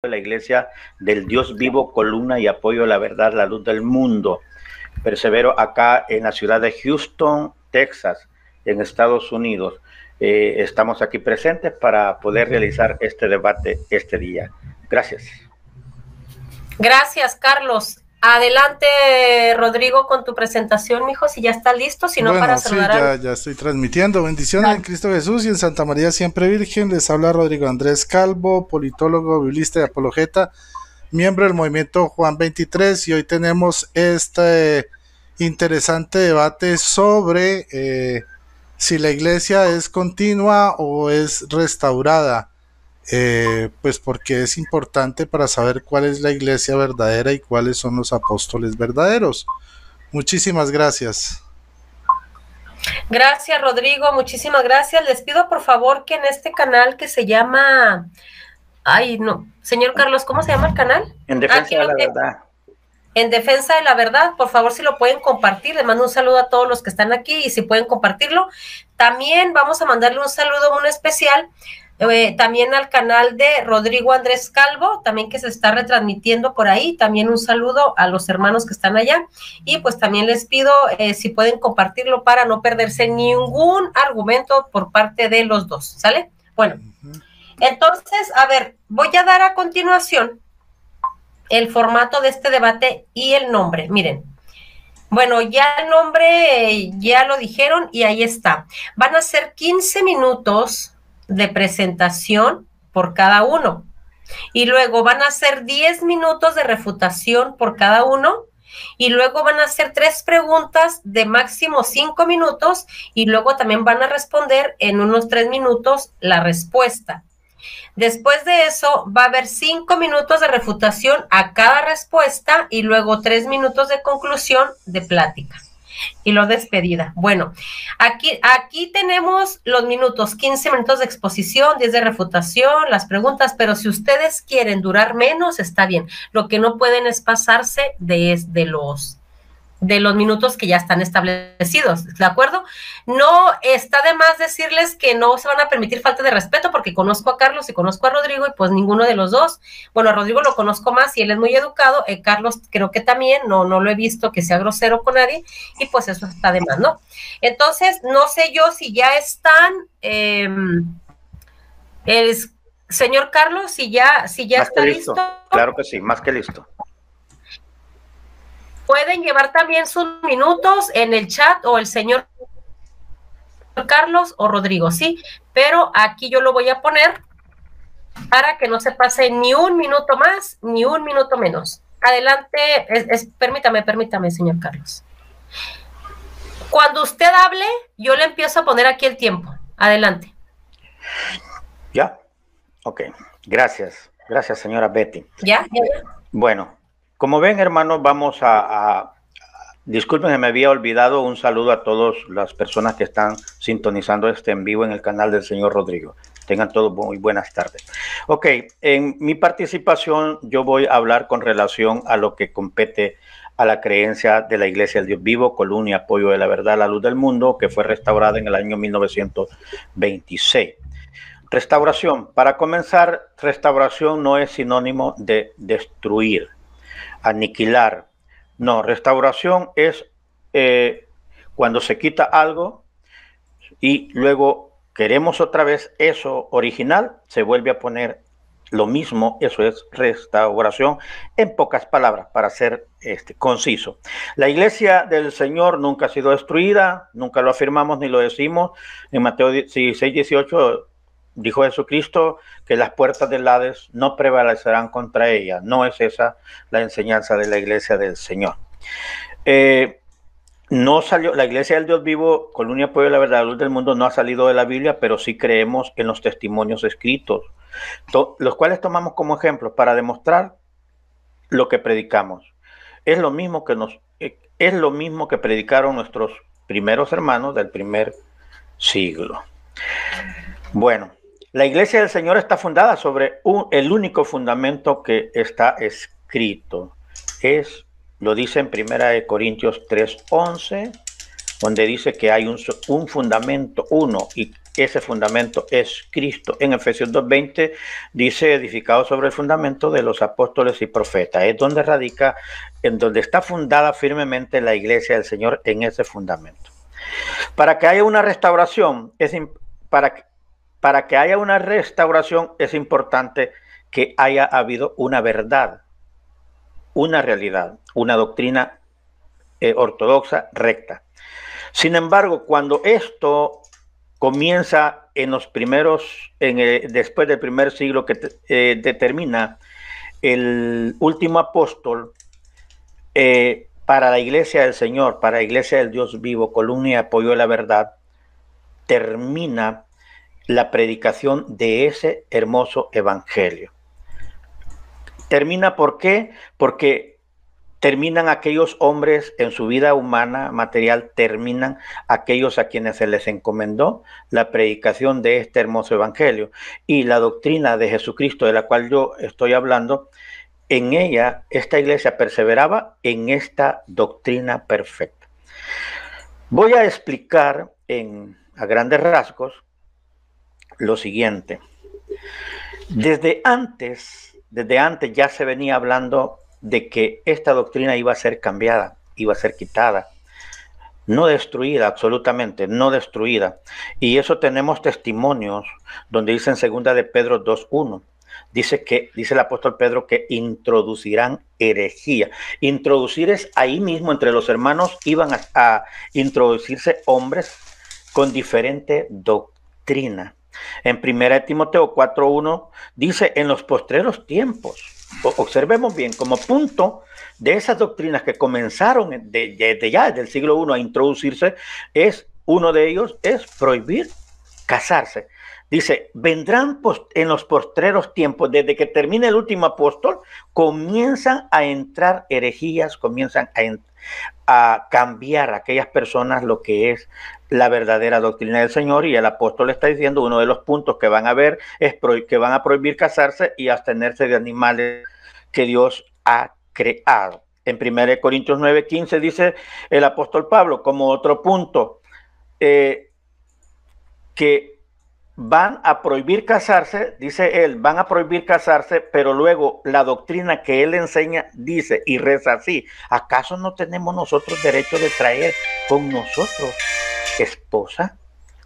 de la Iglesia del Dios vivo, columna y apoyo a la verdad, la luz del mundo. Persevero acá en la ciudad de Houston, Texas, en Estados Unidos. Eh, estamos aquí presentes para poder realizar este debate este día. Gracias. Gracias, Carlos. Adelante, Rodrigo, con tu presentación, mijo, si ya está listo, si no para saludar. ya, estoy transmitiendo. Bendiciones en ah. Cristo Jesús y en Santa María Siempre Virgen. Les habla Rodrigo Andrés Calvo, politólogo, biblista y apologeta, miembro del movimiento Juan 23. Y hoy tenemos este interesante debate sobre eh, si la iglesia es continua o es restaurada. Eh, pues porque es importante para saber cuál es la iglesia verdadera y cuáles son los apóstoles verdaderos. Muchísimas gracias. Gracias, Rodrigo. Muchísimas gracias. Les pido por favor que en este canal que se llama. Ay, no. Señor Carlos, ¿cómo se llama el canal? En ah, Defensa de la Verdad. En Defensa de la Verdad, por favor, si lo pueden compartir. Les mando un saludo a todos los que están aquí y si pueden compartirlo. También vamos a mandarle un saludo muy especial eh, también al canal de Rodrigo Andrés Calvo, también que se está retransmitiendo por ahí. También un saludo a los hermanos que están allá. Y pues también les pido eh, si pueden compartirlo para no perderse ningún argumento por parte de los dos. ¿Sale? Bueno, entonces, a ver, voy a dar a continuación el formato de este debate y el nombre. Miren. Bueno, ya el nombre eh, ya lo dijeron y ahí está. Van a ser 15 minutos de presentación por cada uno. Y luego van a ser 10 minutos de refutación por cada uno. Y luego van a hacer tres preguntas de máximo cinco minutos y luego también van a responder en unos tres minutos la respuesta. Después de eso va a haber cinco minutos de refutación a cada respuesta y luego tres minutos de conclusión de plática y lo despedida. Bueno, aquí, aquí tenemos los minutos, 15 minutos de exposición, 10 de refutación, las preguntas, pero si ustedes quieren durar menos, está bien. Lo que no pueden es pasarse de, de los de los minutos que ya están establecidos, ¿de acuerdo? No está de más decirles que no se van a permitir falta de respeto porque conozco a Carlos y conozco a Rodrigo y pues ninguno de los dos, bueno, a Rodrigo lo conozco más y él es muy educado, eh, Carlos creo que también, no, no lo he visto que sea grosero con nadie y pues eso está de más, ¿no? Entonces, no sé yo si ya están, eh, señor Carlos, si ya, si ya está listo. Claro que sí, más que listo pueden llevar también sus minutos en el chat o el señor Carlos o Rodrigo, ¿sí? Pero aquí yo lo voy a poner para que no se pase ni un minuto más ni un minuto menos. Adelante, permítame, permítame, señor Carlos. Cuando usted hable, yo le empiezo a poner aquí el tiempo. Adelante. ¿Ya? Ok. Gracias. Gracias, señora Betty. ¿Ya? Bueno, como ven, hermanos, vamos a, a Disculpen, me había olvidado un saludo a todas las personas que están sintonizando este en vivo en el canal del señor Rodrigo. Tengan todos muy buenas tardes. Ok, en mi participación yo voy a hablar con relación a lo que compete a la creencia de la Iglesia del Dios Vivo, columna apoyo de la verdad la luz del mundo, que fue restaurada en el año 1926. Restauración. Para comenzar, restauración no es sinónimo de destruir aniquilar. No, restauración es eh, cuando se quita algo y luego queremos otra vez eso original, se vuelve a poner lo mismo, eso es restauración, en pocas palabras, para ser este, conciso. La iglesia del Señor nunca ha sido destruida, nunca lo afirmamos ni lo decimos. En Mateo 16, 18 dijo Jesucristo que las puertas del Hades no prevalecerán contra ella. No es esa la enseñanza de la iglesia del Señor. Eh, no salió, la iglesia del Dios vivo, Colonia Pueblo de la Verdad, del Mundo, no ha salido de la Biblia, pero sí creemos en los testimonios escritos, los cuales tomamos como ejemplos para demostrar lo que predicamos. Es lo mismo que nos, eh, es lo mismo que predicaron nuestros primeros hermanos del primer siglo. Bueno, la iglesia del Señor está fundada sobre el único fundamento que está escrito. Es, lo dice en primera de Corintios 3:11, donde dice que hay un, fundamento, uno, y ese fundamento es Cristo. En Efesios 2.20 dice edificado sobre el fundamento de los apóstoles y profetas. Es donde radica, en donde está fundada firmemente la iglesia del Señor en ese fundamento. Para que haya una restauración, es para que para que haya una restauración es importante que haya habido una verdad, una realidad, una doctrina eh, ortodoxa recta. Sin embargo, cuando esto comienza en los primeros, en después del primer siglo que eh, determina el último apóstol eh, para la iglesia del Señor, para la iglesia del Dios vivo, columna y apoyo de la verdad, termina la predicación de ese hermoso evangelio. Termina por qué? Porque terminan aquellos hombres en su vida humana, material, terminan aquellos a quienes se les encomendó la predicación de este hermoso evangelio. Y la doctrina de Jesucristo de la cual yo estoy hablando, en ella esta iglesia perseveraba en esta doctrina perfecta. Voy a explicar en, a grandes rasgos lo siguiente. Desde antes, desde antes ya se venía hablando de que esta doctrina iba a ser cambiada, iba a ser quitada, no destruida absolutamente, no destruida. Y eso tenemos testimonios donde dice en segunda de Pedro 2.1. Dice que dice el apóstol Pedro que introducirán herejía. Introducir es ahí mismo entre los hermanos iban a introducirse hombres con diferente doctrina. En 1 Timoteo 4.1 dice, en los postreros tiempos, observemos bien, como punto de esas doctrinas que comenzaron desde ya, desde el siglo I a introducirse, es uno de ellos es prohibir casarse. Dice, vendrán en los postreros tiempos, desde que termine el último apóstol, comienzan a entrar herejías, comienzan a, a cambiar a aquellas personas lo que es la verdadera doctrina del Señor y el apóstol está diciendo uno de los puntos que van a ver es que van a prohibir casarse y abstenerse de animales que Dios ha creado. En 1 Corintios 9:15 dice el apóstol Pablo como otro punto eh, que van a prohibir casarse, dice él, van a prohibir casarse, pero luego la doctrina que él enseña dice y reza así, ¿acaso no tenemos nosotros derecho de traer con nosotros esposa,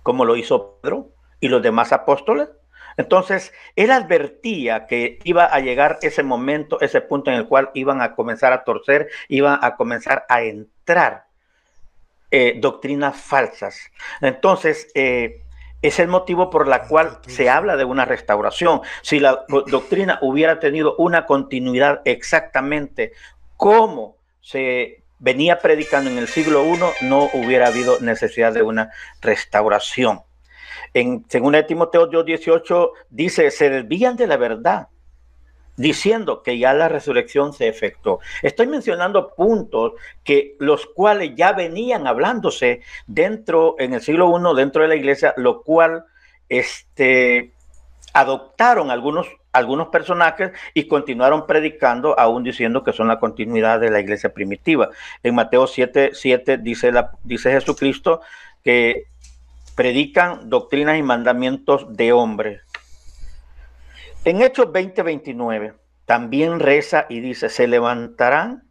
como lo hizo Pedro y los demás apóstoles. Entonces, él advertía que iba a llegar ese momento, ese punto en el cual iban a comenzar a torcer, iban a comenzar a entrar eh, doctrinas falsas. Entonces, eh, es el motivo por la cual se habla de una restauración. Si la doctrina hubiera tenido una continuidad exactamente como se venía predicando en el siglo I, no hubiera habido necesidad de una restauración. En 2 Timoteo 18, dice, se desvían de la verdad, diciendo que ya la resurrección se efectuó. Estoy mencionando puntos que los cuales ya venían hablándose dentro, en el siglo I, dentro de la iglesia, lo cual este, adoptaron algunos, algunos personajes y continuaron predicando, aún diciendo que son la continuidad de la iglesia primitiva. En Mateo 7, 7 dice, la, dice Jesucristo que predican doctrinas y mandamientos de hombres. En Hechos 20, 29, también reza y dice, se levantarán.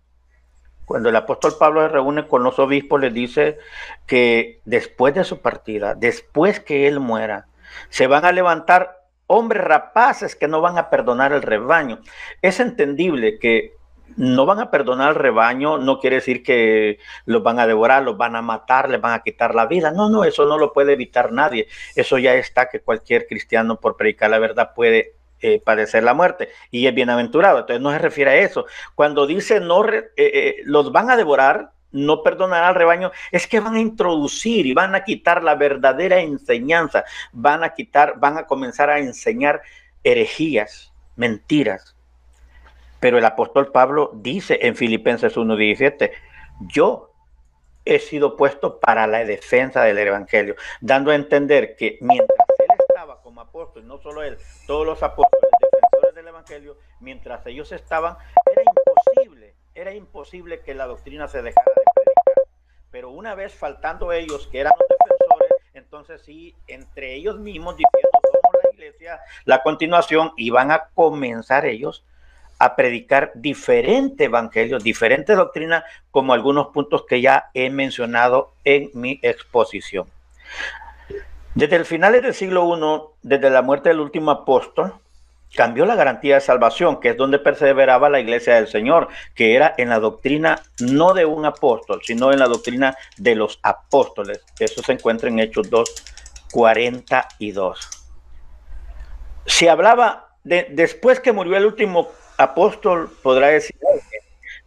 Cuando el apóstol Pablo se reúne con los obispos, les dice que después de su partida, después que él muera, se van a levantar hombres rapaces que no van a perdonar el rebaño. Es entendible que no van a perdonar el rebaño, no quiere decir que los van a devorar, los van a matar, les van a quitar la vida. No, no, eso no lo puede evitar nadie. Eso ya está que cualquier cristiano por predicar la verdad puede eh, padecer la muerte y es bienaventurado. Entonces no se refiere a eso. Cuando dice no, eh, eh, los van a devorar, no perdonará al rebaño, es que van a introducir y van a quitar la verdadera enseñanza, van a quitar, van a comenzar a enseñar herejías, mentiras. Pero el apóstol Pablo dice en Filipenses 1:17, yo he sido puesto para la defensa del evangelio, dando a entender que mientras él estaba como apóstol, no solo él, todos los apóstoles defensores del evangelio, mientras ellos estaban, era imposible que la doctrina se dejara de predicar. Pero una vez faltando ellos, que eran los defensores, entonces sí, entre ellos mismos diciendo somos la iglesia, la continuación, iban a comenzar ellos a predicar diferentes evangelios, diferentes doctrinas, como algunos puntos que ya he mencionado en mi exposición. Desde el final del siglo I, desde la muerte del último apóstol, cambió la garantía de salvación, que es donde perseveraba la iglesia del Señor, que era en la doctrina no de un apóstol, sino en la doctrina de los apóstoles. Eso se encuentra en Hechos 2, 42. Se hablaba de después que murió el último apóstol, podrá decir,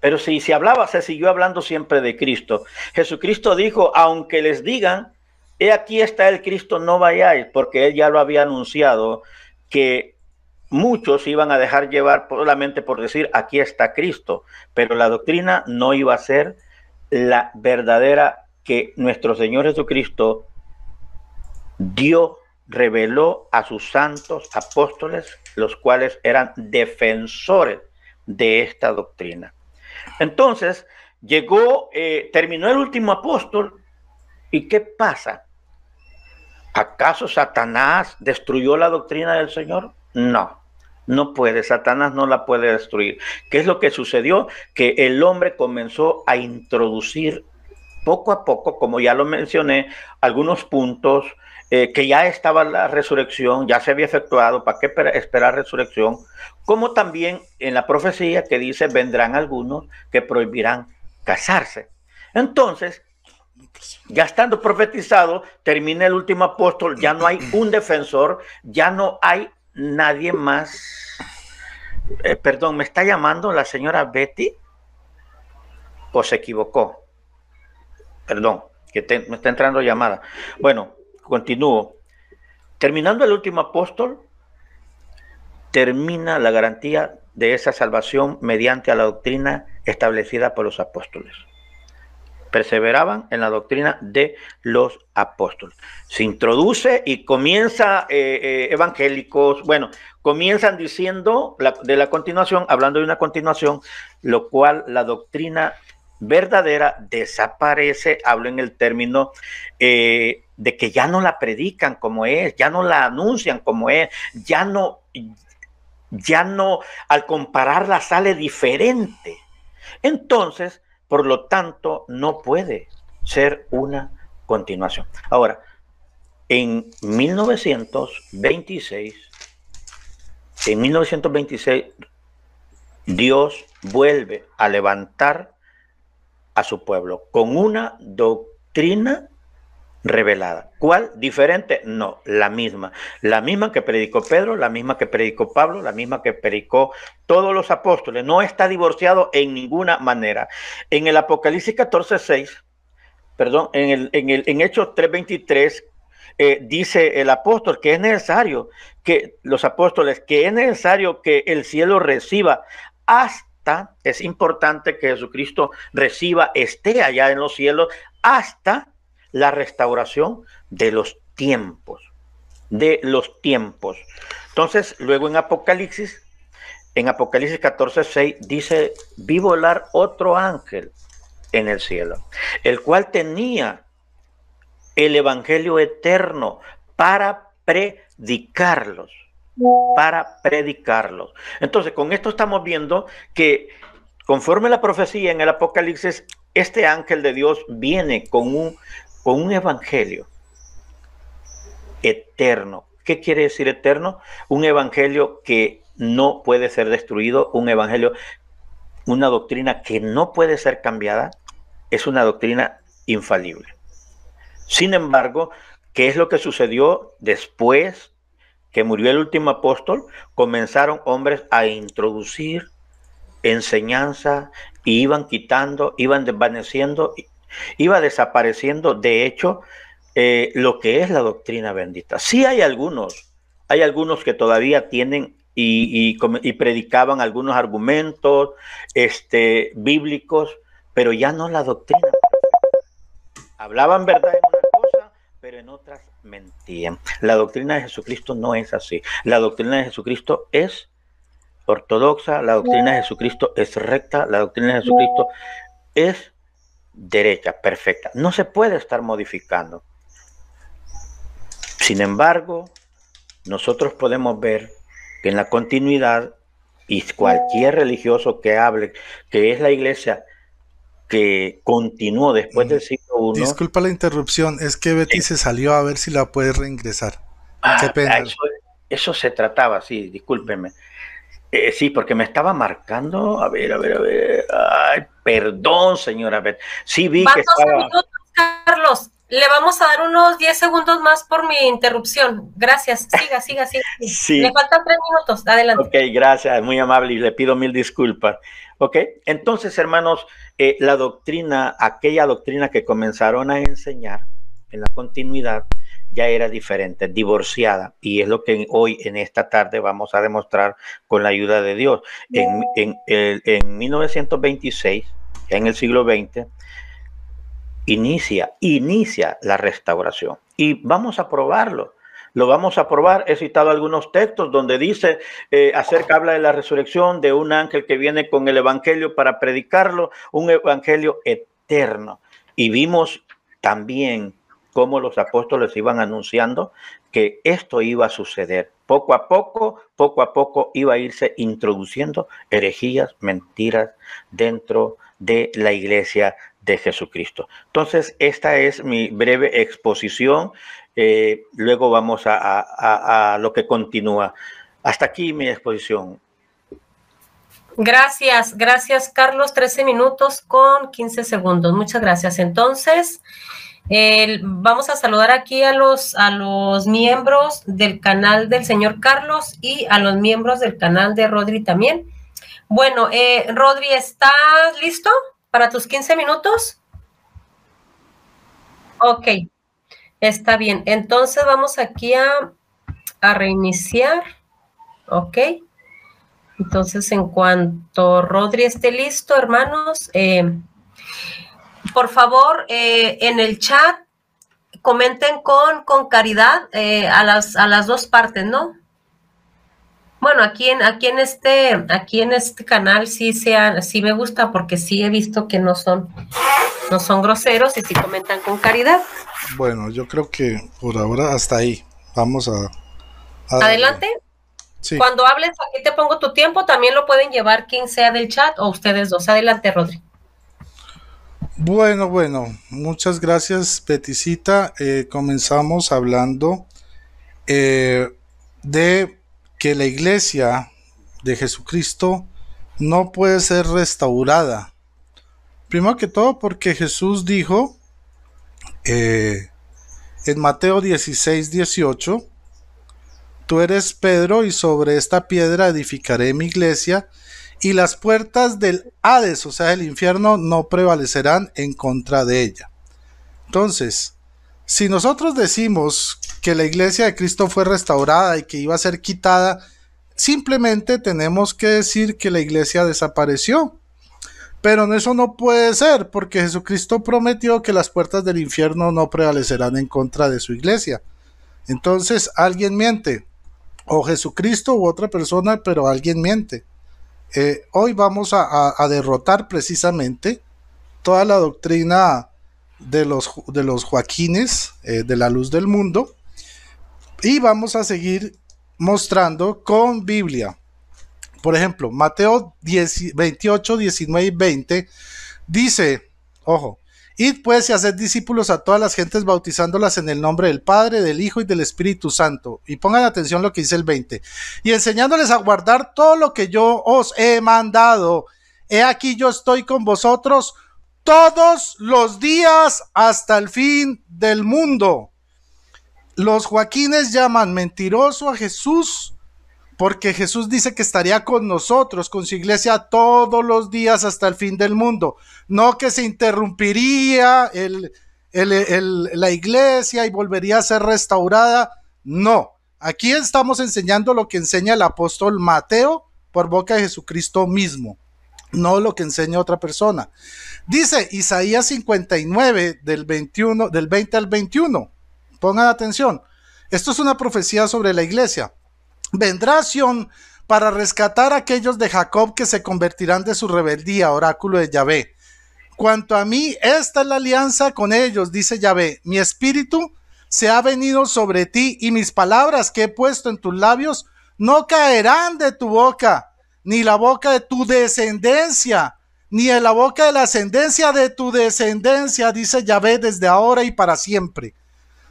pero si se hablaba, se siguió hablando siempre de Cristo. Jesucristo dijo, aunque les digan, he aquí está el Cristo, no vayáis, porque él ya lo había anunciado que muchos iban a dejar llevar solamente por decir, aquí está Cristo, pero la doctrina no iba a ser la verdadera que nuestro Señor Jesucristo dio, reveló a sus santos apóstoles, los cuales eran defensores de esta doctrina. Entonces, llegó, eh, terminó el último apóstol, ¿y qué pasa? ¿Acaso Satanás destruyó la doctrina del Señor? No. No puede, Satanás no la puede destruir. ¿Qué es lo que sucedió? Que el hombre comenzó a introducir poco a poco, como ya lo mencioné, algunos puntos eh, que ya estaba la resurrección, ya se había efectuado, ¿para qué esperar resurrección? Como también en la profecía que dice, vendrán algunos que prohibirán casarse. Entonces, ya estando profetizado, termina el último apóstol, ya no hay un defensor, ya no hay nadie más. Eh, perdón, ¿me está llamando la señora Betty? ¿O se equivocó? Perdón, que me está entrando llamada. Bueno, continúo. Terminando el último apóstol, termina la garantía de esa salvación mediante a la doctrina establecida por los apóstoles perseveraban en la doctrina de los apóstoles. Se introduce y comienza eh, eh, evangélicos, bueno, comienzan diciendo de la continuación, hablando de una continuación, lo cual la doctrina verdadera desaparece, hablo en el término eh, de que ya no la predican como es, ya no la anuncian como es, ya no, ya no, al compararla sale diferente. Entonces, por lo tanto, no puede ser una continuación. Ahora, en 1926, en 1926, Dios vuelve a levantar a su pueblo con una doctrina revelada. ¿Cuál? Diferente. No, la misma. La misma que predicó Pedro, la misma que predicó Pablo, la misma que predicó todos los apóstoles. No está divorciado en ninguna manera. En el Apocalipsis 14, 6, perdón, en, el, en, el, en Hechos 3.23, eh, dice el apóstol que es necesario que los apóstoles, que es necesario que el cielo reciba hasta, es importante que Jesucristo reciba, esté allá en los cielos, hasta la restauración de los tiempos, de los tiempos. Entonces, luego en Apocalipsis, en Apocalipsis 14, 6, dice, vi volar otro ángel en el cielo, el cual tenía el Evangelio eterno para predicarlos, para predicarlos. Entonces, con esto estamos viendo que conforme la profecía en el Apocalipsis, este ángel de Dios viene con un con un evangelio eterno. ¿Qué quiere decir eterno? Un evangelio que no puede ser destruido, un evangelio, una doctrina que no puede ser cambiada, es una doctrina infalible. Sin embargo, ¿qué es lo que sucedió después que murió el último apóstol? Comenzaron hombres a introducir enseñanza y iban quitando, iban desvaneciendo iba desapareciendo, de hecho, eh, lo que es la doctrina bendita. Sí hay algunos, hay algunos que todavía tienen y, predicaban algunos argumentos este, bíblicos, pero ya no la doctrina. Hablaban verdad en una cosa, pero en otras mentían. La doctrina de Jesucristo no es así. La doctrina de Jesucristo es ortodoxa, la doctrina de Jesucristo es recta, la doctrina de Jesucristo es derecha, perfecta. No se puede estar modificando. Sin embargo, nosotros podemos ver que en la continuidad y cualquier religioso que hable que es la iglesia que continuó después del mm. siglo I. Disculpa la interrupción, es que Betty se salió a ver si la puede reingresar. Ah, ah, eso, se trataba, sí, discúlpeme. Eh, sí, porque me estaba marcando. A ver, a ver, a ver. Ay, Perdón, señora Beth. Sí vi que estaba... Minutos, Carlos, le vamos a dar unos 10 segundos más por mi interrupción. Gracias. Siga, siga, siga. Sí. Le faltan 3 minutos. Adelante. Ok, gracias. Muy amable y le pido mil disculpas. Ok, entonces, hermanos, eh, la doctrina, aquella doctrina que comenzaron a enseñar en la continuidad, ya era diferente, divorciada. Y es lo que hoy, en esta tarde, vamos a demostrar con la ayuda de Dios. En, 1926, en el siglo XX, inicia, inicia la restauración. Y vamos a probarlo. Lo vamos a probar. He citado algunos textos donde dice eh, acerca, habla de la resurrección, de un ángel que viene con el evangelio para predicarlo, un evangelio eterno. Y vimos también cómo los apóstoles iban anunciando que esto iba a suceder. Poco a poco, poco a poco iba a irse introduciendo herejías, mentiras dentro de la iglesia de Jesucristo. Entonces, esta es mi breve exposición. Eh, luego vamos a, a lo que continúa. Hasta aquí mi exposición. Gracias, gracias Carlos. 13 minutos con 15 segundos. Muchas gracias. Entonces, vamos a saludar aquí a los, a los miembros del canal del señor Carlos y a los miembros del canal de Rodri también. Bueno, eh, Rodri, ¿estás listo para tus 15 minutos? Ok, está bien. Entonces vamos aquí a, a reiniciar. Ok. Entonces, en cuanto Rodri esté listo, hermanos, eh, por favor, eh, en el chat comenten con, con caridad eh, a, las, a las dos partes, ¿no? Bueno, aquí en, aquí en este, aquí en este canal sí sea, sí me gusta porque sí he visto que no son, no son groseros y sí comentan con caridad. Bueno, yo creo que por ahora hasta ahí. Vamos a. Adelante. Sí. Cuando hables, aquí te pongo tu tiempo, también lo pueden llevar quien sea del chat o ustedes dos. Adelante, Rodrigo. Bueno, bueno, muchas gracias peticita eh, comenzamos hablando eh, de que la iglesia de Jesucristo no puede ser restaurada. Primero que todo porque Jesús dijo eh, en Mateo 16, 18, tú eres Pedro y sobre esta piedra edificaré mi iglesia y las puertas del Hades, o sea, del infierno, no prevalecerán en contra de ella. Entonces, si nosotros decimos que la iglesia de Cristo fue restaurada y que iba a ser quitada, simplemente tenemos que decir que la iglesia desapareció. Pero eso no puede ser, porque Jesucristo prometió que las puertas del infierno no prevalecerán en contra de su iglesia. Entonces alguien miente, o Jesucristo u otra persona, pero alguien miente. Eh, hoy vamos a, derrotar precisamente toda la doctrina de los, de los Joaquines eh, de la luz del mundo y vamos a seguir mostrando con Biblia. Por ejemplo, Mateo 10, 28, 19 y 20 dice, ojo, Id pues y haced discípulos a todas las gentes bautizándolas en el nombre del Padre, del Hijo y del Espíritu Santo. Y pongan atención lo que dice el 20. Y enseñándoles a guardar todo lo que yo os he mandado. He aquí yo estoy con vosotros todos los días hasta el fin del mundo. Los Joaquines llaman mentiroso a Jesús porque Jesús dice que estaría con nosotros, con su iglesia, todos los días hasta el fin del mundo. No que se interrumpiría la iglesia y volvería a ser restaurada. No, aquí estamos enseñando lo que enseña el apóstol Mateo por boca de Jesucristo mismo, no lo que enseña otra persona. Dice Isaías 59 del, 21, del 20 al 21. Pongan atención. Esto es una profecía sobre la iglesia. Vendrá Sion para rescatar a aquellos de Jacob que se convertirán de su rebeldía, oráculo de Yahvé. Cuanto a mí, esta es la alianza con ellos, dice Yahvé. Mi espíritu se ha venido sobre ti y mis palabras que he puesto en tus labios no caerán de tu boca, ni la boca de tu descendencia, ni en la boca de la ascendencia de tu descendencia, dice Yahvé desde ahora y para siempre.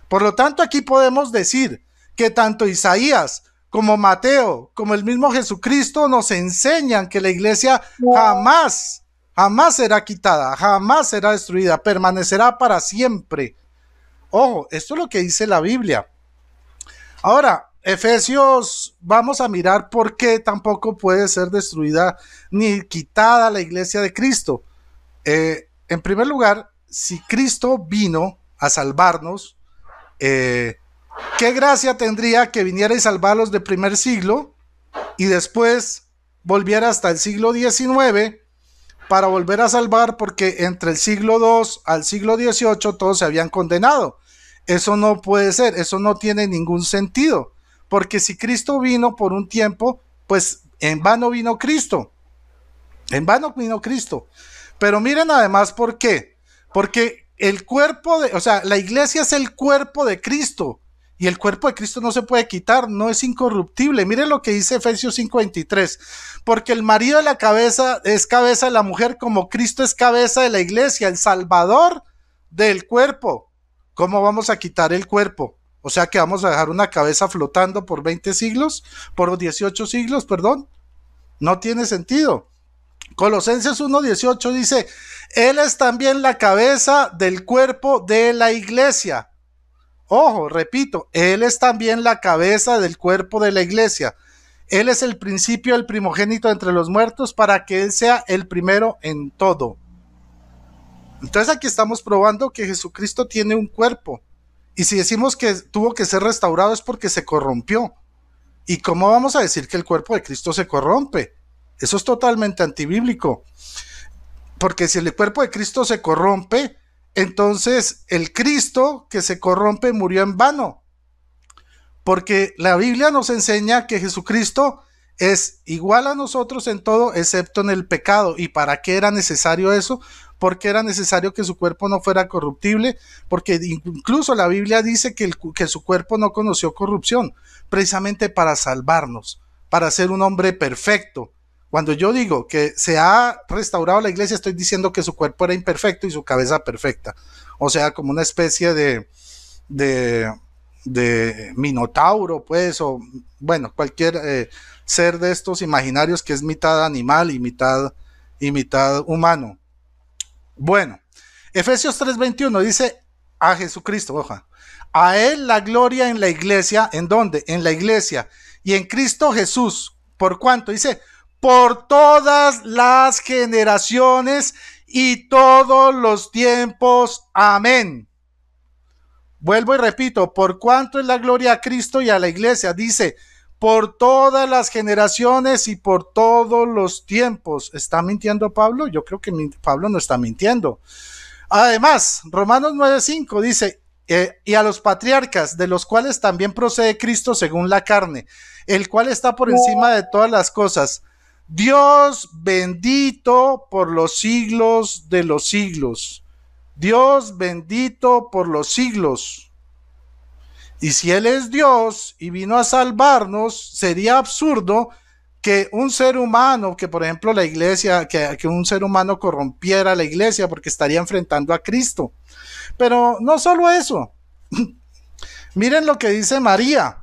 Por lo tanto, aquí podemos decir que tanto Isaías como Mateo, como el mismo Jesucristo, nos enseñan que la iglesia jamás, jamás será quitada, jamás será destruida, permanecerá para siempre. Ojo, esto es lo que dice la Biblia. Ahora, Efesios, vamos a mirar por qué tampoco puede ser destruida ni quitada la iglesia de Cristo. Eh, en primer lugar, si Cristo vino a salvarnos, eh, ¿Qué gracia tendría que viniera y salvarlos del primer siglo y después volviera hasta el siglo XIX para volver a salvar? Porque entre el siglo II al siglo XVIII todos se habían condenado. Eso no puede ser, eso no tiene ningún sentido. Porque si Cristo vino por un tiempo, pues en vano vino Cristo. En vano vino Cristo. Pero miren además por qué. Porque el cuerpo de, o sea, la iglesia es el cuerpo de Cristo y el cuerpo de Cristo no se puede quitar, no es incorruptible. Mire lo que dice Efesios 53 porque el marido de la cabeza es cabeza de la mujer como Cristo es cabeza de la iglesia, el salvador del cuerpo. ¿Cómo vamos a quitar el cuerpo? O sea que vamos a dejar una cabeza flotando por 20 siglos, por 18 siglos, perdón. No tiene sentido. Colosenses 1:18 dice, Él es también la cabeza del cuerpo de la iglesia Ojo, repito, Él es también la cabeza del cuerpo de la iglesia. Él es el principio, el primogénito entre los muertos para que Él sea el primero en todo. Entonces aquí estamos probando que Jesucristo tiene un cuerpo. Y si decimos que tuvo que ser restaurado es porque se corrompió. ¿Y cómo vamos a decir que el cuerpo de Cristo se corrompe? Eso es totalmente antibíblico. Porque si el cuerpo de Cristo se corrompe, entonces, el Cristo que se corrompe murió en vano, porque la Biblia nos enseña que Jesucristo es igual a nosotros en todo, excepto en el pecado. ¿Y para qué era necesario eso? Porque era necesario que su cuerpo no fuera corruptible, porque incluso la Biblia dice que, su cuerpo no conoció corrupción, precisamente para salvarnos, para ser un hombre perfecto, cuando yo digo que se ha restaurado la iglesia, estoy diciendo que su cuerpo era imperfecto y su cabeza perfecta. O sea, como una especie de, de, minotauro, pues, o bueno, cualquier eh, ser de estos imaginarios que es mitad animal y mitad, y mitad humano. Bueno, Efesios 3:21 dice a Jesucristo, oja, a Él la gloria en la iglesia, ¿en dónde? En la iglesia y en Cristo Jesús. ¿Por cuánto? Dice, por todas las generaciones y todos los tiempos. Amén. Vuelvo y repito, por cuanto es la gloria a Cristo y a la iglesia, dice, por todas las generaciones y por todos los tiempos. ¿Está mintiendo Pablo? Yo creo que Pablo no está mintiendo. Además, Romanos 9:5 dice, eh, y a los patriarcas, de los cuales también procede Cristo según la carne, el cual está por encima de todas las cosas, Dios bendito por los siglos de los siglos. Dios bendito por los siglos. Y si Él es Dios y vino a salvarnos, sería absurdo que un ser humano, que por ejemplo la iglesia, que, un ser humano corrompiera la iglesia porque estaría enfrentando a Cristo. Pero no solo eso. Miren lo que dice María.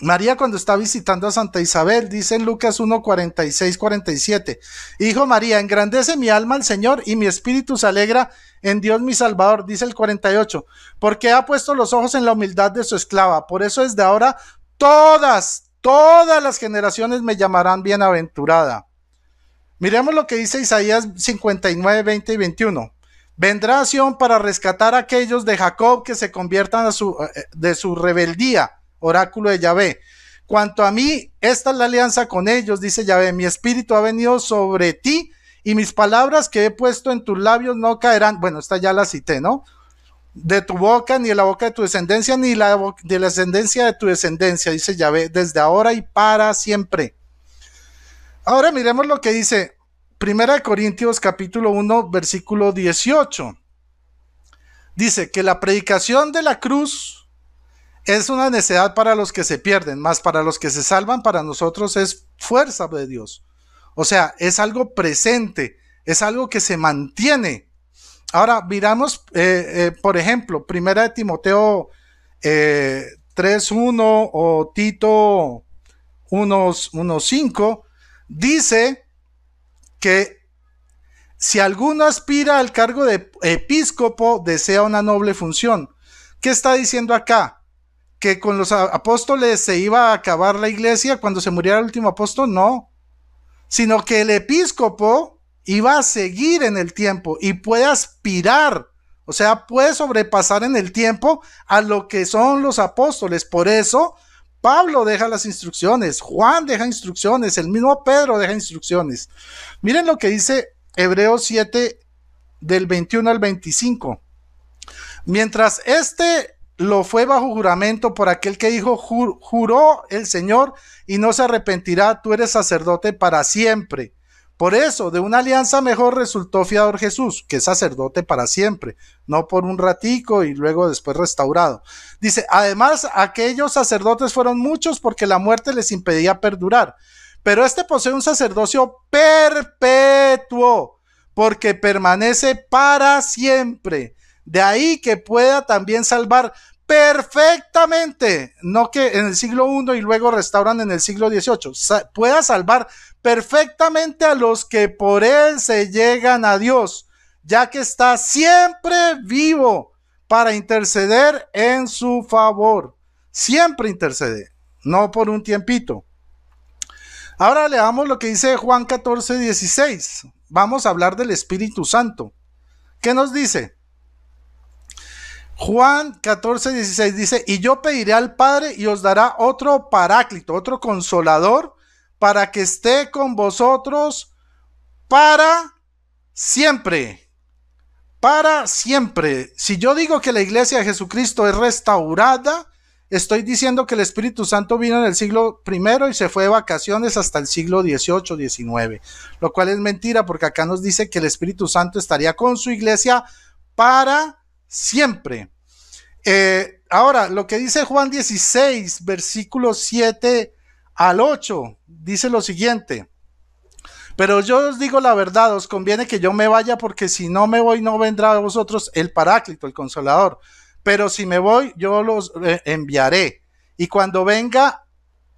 María cuando está visitando a Santa Isabel, dice en Lucas 1, 47, Hijo María, engrandece mi alma al Señor y mi espíritu se alegra en Dios mi Salvador, dice el 48, porque ha puesto los ojos en la humildad de su esclava. Por eso desde ahora todas, todas las generaciones me llamarán bienaventurada. Miremos lo que dice Isaías 59, 20 y 21. Vendrá a Sion para rescatar a aquellos de Jacob que se conviertan su, eh, de su rebeldía oráculo de Yahvé. Cuanto a mí, esta es la alianza con ellos, dice Yahvé, mi espíritu ha venido sobre ti y mis palabras que he puesto en tus labios no caerán. Bueno, esta ya la cité, ¿no? De tu boca, ni de la boca de tu descendencia, ni la de la descendencia de tu descendencia, dice Yahvé, desde ahora y para siempre. Ahora miremos lo que dice 1 Corintios capítulo 1, versículo 18. Dice que la predicación de la cruz es una necesidad para los que se pierden, más para los que se salvan, para nosotros es fuerza de Dios. O sea, es algo presente, es algo que se mantiene. Ahora, miramos, eh, eh, por ejemplo, Primera de Timoteo eh, 3.1 o Tito 1.5, dice que si alguno aspira al cargo de episcopo, desea una noble función. ¿Qué está diciendo acá? que con los apóstoles se iba a acabar la iglesia cuando se muriera el último apóstol, no, sino que el episcopo iba a seguir en el tiempo y puede aspirar, o sea, puede sobrepasar en el tiempo a lo que son los apóstoles. Por eso Pablo deja las instrucciones, Juan deja instrucciones, el mismo Pedro deja instrucciones. Miren lo que dice Hebreos 7 del 21 al 25. Mientras este lo fue bajo juramento por aquel que dijo, juró el Señor y no se arrepentirá, tú eres sacerdote para siempre. Por eso, de una alianza mejor resultó fiador Jesús, que es sacerdote para siempre, no por un ratico y luego después restaurado. Dice, además, aquellos sacerdotes fueron muchos porque la muerte les impedía perdurar, pero este posee un sacerdocio perpetuo, porque permanece para siempre. De ahí que pueda también salvar perfectamente, no que en el siglo I y luego restauran en el siglo XVIII, pueda salvar perfectamente a los que por él se llegan a Dios, ya que está siempre vivo para interceder en su favor. Siempre intercede, no por un tiempito. Ahora leamos lo que dice Juan 14, 16. Vamos a hablar del Espíritu Santo. ¿Qué nos dice? Juan 14, 16 dice, y yo pediré al Padre y os dará otro paráclito, otro consolador, para que esté con vosotros para siempre. Para siempre. Si yo digo que la iglesia de Jesucristo es restaurada, estoy diciendo que el Espíritu Santo vino en el siglo primero y se fue de vacaciones hasta el siglo XVIII, XIX, lo cual es mentira porque acá nos dice que el Espíritu Santo estaría con su iglesia para siempre. Eh, ahora, lo que dice Juan 16, versículo 7 al 8, dice lo siguiente. Pero yo os digo la verdad, os conviene que yo me vaya porque si no me voy no vendrá a vosotros el Paráclito, el Consolador. Pero si me voy, yo los eh, enviaré. Y cuando venga,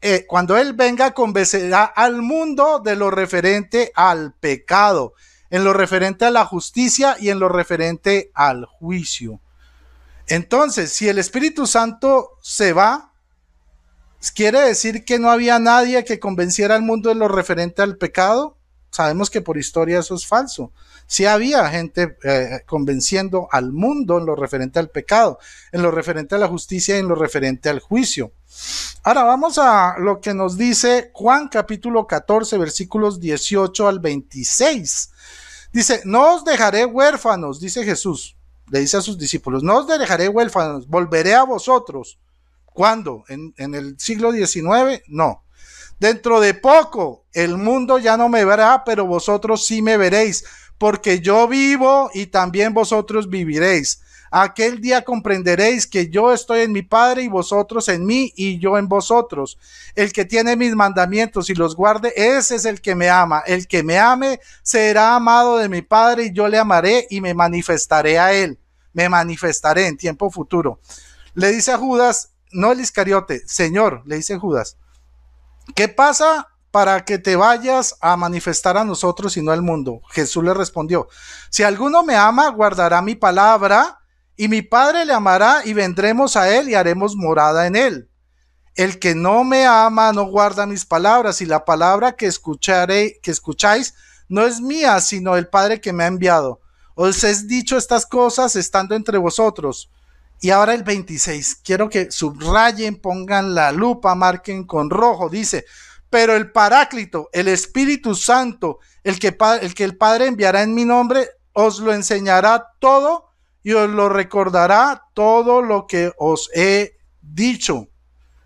eh, cuando Él venga, convencerá al mundo de lo referente al pecado, en lo referente a la justicia y en lo referente al juicio. Entonces, si el Espíritu Santo se va, quiere decir que no había nadie que convenciera al mundo en lo referente al pecado. Sabemos que por historia eso es falso. Sí había gente eh, convenciendo al mundo en lo referente al pecado, en lo referente a la justicia y en lo referente al juicio. Ahora vamos a lo que nos dice Juan capítulo 14 versículos 18 al 26. Dice, no os dejaré huérfanos, dice Jesús le dice a sus discípulos, no os dejaré huérfanos, volveré a vosotros. ¿Cuándo? ¿En, el siglo XIX? No. Dentro de poco el mundo ya no me verá, pero vosotros sí me veréis, porque yo vivo y también vosotros viviréis. Aquel día comprenderéis que yo estoy en mi Padre y vosotros en mí y yo en vosotros. El que tiene mis mandamientos y los guarde, ese es el que me ama. El que me ame será amado de mi Padre y yo le amaré y me manifestaré a él. Me manifestaré en tiempo futuro. Le dice a Judas, no el Iscariote, Señor, le dice Judas, ¿qué pasa para que te vayas a manifestar a nosotros y no al mundo? Jesús le respondió, si alguno me ama, guardará mi palabra y mi Padre le amará y vendremos a él y haremos morada en él. El que no me ama no guarda mis palabras y la palabra que escucharé, que escucháis no es mía, sino el Padre que me ha enviado. Os he dicho estas cosas estando entre vosotros. Y ahora el 26, quiero que subrayen, pongan la lupa, marquen con rojo, dice, pero el Paráclito, el Espíritu Santo, el que el Padre enviará en mi nombre, os lo enseñará todo y os lo recordará todo lo que os he dicho.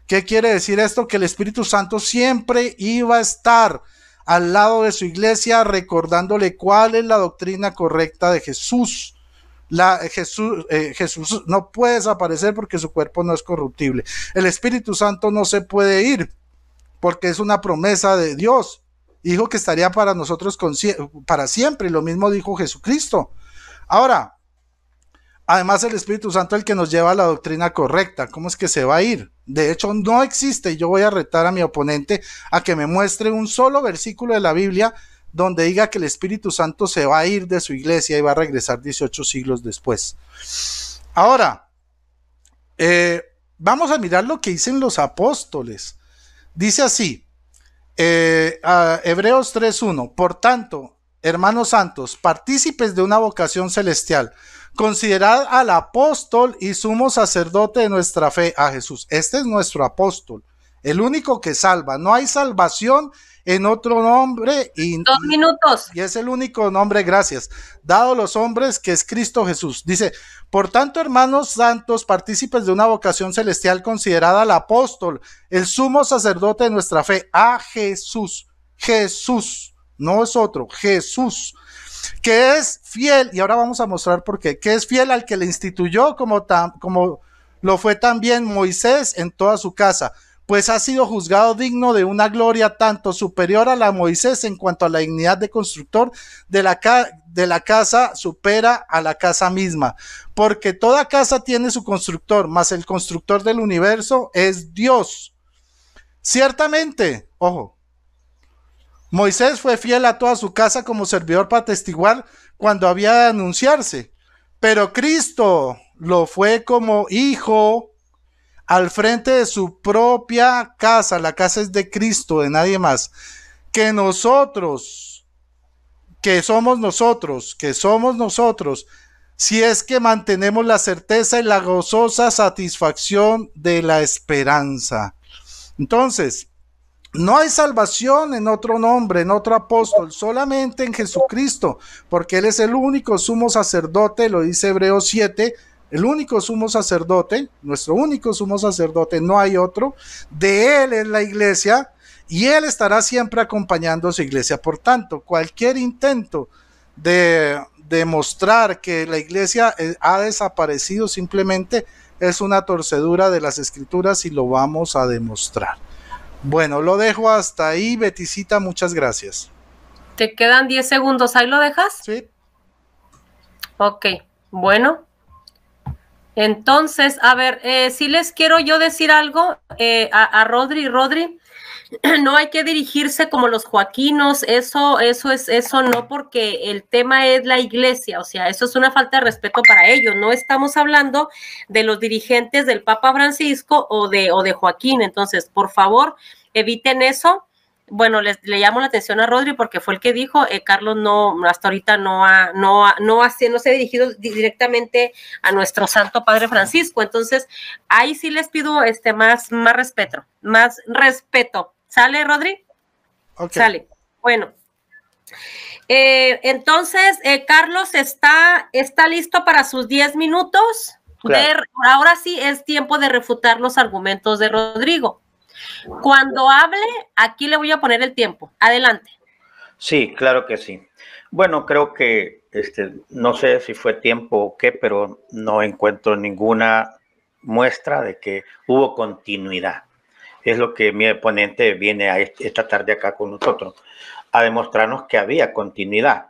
¿Qué quiere decir esto? Que el Espíritu Santo siempre iba a estar al lado de su iglesia recordándole cuál es la doctrina correcta de Jesús. La, eh, Jesús, eh, Jesús no puede desaparecer porque su cuerpo no es corruptible. El Espíritu Santo no se puede ir porque es una promesa de Dios. Dijo que estaría para nosotros para siempre lo mismo dijo Jesucristo. Ahora, Además, el Espíritu Santo es el que nos lleva a la doctrina correcta. ¿Cómo es que se va a ir? De hecho, no existe. Yo voy a retar a mi oponente a que me muestre un solo versículo de la Biblia donde diga que el Espíritu Santo se va a ir de su iglesia y va a regresar 18 siglos después. Ahora, eh, vamos a mirar lo que dicen los apóstoles. Dice así, eh, a Hebreos 3.1, por tanto, hermanos santos, partícipes de una vocación celestial, Considerad al apóstol y sumo sacerdote de nuestra fe, a Jesús. Este es nuestro apóstol, el único que salva. No hay salvación en otro nombre. Y, Dos minutos. Y es el único nombre, gracias, dado los hombres que es Cristo Jesús. Dice, por tanto, hermanos santos, partícipes de una vocación celestial, considerad al apóstol, el sumo sacerdote de nuestra fe, a Jesús. Jesús, no es otro, Jesús que es fiel, y ahora vamos a mostrar por qué, que es fiel al que le instituyó como, como lo fue también Moisés en toda su casa, pues ha sido juzgado digno de una gloria tanto superior a la Moisés en cuanto a la dignidad de constructor de la, de la casa supera a la casa misma, porque toda casa tiene su constructor, más el constructor del universo es Dios. Ciertamente, ojo, Moisés fue fiel a toda su casa como servidor para testiguar cuando había de anunciarse, pero Cristo lo fue como hijo al frente de su propia casa, la casa es de Cristo, de nadie más, que nosotros, que somos nosotros, que somos nosotros, si es que mantenemos la certeza y la gozosa satisfacción de la esperanza. Entonces, no hay salvación en otro nombre, en otro apóstol, solamente en Jesucristo, porque Él es el único sumo sacerdote, lo dice Hebreo 7, el único sumo sacerdote, nuestro único sumo sacerdote, no hay otro, de Él es la iglesia y Él estará siempre acompañando a su iglesia. Por tanto, cualquier intento de demostrar que la iglesia eh, ha desaparecido simplemente es una torcedura de las escrituras y lo vamos a demostrar. Bueno, lo dejo hasta ahí, Betisita, muchas gracias. Te quedan 10 segundos, ¿ahí lo dejas? Sí. Ok, bueno. Entonces, a ver, eh, si les quiero yo decir algo eh, a, a Rodri, Rodri, no hay que dirigirse como los joaquinos, eso, eso es, eso no, porque el tema es la iglesia, o sea, eso es una falta de respeto para ellos. No estamos hablando de los dirigentes del Papa Francisco o de, o de Joaquín. Entonces, por favor, eviten eso. Bueno, les, le llamo la atención a Rodri porque fue el que dijo, eh, Carlos no, hasta ahorita no ha, no ha, no ha, no se ha dirigido directamente a nuestro Santo Padre Francisco. Entonces, ahí sí les pido este más, más respeto, más respeto ¿Sale, Rodri? Sale. Bueno. Eh, entonces, eh, Carlos está, está listo para sus 10 minutos. ahora sí es tiempo de refutar los argumentos de Rodrigo. Cuando hable, aquí le voy a poner el tiempo. Adelante. Sí, claro que sí. Bueno, creo que este, no sé si fue tiempo o qué, pero no encuentro ninguna muestra de que hubo continuidad es lo que mi ponente viene a esta tarde acá con nosotros, a demostrarnos que había continuidad.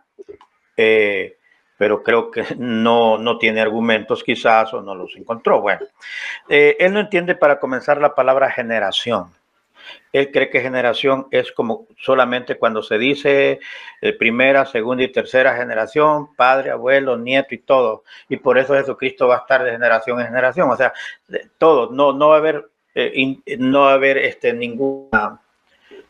Eh, pero creo que no, no tiene argumentos quizás o no los encontró. Bueno, eh, él no entiende para comenzar la palabra generación. Él cree que generación es como solamente cuando se dice eh, primera, segunda y tercera generación, padre, abuelo, nieto y todo. Y por eso Jesucristo va a estar de generación en generación. O sea, todo. No, no va a haber eh, no va a haber este, ninguna,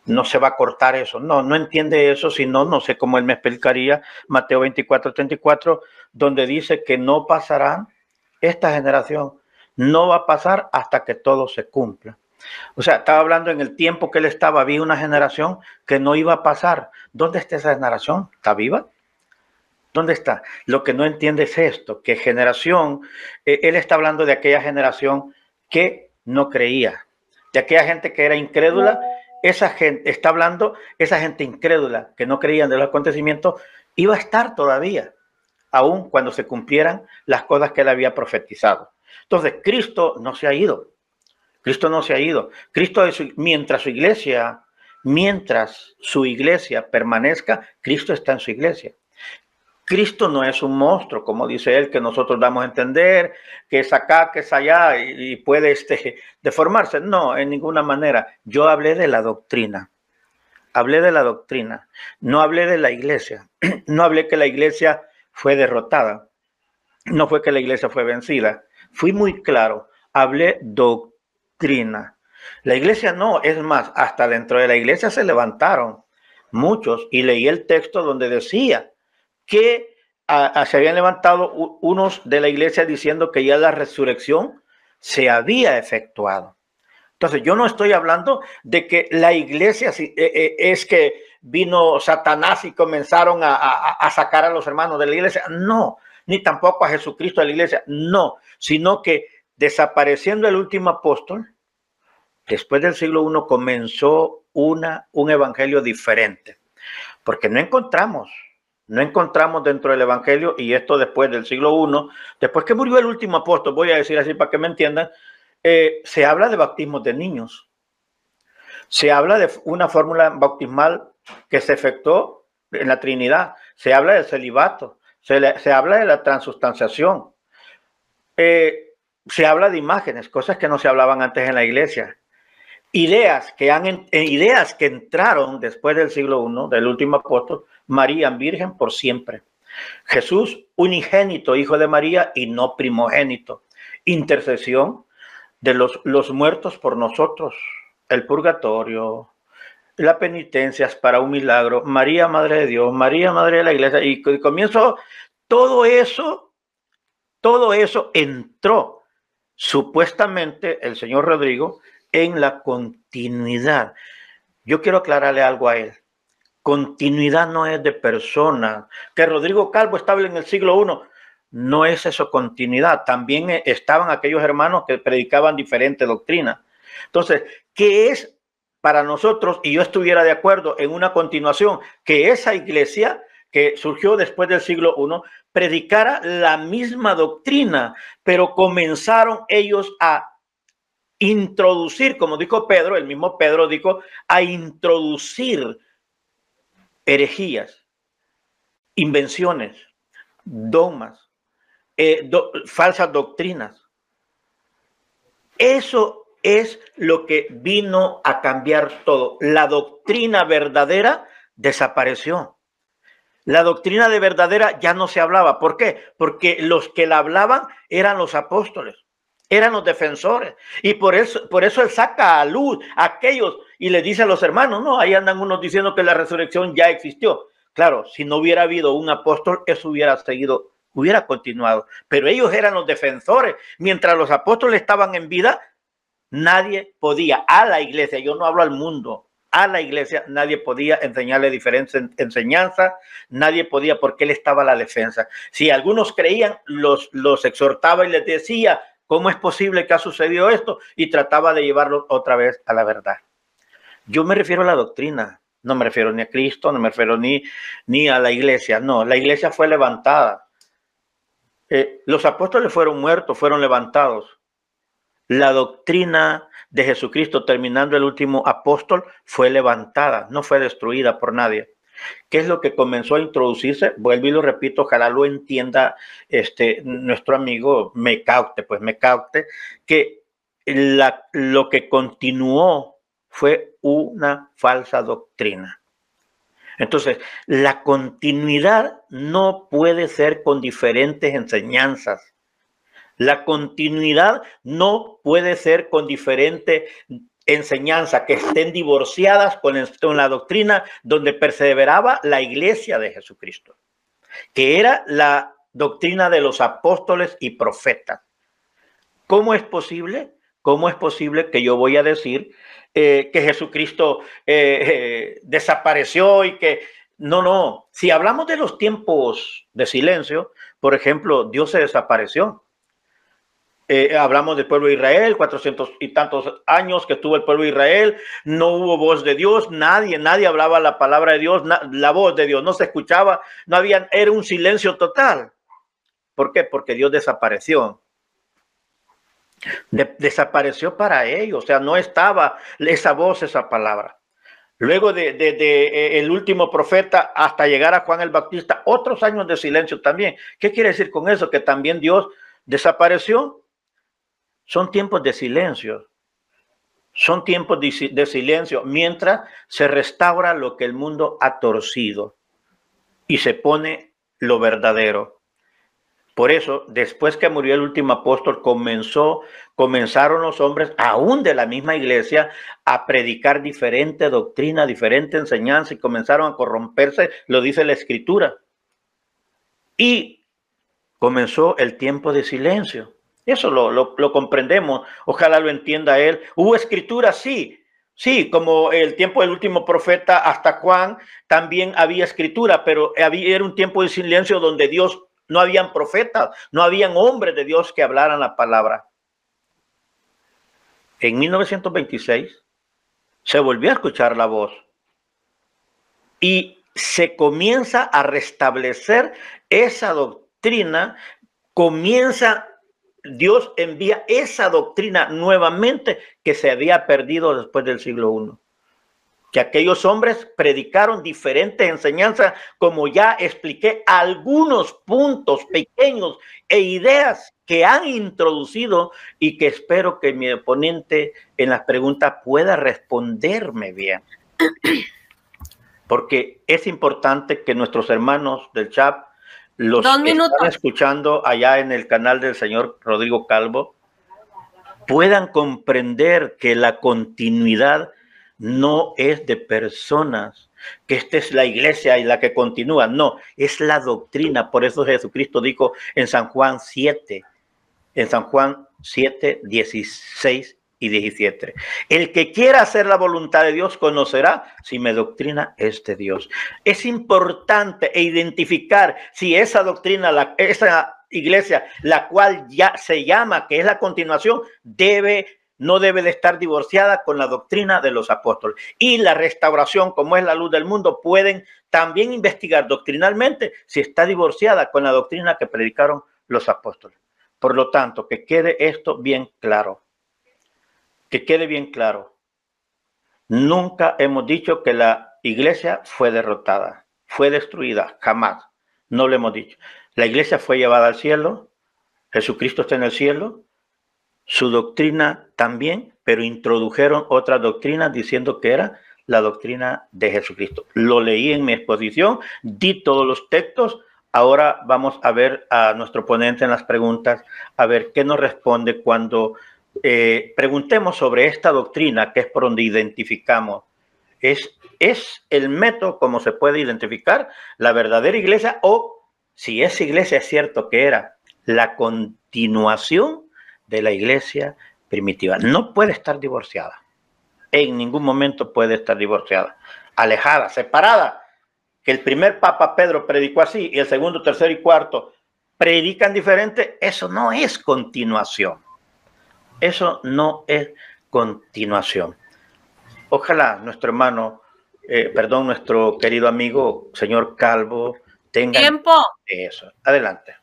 no se va a cortar eso. No, no entiende eso, sino no sé cómo él me explicaría Mateo 24, 34, donde dice que no pasarán esta generación, no va a pasar hasta que todo se cumpla. O sea, estaba hablando en el tiempo que él estaba, había una generación que no iba a pasar. ¿Dónde está esa generación? ¿Está viva? ¿Dónde está? Lo que no entiende es esto, que generación, eh, él está hablando de aquella generación que no creía. De aquella gente que era incrédula, esa gente está hablando, esa gente incrédula que no creían de los acontecimientos, iba a estar todavía, aún cuando se cumplieran las cosas que él había profetizado. Entonces, Cristo no se ha ido. Cristo no se ha ido. Cristo, mientras su iglesia, mientras su iglesia permanezca, Cristo está en su iglesia. Cristo no es un monstruo, como dice él, que nosotros damos a entender, que es acá, que es allá y, puede este, deformarse. No, en ninguna manera. Yo hablé de la doctrina. Hablé de la doctrina. No hablé de la iglesia. No hablé que la iglesia fue derrotada. No fue que la iglesia fue vencida. Fui muy claro. Hablé doctrina. La iglesia no, es más, hasta dentro de la iglesia se levantaron muchos y leí el texto donde decía que se habían levantado unos de la iglesia diciendo que ya la resurrección se había efectuado. Entonces, yo no estoy hablando de que la iglesia eh, eh, es que vino Satanás y comenzaron a, sacar a los hermanos de la iglesia. No, ni tampoco a Jesucristo de la iglesia. No, sino que desapareciendo el último apóstol, después del siglo I comenzó una, un evangelio diferente. Porque no encontramos no encontramos dentro del Evangelio, y esto después del siglo I, después que murió el último apóstol, voy a decir así para que me entiendan, eh, se habla de bautismos de niños. Se habla de una fórmula bautismal que se efectuó en la Trinidad. Se habla del celibato. Se, habla de la transustanciación. Eh, se habla de imágenes, cosas que no se hablaban antes en la iglesia. Ideas que, han, eh, ideas que entraron después del siglo I, del último apóstol, María Virgen por siempre. Jesús, unigénito, hijo de María y no primogénito. Intercesión de los, los muertos por nosotros, el purgatorio, la penitencia para un milagro, María, Madre de Dios, María, Madre de la Iglesia, y comienzo todo eso, todo eso entró supuestamente el señor Rodrigo en la continuidad. Yo quiero aclararle algo a él. Continuidad no es de persona Que Rodrigo Calvo estable en el siglo I, no es eso continuidad. También eh, estaban aquellos hermanos que predicaban diferentes doctrina Entonces, ¿qué es para nosotros? Y yo estuviera de acuerdo en una continuación, que esa iglesia que surgió después del siglo I predicara la misma doctrina, pero comenzaron ellos a introducir, como dijo Pedro, el mismo Pedro dijo, a introducir herejías, invenciones, dogmas, eh, falsas doctrinas. Eso es lo que vino a cambiar todo. La doctrina verdadera desapareció. La doctrina de verdadera ya no se hablaba. ¿Por qué? Porque los que la hablaban eran los apóstoles, eran los defensores. Y por eso, por eso él saca a luz aquellos y le dice a los hermanos, ¿no? Ahí andan unos diciendo que la resurrección ya existió. Claro, si no hubiera habido un apóstol, eso hubiera seguido, hubiera continuado. Pero ellos eran los defensores. Mientras los apóstoles estaban en vida, nadie podía, a la iglesia, yo no hablo al mundo, a la iglesia, nadie podía enseñarle diferentes enseñanzas, nadie podía porque él estaba a la defensa. Si algunos creían, los, los exhortaba y les decía, ¿cómo es posible que ha sucedido esto? Y trataba de llevarlos otra vez a la verdad. Yo me refiero a la doctrina, no me refiero ni a Cristo, no me refiero ni, ni a la iglesia, no, la iglesia fue levantada. Eh, los apóstoles fueron muertos, fueron levantados. La doctrina de Jesucristo, terminando el último apóstol, fue levantada, no fue destruida por nadie. ¿Qué es lo que comenzó a introducirse? Vuelvo y lo repito, ojalá lo entienda este, nuestro amigo Mecaute, pues Mecaute, que la, lo que continuó fue una falsa doctrina. Entonces, la continuidad no puede ser con diferentes enseñanzas. La continuidad no puede ser con diferentes enseñanzas que estén divorciadas con, la doctrina donde perseveraba la iglesia de Jesucristo, que era la doctrina de los apóstoles y profetas. ¿Cómo es posible? ¿Cómo es posible que yo voy a decir eh, que Jesucristo eh, eh, desapareció y que... No, no, si hablamos de los tiempos de silencio, por ejemplo, Dios se desapareció. hablamos del pueblo de Israel, cuatrocientos y tantos años que estuvo el pueblo de Israel, no hubo voz de Dios, nadie, nadie hablaba la palabra de Dios, la voz de Dios no se escuchaba, no había, era un silencio total. ¿Por qué? Porque Dios desapareció desapareció para ellos, o sea, no estaba esa voz, esa palabra. Luego de, eh, el último profeta hasta llegar a Juan el Bautista, otros años de silencio también. ¿Qué quiere decir con eso? Que también Dios desapareció. Son tiempos de silencio. Son tiempos de, de silencio mientras se restaura lo que el mundo ha torcido y se pone lo verdadero. Por eso, después que murió el último apóstol, comenzó, comenzaron los hombres, aún de la misma iglesia, a predicar diferente doctrina, diferente enseñanza y comenzaron a corromperse, lo dice la escritura. Y comenzó el tiempo de silencio. Eso lo, lo, comprendemos, ojalá lo entienda él. Hubo escritura, sí, Sí, como el tiempo del último profeta hasta Juan, también había escritura, pero había, era un tiempo de silencio donde Dios no habían profetas, no habían hombres de Dios que hablaran la palabra. En 1926 se volvió a escuchar la voz y se comienza a restablecer esa doctrina, comienza Dios envía esa doctrina nuevamente que se había perdido después del siglo I que aquellos hombres predicaron diferentes enseñanza como ya expliqué, algunos puntos pequeños e ideas que han introducido y que espero que mi oponente en las preguntas pueda responderme bien. Porque es importante que nuestros hermanos del CHAP, los que están escuchando allá en el canal del señor Rodrigo Calvo, puedan comprender que la continuidad no es de personas, que esta es la iglesia y la que continúa, no, es la doctrina. Por eso Jesucristo dijo en San Juan 7, en San Juan 7, 16 y 17. El que quiera hacer la voluntad de Dios conocerá si me doctrina este Dios. Es importante identificar si esa doctrina, la, esa iglesia, la cual ya se llama, que es la continuación, debe no debe de estar divorciada con la doctrina de los apóstoles. Y la restauración, como es la luz del mundo, pueden también investigar doctrinalmente si está divorciada con la doctrina que predicaron los apóstoles. Por lo tanto, que quede esto bien claro. Que quede bien claro. Nunca hemos dicho que la iglesia fue derrotada, fue destruida, jamás. No lo hemos dicho. La iglesia fue llevada al cielo, Jesucristo está en el cielo, su doctrina también, pero introdujeron otra doctrina diciendo que era la doctrina de Jesucristo. Lo leí en mi exposición, di todos los textos, ahora vamos a ver a nuestro ponente en las preguntas, a ver qué nos responde cuando eh, preguntemos sobre esta doctrina, que es por donde identificamos. Es, es el método como se puede identificar la verdadera iglesia o si esa iglesia es cierto que era la continuación de la iglesia primitiva. No puede estar divorciada. En ningún momento puede estar divorciada. Alejada, separada. Que el primer Papa Pedro predicó así y el segundo, tercero y cuarto predican diferente. Eso no es continuación. Eso no es continuación. Ojalá nuestro hermano, eh, perdón, nuestro querido amigo, señor Calvo, tenga... Tiempo. Eso. Adelante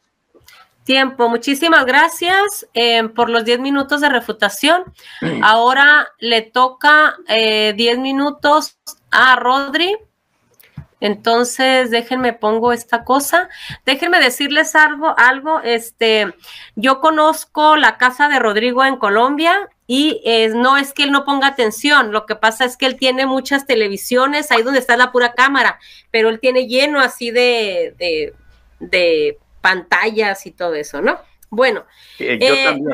tiempo. Muchísimas gracias eh, por los 10 minutos de refutación. Mm. Ahora le toca 10 eh, minutos a Rodri. Entonces, déjenme pongo esta cosa. Déjenme decirles algo, algo. Este, yo conozco la casa de Rodrigo en Colombia y eh, no es que él no ponga atención. Lo que pasa es que él tiene muchas televisiones ahí donde está la pura cámara, pero él tiene lleno así de, de pantallas y todo eso, ¿no? Bueno, eh, también.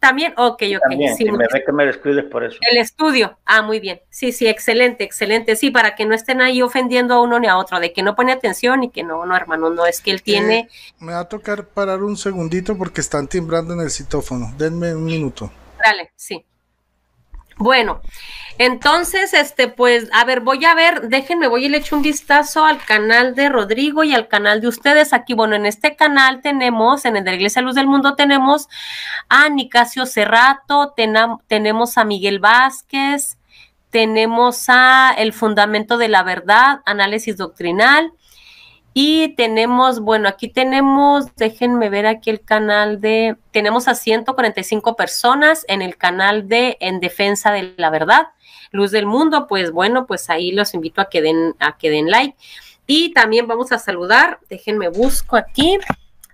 también, ok, ok. sí, me ve por eso. El estudio, ah, muy bien. Sí, sí, excelente, excelente. Sí, para que no estén ahí ofendiendo a uno ni a otro, de que no pone atención y que no, no, hermano, no, es que él eh, tiene. me va a tocar parar un segundito porque están timbrando en el citófono. Denme un minuto. Dale, sí. Bueno, entonces, este, pues, a ver, voy a ver, déjenme, voy y le echo un vistazo al canal de Rodrigo y al canal de ustedes. Aquí, bueno, en este canal tenemos, en el de la Iglesia Luz del Mundo, tenemos a Nicasio Cerrato, tenemos a Miguel Vázquez, tenemos a El Fundamento de la Verdad, Análisis Doctrinal, y tenemos, bueno, aquí tenemos, déjenme ver aquí el canal de, tenemos a 145 personas en el canal de En Defensa de la Verdad, Luz del Mundo, pues bueno, pues ahí los invito a que den, a que den like. Y también vamos a saludar, déjenme busco aquí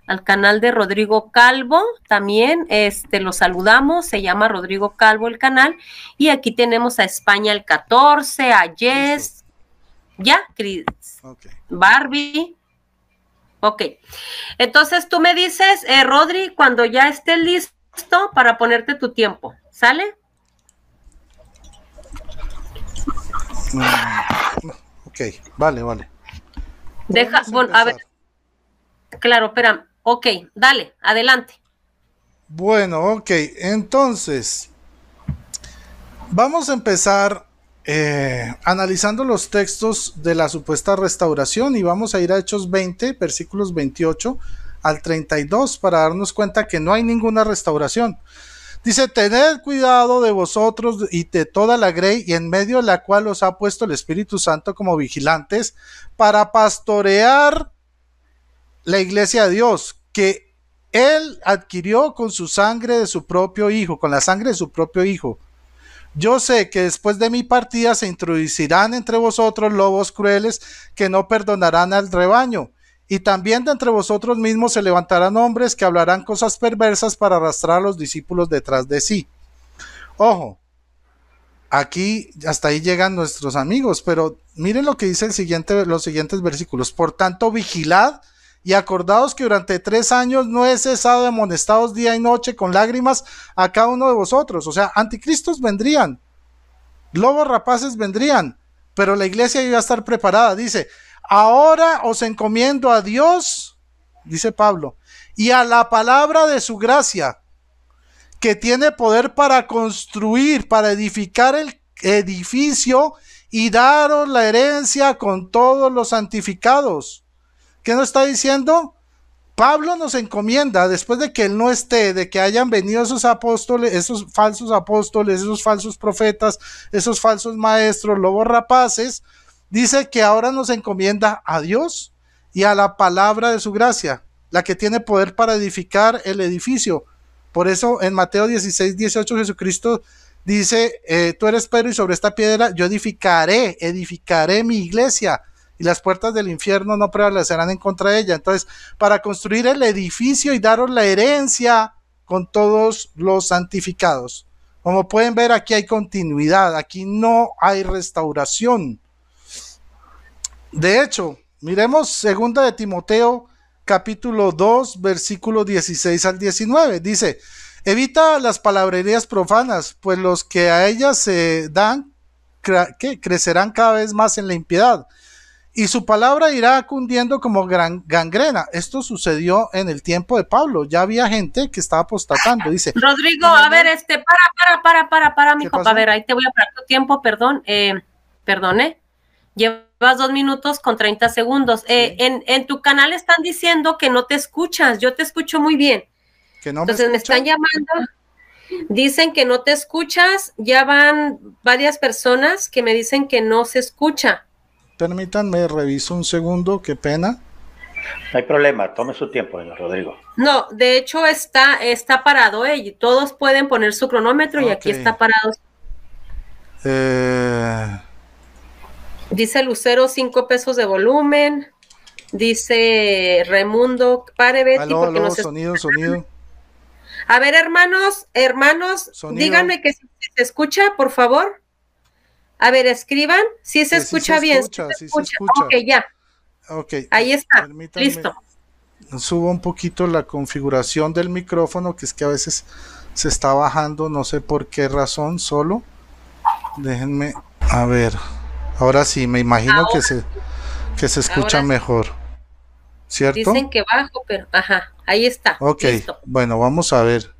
al canal de Rodrigo Calvo, también este lo saludamos, se llama Rodrigo Calvo el canal y aquí tenemos a España el 14, a Yes, ya, Chris. Okay. Barbie. Ok. Entonces tú me dices, eh, Rodri, cuando ya esté listo para ponerte tu tiempo. ¿Sale? Mm, ok, vale, vale. Deja, bueno, a ver. Claro, espera. Ok, dale, adelante. Bueno, ok, entonces vamos a empezar eh, analizando los textos de la supuesta restauración y vamos a ir a Hechos 20, versículos 28 al 32 para darnos cuenta que no hay ninguna restauración. Dice, tened cuidado de vosotros y de toda la grey y en medio de la cual os ha puesto el Espíritu Santo como vigilantes para pastorear la iglesia de Dios, que él adquirió con su sangre de su propio hijo, con la sangre de su propio hijo. Yo sé que después de mi partida se introducirán entre vosotros lobos crueles que no perdonarán al rebaño. Y también de entre vosotros mismos se levantarán hombres que hablarán cosas perversas para arrastrar a los discípulos detrás de sí. Ojo, aquí hasta ahí llegan nuestros amigos, pero miren lo que dice el siguiente, los siguientes versículos. Por tanto, vigilad y acordaos que durante tres años no he cesado de amonestados día y noche con lágrimas a cada uno de vosotros. O sea, anticristos vendrían, lobos rapaces vendrían, pero la iglesia iba a estar preparada. Dice, ahora os encomiendo a Dios, dice Pablo, y a la palabra de su gracia, que tiene poder para construir, para edificar el edificio y daros la herencia con todos los santificados. ¿Qué nos está diciendo? Pablo nos encomienda, después de que él no esté, de que hayan venido esos apóstoles, esos falsos apóstoles, esos falsos profetas, esos falsos maestros, lobos rapaces, dice que ahora nos encomienda a Dios y a la palabra de su gracia, la que tiene poder para edificar el edificio. Por eso en Mateo 16, 18 Jesucristo dice, eh, tú eres Pedro y sobre esta piedra yo edificaré, edificaré mi iglesia y las puertas del infierno no prevalecerán en contra de ella. Entonces, para construir el edificio y daros la herencia con todos los santificados. Como pueden ver, aquí hay continuidad, aquí no hay restauración. De hecho, miremos segunda de Timoteo capítulo 2, versículo 16 al 19. Dice, evita las palabrerías profanas, pues los que a ellas se dan crecerán cada vez más en la impiedad y su palabra irá cundiendo como gangrena. Esto sucedió en el tiempo de Pablo. Ya había gente que estaba apostatando. Dice Rodrigo, a ver, este, para, para, para, para, para, mi papá. A ver, ahí te voy a parar tu tiempo, perdón, eh, perdone. Eh. Llevas dos minutos con 30 segundos. Eh, en, tu canal están diciendo que no te escuchas. Yo te escucho muy bien. ¿Que Entonces me están llamando. Dicen que no te escuchas. Ya van varias personas que me dicen que no se escucha. Permítanme, reviso un segundo, qué pena. No hay problema, tome su tiempo, Rodrigo. No, de hecho está, está parado, ¿eh? todos pueden poner su cronómetro y aquí está parado. Eh. Dice Lucero cinco pesos de volumen, dice Remundo, pare Betty. sonido, sonido. A ver, hermanos, hermanos, díganme que se escucha, por favor. A ver, escriban. Si se, escucha bien. se escucha. Ok, ya. ok, Ahí está. Listo. Subo un poquito la configuración del micrófono, que es que a veces se está bajando, no sé por qué razón, solo. Déjenme, a ver. Ahora sí, me imagino que se que se escucha mejor. ¿Cierto? Dicen que bajo, pero ajá, ahí está. Ok, bueno, vamos a ver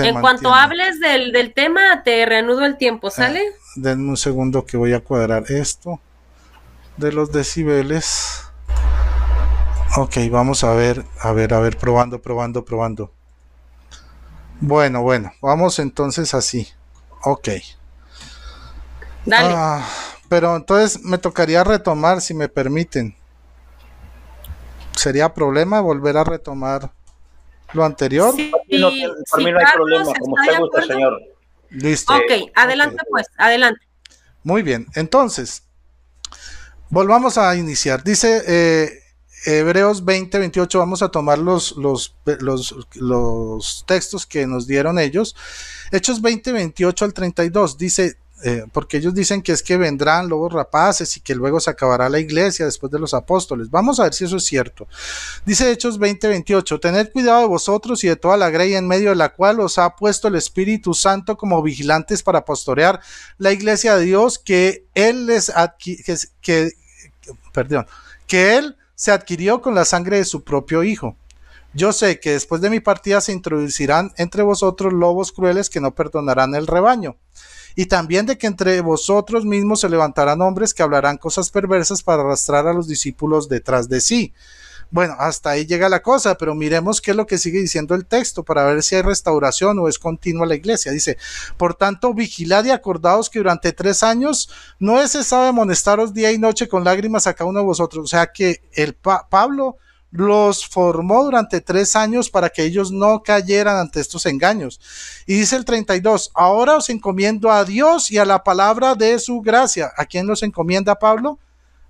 en cuanto hables del, tema, te reanudo el tiempo, ah, ¿sale? denme un segundo que voy a cuadrar esto de los decibeles. Ok, vamos a ver, a ver, a ver, probando, probando, probando. Bueno, bueno, vamos entonces así. Ok. Dale. Ah, pero entonces me tocaría retomar, si me permiten. ¿Sería problema volver a retomar? lo anterior. Sí, no, hay problema, como usted gusta, señor. Listo. Ok, adelante pues, adelante. Muy bien, entonces, volvamos a iniciar. Dice eh, Hebreos 20, 28, vamos a tomar los, los, los textos que nos dieron ellos. Hechos 20, 28 al 32, dice, eh, porque ellos dicen que es que vendrán lobos rapaces y que luego se acabará la iglesia después de los apóstoles. Vamos a ver si eso es cierto. Dice Hechos 20:28, tened cuidado de vosotros y de toda la grey en medio de la cual os ha puesto el Espíritu Santo como vigilantes para pastorear la iglesia de Dios que Él les perdón, que Él se adquirió con la sangre de su propio Hijo. Yo sé que después de mi partida se introducirán entre vosotros lobos crueles que no perdonarán el rebaño y también de que entre vosotros mismos se levantarán hombres que hablarán cosas perversas para arrastrar a los discípulos detrás de sí. Bueno, hasta ahí llega la cosa, pero miremos qué es lo que sigue diciendo el texto para ver si hay restauración o es continua la iglesia. Dice, por tanto, vigilad y acordaos que durante tres años no he cesado de amonestaros día y noche con lágrimas a cada uno de vosotros. O sea que el Pablo los formó durante tres años para que ellos no cayeran ante estos engaños. Y dice el 32, ahora os encomiendo a Dios y a la palabra de su gracia. ¿A quién los encomienda Pablo?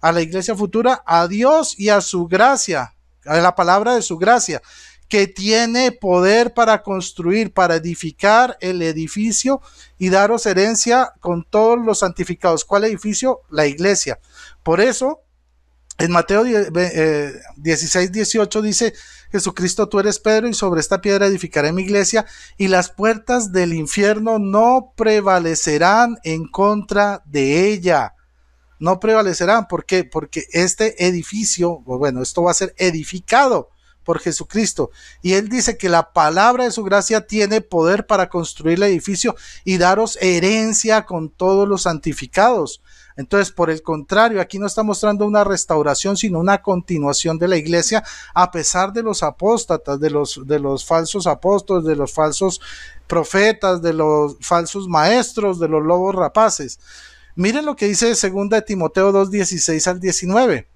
A la iglesia futura, a Dios y a su gracia, a la palabra de su gracia, que tiene poder para construir, para edificar el edificio y daros herencia con todos los santificados. ¿Cuál edificio? La iglesia. Por eso en Mateo 16, 18 eh, dice, Jesucristo, tú eres Pedro y sobre esta piedra edificaré mi iglesia y las puertas del infierno no prevalecerán en contra de ella. No prevalecerán, ¿por qué? Porque este edificio, bueno, esto va a ser edificado por Jesucristo. Y él dice que la palabra de su gracia tiene poder para construir el edificio y daros herencia con todos los santificados. Entonces, por el contrario, aquí no está mostrando una restauración, sino una continuación de la iglesia, a pesar de los apóstatas, de los, falsos apóstoles, de los falsos profetas, de los falsos maestros, de los lobos rapaces. Miren lo que dice 2 de Timoteo 2, 16 al 19.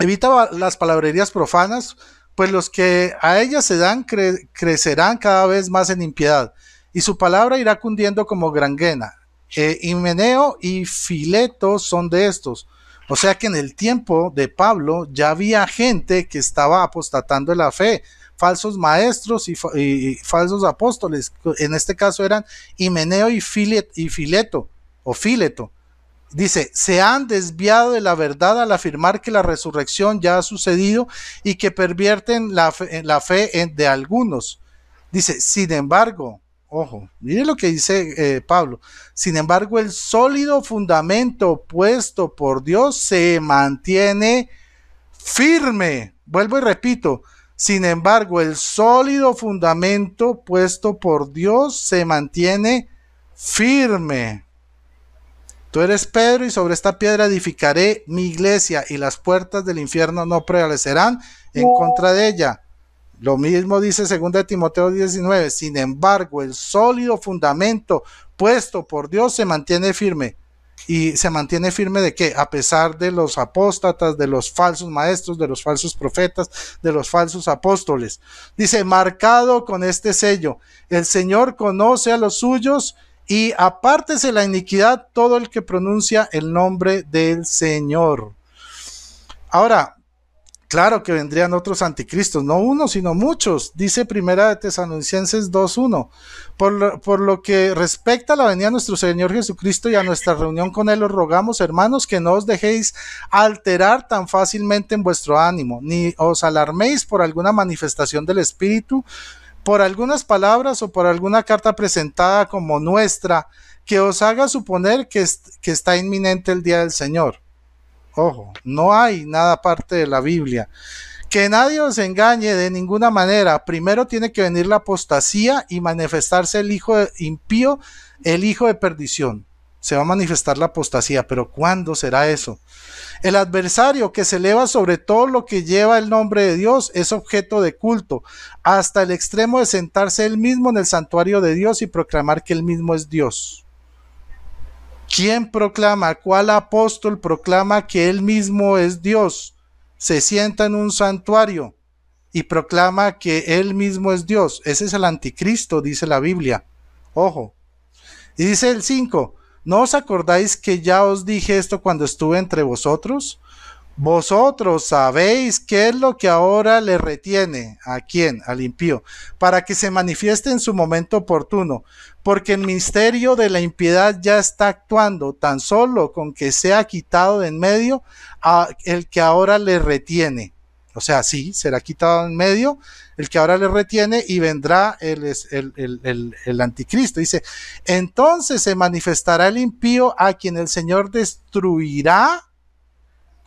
Evita las palabrerías profanas, pues los que a ellas se dan crecerán cada vez más en impiedad, y su palabra irá cundiendo como granguena eh, Himeneo y Fileto son de estos. O sea que en el tiempo de Pablo ya había gente que estaba apostatando la fe, falsos maestros y, falsos apóstoles. En este caso eran Himeneo y, Filet y Fileto o Fileto. Dice, se han desviado de la verdad al afirmar que la resurrección ya ha sucedido y que pervierten la fe, la fe de algunos. Dice, sin embargo, Ojo, mire lo que dice eh, Pablo. Sin embargo, el sólido fundamento puesto por Dios se mantiene firme. Vuelvo y repito. Sin embargo, el sólido fundamento puesto por Dios se mantiene firme. Tú eres Pedro y sobre esta piedra edificaré mi iglesia y las puertas del infierno no prevalecerán en contra de ella. Lo mismo dice 2 Timoteo 19, sin embargo, el sólido fundamento puesto por Dios se mantiene firme. ¿Y se mantiene firme de qué? A pesar de los apóstatas, de los falsos maestros, de los falsos profetas, de los falsos apóstoles. Dice, marcado con este sello, el Señor conoce a los suyos y apártese la iniquidad todo el que pronuncia el nombre del Señor. Ahora, Claro que vendrían otros anticristos, no uno, sino muchos, dice Primera de Tesalonicenses 2.1. Por, lo, por lo que respecta a la venida de nuestro Señor Jesucristo y a nuestra reunión con Él, os rogamos, hermanos, que no os dejéis alterar tan fácilmente en vuestro ánimo, ni os alarméis por alguna manifestación del Espíritu, por algunas palabras o por alguna carta presentada como nuestra, que os haga suponer que está inminente el día del Señor Ojo, no hay nada aparte de la Biblia. Que nadie os engañe de ninguna manera. Primero tiene que venir la apostasía y manifestarse el hijo impío, el hijo de perdición. Se va a manifestar la apostasía, pero ¿cuándo será eso? El adversario que se eleva sobre todo lo que lleva el nombre de Dios es objeto de culto, hasta el extremo de sentarse él mismo en el santuario de Dios y proclamar que él mismo es Dios. ¿Quién proclama? ¿Cuál apóstol proclama que él mismo es Dios? Se sienta en un santuario y proclama que él mismo es Dios. Ese es el anticristo, dice la Biblia. Ojo. Y dice el 5, ¿no os acordáis que ya os dije esto cuando estuve entre vosotros? Vosotros sabéis qué es lo que ahora le retiene. ¿A quién? Al impío. Para que se manifieste en su momento oportuno. Porque el misterio de la impiedad ya está actuando. Tan solo con que sea quitado de en medio a el que ahora le retiene. O sea, sí, será quitado en medio el que ahora le retiene y vendrá el, el, el, anticristo. Dice, entonces se manifestará el impío a quien el Señor destruirá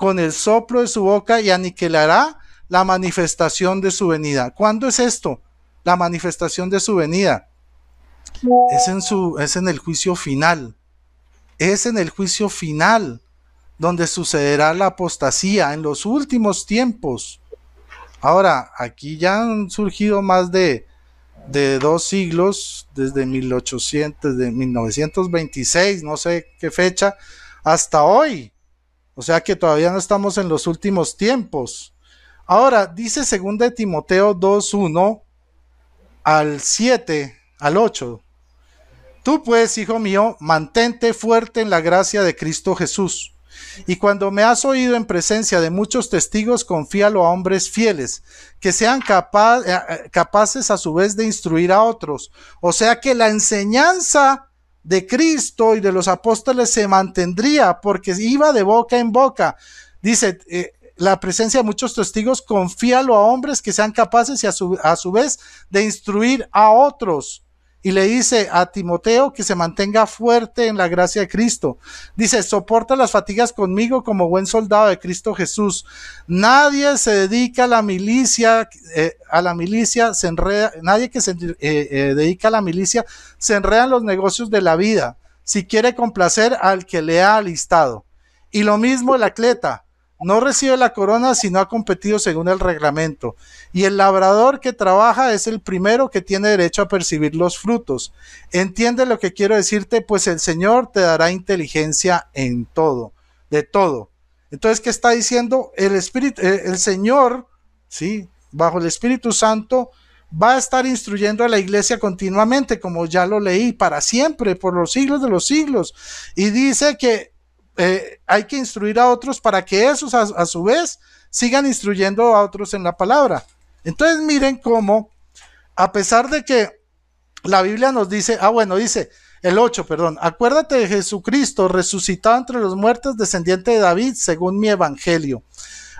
con el soplo de su boca y aniquilará la manifestación de su venida. ¿Cuándo es esto? La manifestación de su venida. Es en, su, es en el juicio final. Es en el juicio final donde sucederá la apostasía en los últimos tiempos. Ahora, aquí ya han surgido más de, de dos siglos, desde 1800, desde 1926, no sé qué fecha, hasta hoy, o sea que todavía no estamos en los últimos tiempos. Ahora, dice 2 de Timoteo 2.1 al 7, al 8. Tú pues, hijo mío, mantente fuerte en la gracia de Cristo Jesús. Y cuando me has oído en presencia de muchos testigos, confíalo a hombres fieles, que sean eh, eh, capaces a su vez de instruir a otros. O sea que la enseñanza de Cristo y de los apóstoles se mantendría porque iba de boca en boca. Dice, eh, la presencia de muchos testigos confíalo a hombres que sean capaces y a su, a su vez de instruir a otros y le dice a Timoteo que se mantenga fuerte en la gracia de Cristo. Dice, soporta las fatigas conmigo como buen soldado de Cristo Jesús. Nadie se dedica a la milicia, eh, a la milicia se enrea. nadie que se eh, eh, dedica a la milicia se enreda en los negocios de la vida, si quiere complacer al que le ha alistado. Y lo mismo el atleta, no recibe la corona si no ha competido según el reglamento. Y el labrador que trabaja es el primero que tiene derecho a percibir los frutos. Entiende lo que quiero decirte, pues el Señor te dará inteligencia en todo, de todo. Entonces, ¿qué está diciendo? El Espíritu, eh, el Señor, sí, bajo el Espíritu Santo, va a estar instruyendo a la iglesia continuamente, como ya lo leí, para siempre, por los siglos de los siglos. Y dice que eh, hay que instruir a otros para que esos a, a su vez sigan instruyendo a otros en la palabra. Entonces miren cómo, a pesar de que la Biblia nos dice, ah bueno, dice el 8, perdón, acuérdate de Jesucristo resucitado entre los muertos, descendiente de David, según mi evangelio.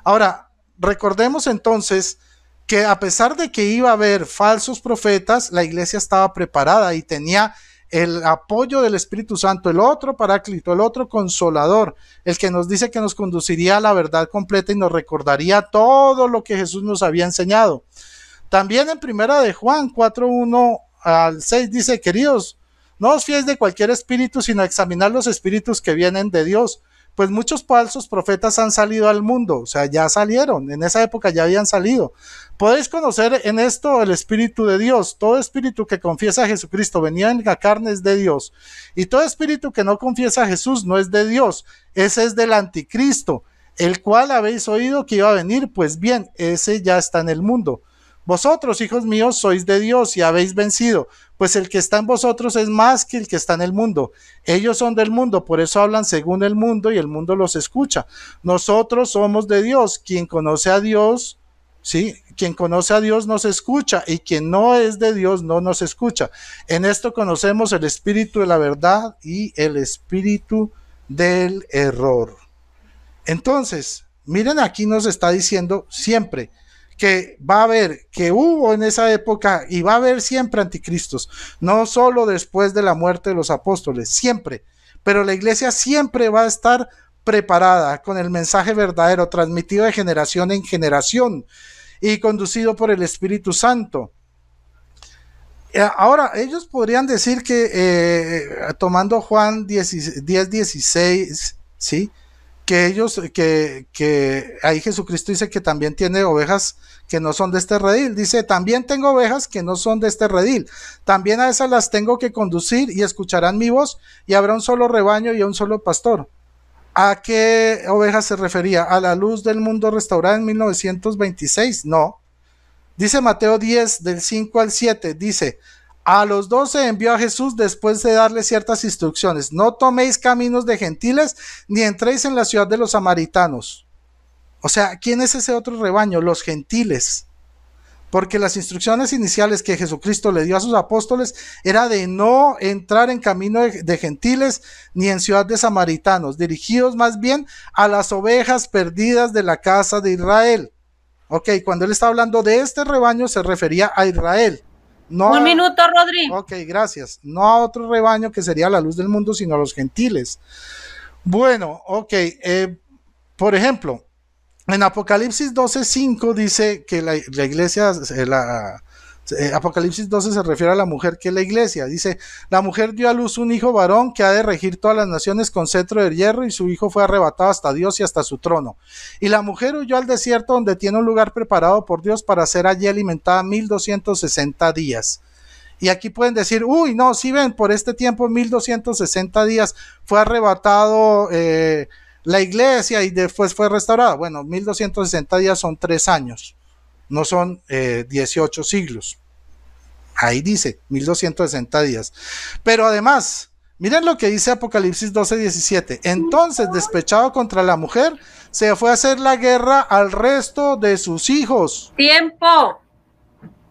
Ahora, recordemos entonces que a pesar de que iba a haber falsos profetas, la iglesia estaba preparada y tenía el apoyo del Espíritu Santo, el otro paráclito, el otro consolador, el que nos dice que nos conduciría a la verdad completa y nos recordaría todo lo que Jesús nos había enseñado. También en primera de Juan 4:1 al 6 dice, "Queridos, no os fiéis de cualquier espíritu, sino examinar los espíritus que vienen de Dios, pues muchos falsos profetas han salido al mundo, o sea, ya salieron, en esa época ya habían salido. Podéis conocer en esto el Espíritu de Dios, todo espíritu que confiesa a Jesucristo venía en la carne es de Dios, y todo espíritu que no confiesa a Jesús no es de Dios, ese es del anticristo, el cual habéis oído que iba a venir, pues bien, ese ya está en el mundo. Vosotros, hijos míos, sois de Dios y habéis vencido, pues el que está en vosotros es más que el que está en el mundo. Ellos son del mundo, por eso hablan según el mundo y el mundo los escucha. Nosotros somos de Dios, quien conoce a Dios, ¿sí? Quien conoce a Dios nos escucha y quien no es de Dios no nos escucha. En esto conocemos el espíritu de la verdad y el espíritu del error. Entonces, miren aquí nos está diciendo siempre, que va a haber, que hubo en esa época y va a haber siempre anticristos, no solo después de la muerte de los apóstoles, siempre. Pero la iglesia siempre va a estar preparada con el mensaje verdadero, transmitido de generación en generación y conducido por el Espíritu Santo. Eh, ahora, ellos podrían decir que eh, tomando Juan 10, 10 16, ¿sí? que ellos, que, que ahí Jesucristo dice que también tiene ovejas que no son de este redil. Dice, también tengo ovejas que no son de este redil. También a esas las tengo que conducir y escucharán mi voz y habrá un solo rebaño y un solo pastor. ¿A qué ovejas se refería? ¿A la luz del mundo restaurada en 1926? No. Dice Mateo 10, del 5 al 7, dice, a los doce envió a Jesús después de darle ciertas instrucciones. No toméis caminos de gentiles ni entréis en la ciudad de los samaritanos. O sea, ¿quién es ese otro rebaño? Los gentiles. Porque las instrucciones iniciales que Jesucristo le dio a sus apóstoles era de no entrar en camino de, gentiles ni en ciudad de samaritanos, dirigidos más bien a las ovejas perdidas de la casa de Israel. Ok, cuando él está hablando de este rebaño se refería a Israel. Un minuto, Rodri. Ok, gracias. No a otro rebaño que sería la luz del mundo, sino a los gentiles. Bueno, ok. Eh, por ejemplo, en Apocalipsis 12:5 dice que la, la iglesia, eh, la, eh, Apocalipsis 12 se refiere a la mujer que es la iglesia. Dice, la mujer dio a luz un hijo varón que ha de regir todas las naciones con cetro de hierro y su hijo fue arrebatado hasta Dios y hasta su trono. Y la mujer huyó al desierto donde tiene un lugar preparado por Dios para ser allí alimentada 1260 días. Y aquí pueden decir, uy, no, si ven, por este tiempo, 1260 días, fue arrebatado eh, la iglesia y después fue restaurada. Bueno, 1260 días son tres años no son 18 eh, siglos. Ahí dice, 1260 días. Pero además, miren lo que dice Apocalipsis 12, 17. Entonces, despechado contra la mujer, se fue a hacer la guerra al resto de sus hijos. Tiempo.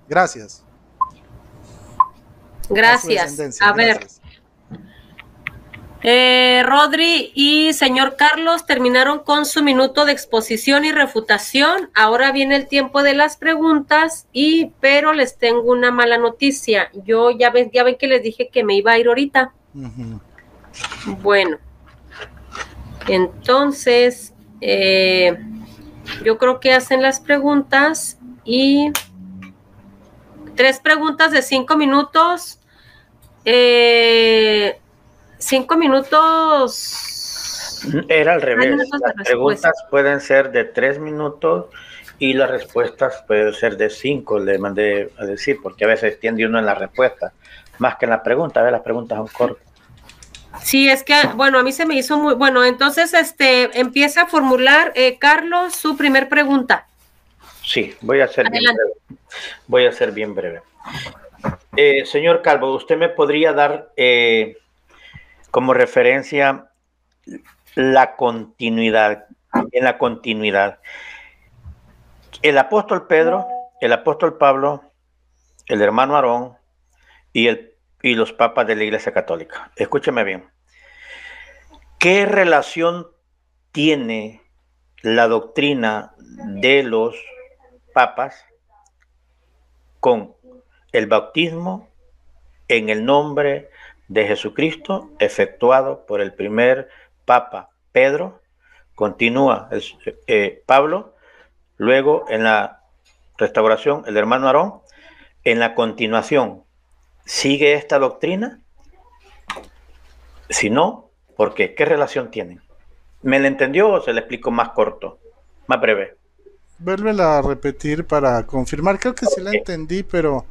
Gracias. Gracias. A, ver. Eh, Rodri y señor Carlos terminaron con su minuto de exposición y refutación. Ahora viene el tiempo de las preguntas y pero les tengo una mala noticia. Yo ya ven, ya que les dije que me iba a ir ahorita. Bueno, entonces eh, yo creo que hacen las preguntas y tres preguntas de cinco minutos. Eh, cinco minutos. Era al revés. Las preguntas pueden ser de tres minutos y las respuestas pueden ser de cinco, le mandé a decir, porque a veces tiende uno en la respuesta, más que en la pregunta. A ver, las preguntas son cortas. Sí, es que, bueno, a mí se me hizo muy bueno. Entonces, este, empieza a formular, eh, Carlos, su primer pregunta. Sí, voy a ser bien breve. Voy a ser bien breve. Eh, señor Calvo, ¿usted me podría dar eh, como referencia la continuidad, en la continuidad. El apóstol Pedro, el apóstol Pablo, el hermano Aarón y, el, y los papas de la Iglesia Católica. Escúcheme bien. ¿Qué relación tiene la doctrina de los papas con el bautismo en el nombre de Jesucristo efectuado por el primer Papa Pedro, continúa eh, Pablo, luego en la restauración el hermano Aarón, en la continuación, ¿sigue esta doctrina? Si no, ¿por qué? ¿Qué relación tienen? ¿Me la entendió o se le explico más corto, más breve? Vuélvela a repetir para confirmar. Creo que sí la entendí, pero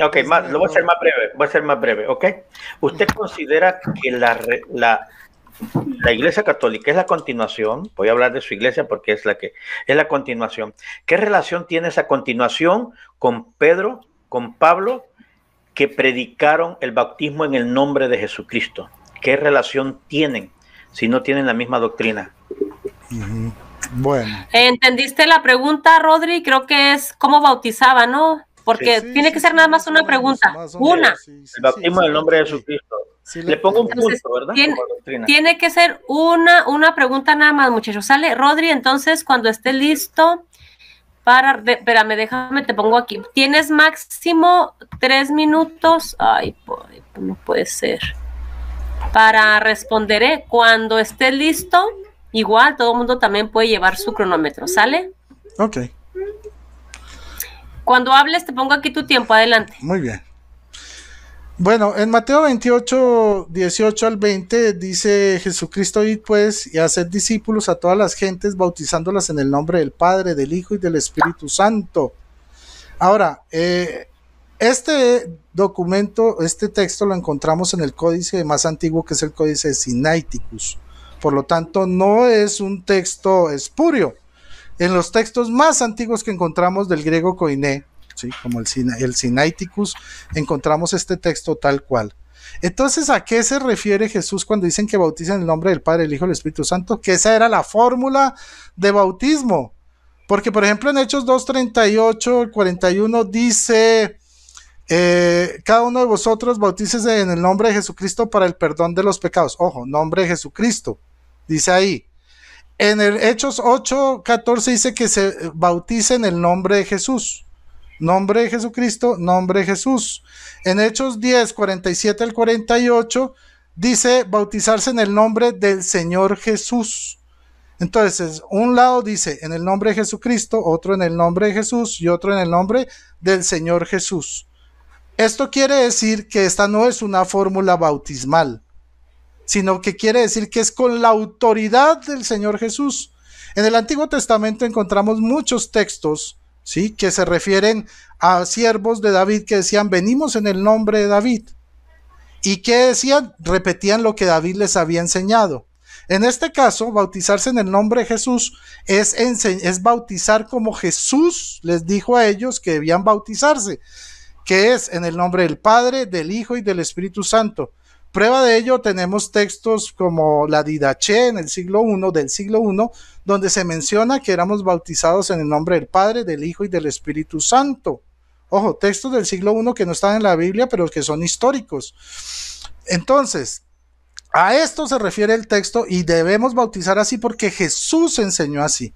Ok, este, lo voy a hacer más breve, voy a ser más breve, ¿ok? ¿Usted considera que la, la, Iglesia Católica es la continuación? Voy a hablar de su iglesia porque es la que es la continuación. ¿Qué relación tiene esa continuación con Pedro, con Pablo, que predicaron el bautismo en el nombre de Jesucristo? ¿Qué relación tienen si no tienen la misma doctrina? Bueno. ¿Entendiste la pregunta, Rodri? Creo que es cómo bautizaba, ¿no? Porque tiene que ser nada más una pregunta. una. El bautismo del nombre de le pongo un punto, ¿verdad? Tiene, que ser una, una pregunta nada más, muchachos. Sale, Rodri, entonces cuando esté listo para, espérame, déjame, te pongo aquí. Tienes máximo tres minutos. Ay, pues no puede ser. Para responder, ¿eh? cuando esté listo, igual todo el mundo también puede llevar su cronómetro, ¿sale? Ok. Cuando hables te pongo aquí tu tiempo, adelante. Muy bien. Bueno, en Mateo 28, 18 al 20 dice Jesucristo, id pues y hacer discípulos a todas las gentes, bautizándolas en el nombre del Padre, del Hijo y del Espíritu Santo. Ahora, eh, este documento, este texto lo encontramos en el códice más antiguo que es el códice Sinaiticus. Por lo tanto, no es un texto espurio en los textos más antiguos que encontramos del griego koiné, como el, Sinaiticus, encontramos este texto tal cual. Entonces, ¿a qué se refiere Jesús cuando dicen que bautizan en el nombre del Padre, el Hijo y el Espíritu Santo? Que esa era la fórmula de bautismo. Porque, por ejemplo, en Hechos 2.38, 41 dice, eh, cada uno de vosotros bautícese en el nombre de Jesucristo para el perdón de los pecados. Ojo, nombre de Jesucristo. Dice ahí, en el Hechos 8, 14 dice que se bautice en el nombre de Jesús. Nombre de Jesucristo, nombre de Jesús. En Hechos 10, 47 al 48 dice bautizarse en el nombre del Señor Jesús. Entonces, un lado dice en el nombre de Jesucristo, otro en el nombre de Jesús y otro en el nombre del Señor Jesús. Esto quiere decir que esta no es una fórmula bautismal sino que quiere decir que es con la autoridad del Señor Jesús. En el Antiguo Testamento encontramos muchos textos, ¿sí? Que se refieren a siervos de David que decían, venimos en el nombre de David. ¿Y qué decían? Repetían lo que David les había enseñado. En este caso, bautizarse en el nombre de Jesús es, es bautizar como Jesús les dijo a ellos que debían bautizarse, que es en el nombre del Padre, del Hijo y del Espíritu Santo. Prueba de ello tenemos textos como la Didache en el siglo I, del siglo I, donde se menciona que éramos bautizados en el nombre del Padre, del Hijo y del Espíritu Santo. Ojo, textos del siglo I que no están en la Biblia, pero que son históricos. Entonces, a esto se refiere el texto y debemos bautizar así porque Jesús enseñó así.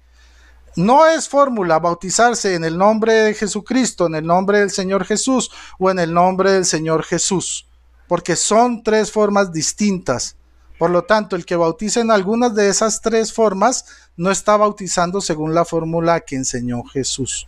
No es fórmula bautizarse en el nombre de Jesucristo, en el nombre del Señor Jesús o en el nombre del Señor Jesús porque son tres formas distintas. Por lo tanto, el que bautiza en algunas de esas tres formas no está bautizando según la fórmula que enseñó Jesús,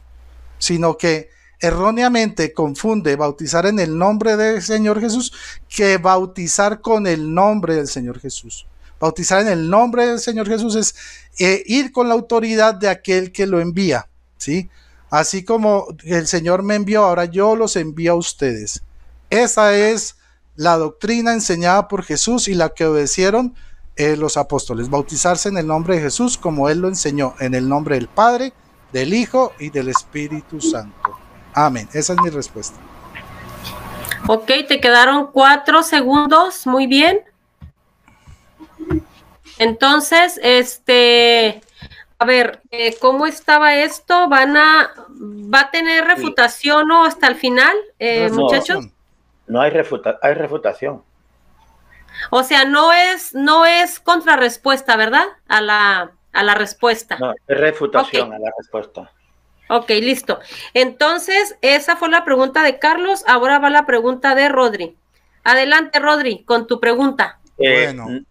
sino que erróneamente confunde bautizar en el nombre del Señor Jesús que bautizar con el nombre del Señor Jesús. Bautizar en el nombre del Señor Jesús es eh, ir con la autoridad de aquel que lo envía, ¿sí? Así como el Señor me envió, ahora yo los envío a ustedes. Esa es la doctrina enseñada por Jesús y la que obedecieron eh, los apóstoles, bautizarse en el nombre de Jesús como Él lo enseñó, en el nombre del Padre, del Hijo y del Espíritu Santo. Amén. Esa es mi respuesta. Ok, te quedaron cuatro segundos. Muy bien. Entonces, este, a ver, eh, ¿cómo estaba esto? ¿Van a, va a tener refutación o hasta el final, eh, muchachos? no hay, hay refutación. O sea, no es, no es contrarrespuesta, ¿verdad? A la, a la respuesta. No, es refutación a la respuesta. Ok, listo. Entonces, esa fue la pregunta de Carlos. Ahora va la pregunta de Rodri. Adelante, Rodri, con tu pregunta. Eh, bueno.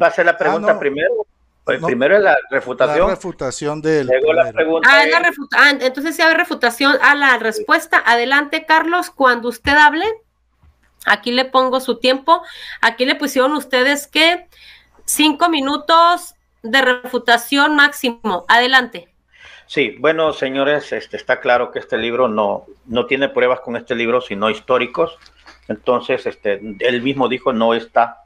¿Va a ser la ah, pregunta primero? Pues, primero es la refutación. La refutación del. la pregunta ah, la ah, entonces, si hay refutación a la respuesta. Adelante, Carlos, cuando usted hable, Aquí le pongo su tiempo. Aquí le pusieron ustedes que cinco minutos de refutación máximo. Adelante. Sí, bueno, señores, este, está claro que este libro no, no tiene pruebas con este libro, sino históricos. Entonces, este, él mismo dijo no está,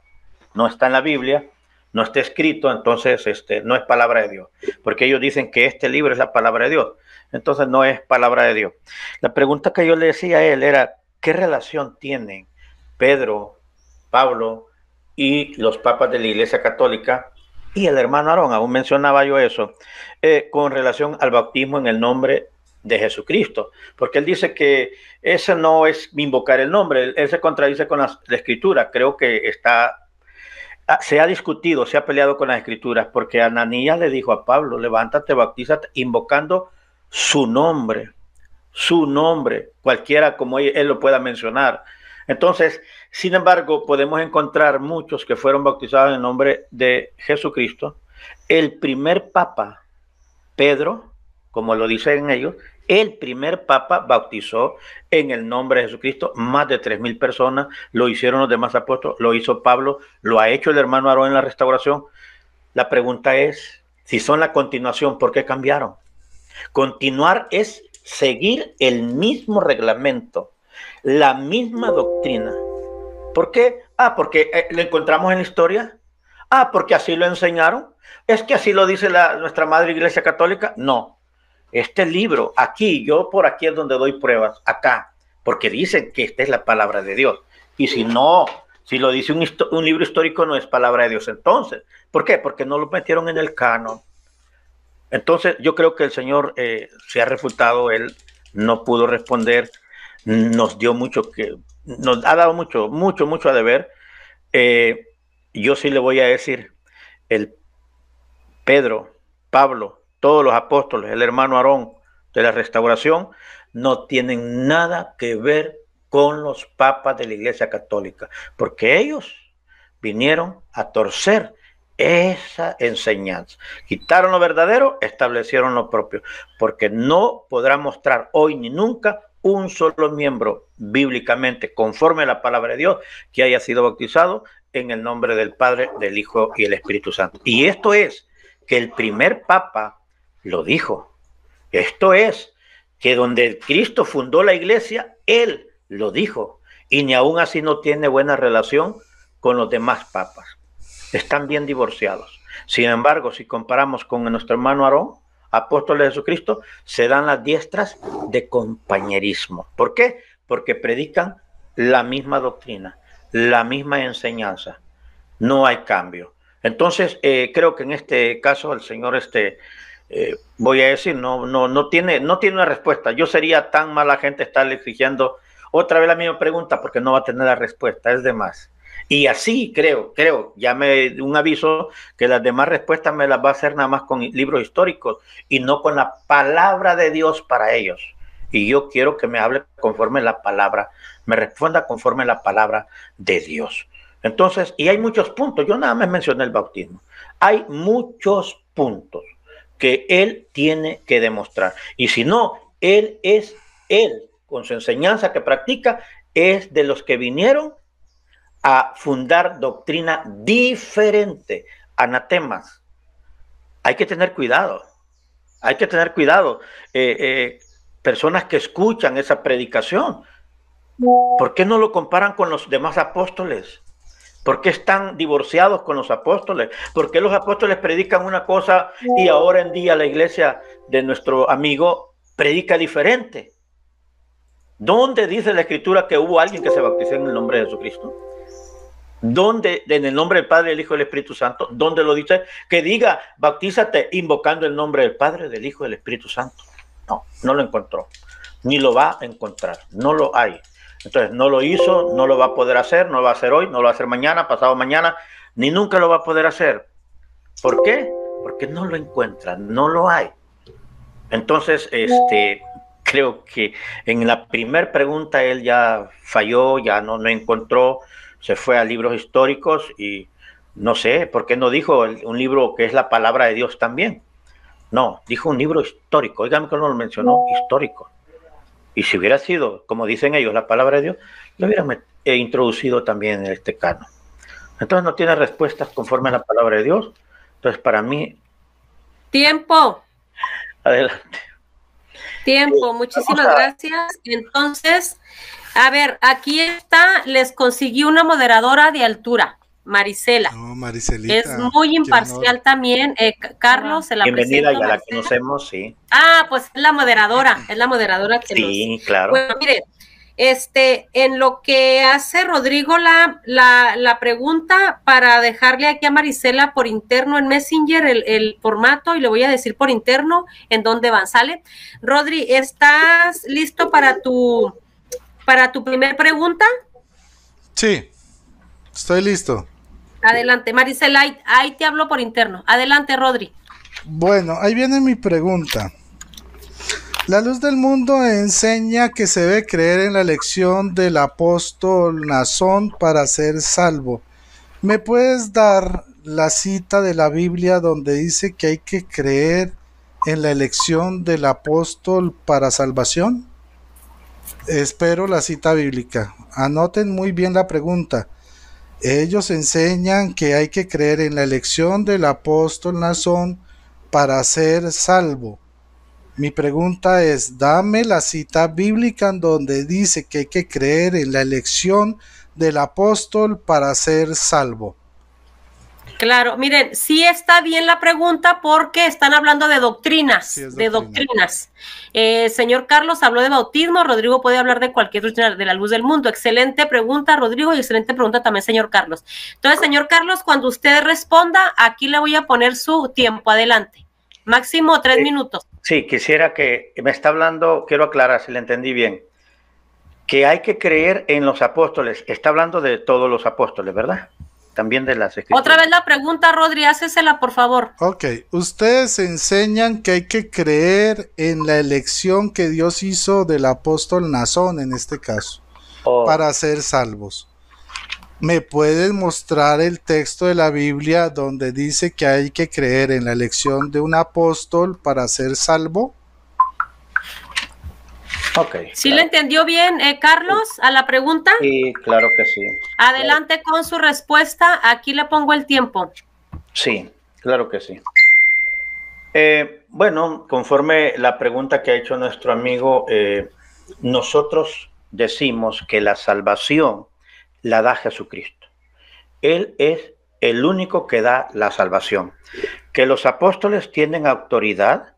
no está en la Biblia, no está escrito, entonces este, no es palabra de Dios, porque ellos dicen que este libro es la palabra de Dios, entonces no es palabra de Dios. La pregunta que yo le decía a él era, ¿qué relación tienen Pedro, Pablo y los papas de la Iglesia Católica, y el hermano Aarón, aún mencionaba yo eso, eh, con relación al bautismo en el nombre de Jesucristo, porque él dice que ese no es invocar el nombre, él, se contradice con la, escrituras. escritura, creo que está, ah, se ha discutido, se ha peleado con las escrituras, porque Ananías le dijo a Pablo, levántate, bautízate, invocando su nombre, su nombre, cualquiera como él lo pueda mencionar. Entonces, sin embargo, podemos encontrar muchos que fueron bautizados en nombre de Jesucristo. El primer papa, Pedro, como lo dicen ellos, el primer papa bautizó en el nombre de Jesucristo más de 3.000 personas, lo hicieron los demás apóstoles, lo hizo Pablo, lo ha hecho el hermano Aarón en la restauración. La pregunta es, si son la continuación, ¿por qué cambiaron? Continuar es seguir el mismo reglamento la misma doctrina. ¿Por qué? Ah, porque eh, lo encontramos en la historia. Ah, porque así lo enseñaron. ¿Es que así lo dice la, nuestra madre Iglesia Católica? No. Este libro, aquí, yo por aquí es donde doy pruebas, acá, porque dicen que esta es la palabra de Dios. Y si no, si lo dice un, libro histórico, no es palabra de Dios entonces. ¿Por qué? Porque no lo metieron en el canon. Entonces, yo creo que el Señor eh, se ha refutado, él no pudo responder nos dio mucho que, nos ha dado mucho, mucho, mucho a deber. Eh, yo sí le voy a decir, el Pedro, Pablo, todos los apóstoles, el hermano Aarón de la restauración, no tienen nada que ver con los papas de la Iglesia Católica, porque ellos vinieron a torcer esa enseñanza. Quitaron lo verdadero, establecieron lo propio, porque no podrá mostrar hoy ni nunca un solo miembro bíblicamente, conforme a la palabra de Dios, que haya sido bautizado en el nombre del Padre, del Hijo y el Espíritu Santo. Y esto es que el primer Papa lo dijo. Esto es que donde Cristo fundó la iglesia, Él lo dijo. Y ni aún así no tiene buena relación con los demás papas. Están bien divorciados. Sin embargo, si comparamos con nuestro hermano Aarón, apóstoles de Jesucristo, se dan las diestras de compañerismo. ¿Por qué? Porque predican la misma doctrina, la misma enseñanza. No hay cambio. Entonces, eh, creo que en este caso el Señor, este, eh, voy a decir, no, no, no, tiene, no tiene una respuesta. Yo sería tan mala gente estarle exigiendo otra vez la misma pregunta porque no va a tener la respuesta, es de más. Y así creo, creo, ya me un aviso que las demás respuestas me las va a hacer nada más con libros históricos y no con la palabra de Dios para ellos. Y yo quiero que me hable conforme la palabra, me responda conforme la palabra de Dios. Entonces, y hay muchos puntos, yo nada más mencioné el bautismo. Hay muchos puntos que él tiene que demostrar. Y si no, él es él, con su enseñanza que practica, es de los que vinieron a fundar doctrina diferente, anatemas. Hay que tener cuidado, hay que tener cuidado. Eh, eh, personas que escuchan esa predicación, ¿por qué no lo comparan con los demás apóstoles? ¿Por qué están divorciados con los apóstoles? ¿Por qué los apóstoles predican una cosa y ahora en día la iglesia de nuestro amigo predica diferente? ¿Dónde dice la escritura que hubo alguien que se bautizó en el nombre de Jesucristo? ¿Dónde, en el nombre del Padre, del Hijo y del Espíritu Santo, dónde lo dice? Que diga, bautízate invocando el nombre del Padre, del Hijo y del Espíritu Santo. No, no lo encontró, ni lo va a encontrar, no lo hay. Entonces, no lo hizo, no lo va a poder hacer, no lo va a hacer hoy, no lo va a hacer mañana, pasado mañana, ni nunca lo va a poder hacer. ¿Por qué? Porque no lo encuentra, no lo hay. Entonces, este, creo que en la primera pregunta él ya falló, ya no, lo encontró, se fue a libros históricos y no sé, ¿por qué no dijo un libro que es la palabra de Dios también? No, dijo un libro histórico, oigan que no lo mencionó, histórico. Y si hubiera sido, como dicen ellos, la palabra de Dios, lo hubiera eh, introducido también en este canon. Entonces no tiene respuestas conforme a la palabra de Dios. Entonces para mí... Tiempo. Adelante. Tiempo, eh, muchísimas gracias. Entonces, a ver, aquí está, les conseguí una moderadora de altura, Marisela. No, Maricelita. Es muy imparcial también. Eh, Carlos, se la Bienvenida, ya la conocemos, sí. Ah, pues es la moderadora, es la moderadora que Sí, claro. Bueno, mire, este, en lo que hace Rodrigo la, la, pregunta para dejarle aquí a Marisela por interno en Messenger el, el, formato y le voy a decir por interno en dónde van, ¿sale? Rodri, ¿estás listo para tu para tu primer pregunta. Sí, estoy listo. Adelante, Maricela, ahí, te hablo por interno. Adelante, Rodri. Bueno, ahí viene mi pregunta. La luz del mundo enseña que se debe creer en la elección del apóstol Nazón para ser salvo. ¿Me puedes dar la cita de la Biblia donde dice que hay que creer en la elección del apóstol para salvación? Espero la cita bíblica. Anoten muy bien la pregunta. Ellos enseñan que hay que creer en la elección del apóstol Nazón para ser salvo. Mi pregunta es, dame la cita bíblica en donde dice que hay que creer en la elección del apóstol para ser salvo. Claro, miren, sí está bien la pregunta porque están hablando de doctrinas, de doctrinas. Eh, señor Carlos habló de bautismo, Rodrigo puede hablar de cualquier doctrina de la luz del mundo. Excelente pregunta, Rodrigo, y excelente pregunta también, señor Carlos. Entonces, señor Carlos, cuando usted responda, aquí le voy a poner su tiempo, adelante. Máximo tres minutos. Sí, quisiera que, me está hablando, quiero aclarar si le entendí bien, que hay que creer en los apóstoles. Está hablando de todos los apóstoles, ¿verdad? también de las escrituras. Otra vez la pregunta, Rodri, hácesela por favor. Ok, ustedes enseñan que hay que creer en la elección que Dios hizo del apóstol Nazón en este caso, oh. para ser salvos. ¿Me pueden mostrar el texto de la Biblia donde dice que hay que creer en la elección de un apóstol para ser salvo? ¿Sí entendió bien, eh, Carlos, a la pregunta? Sí, claro que sí. Adelante con su respuesta. Aquí le pongo el tiempo. Sí, claro que sí. Eh, bueno, conforme la pregunta que ha hecho nuestro amigo, eh, nosotros decimos que la salvación la da Jesucristo. Él es el único que da la salvación. Que los apóstoles tienen autoridad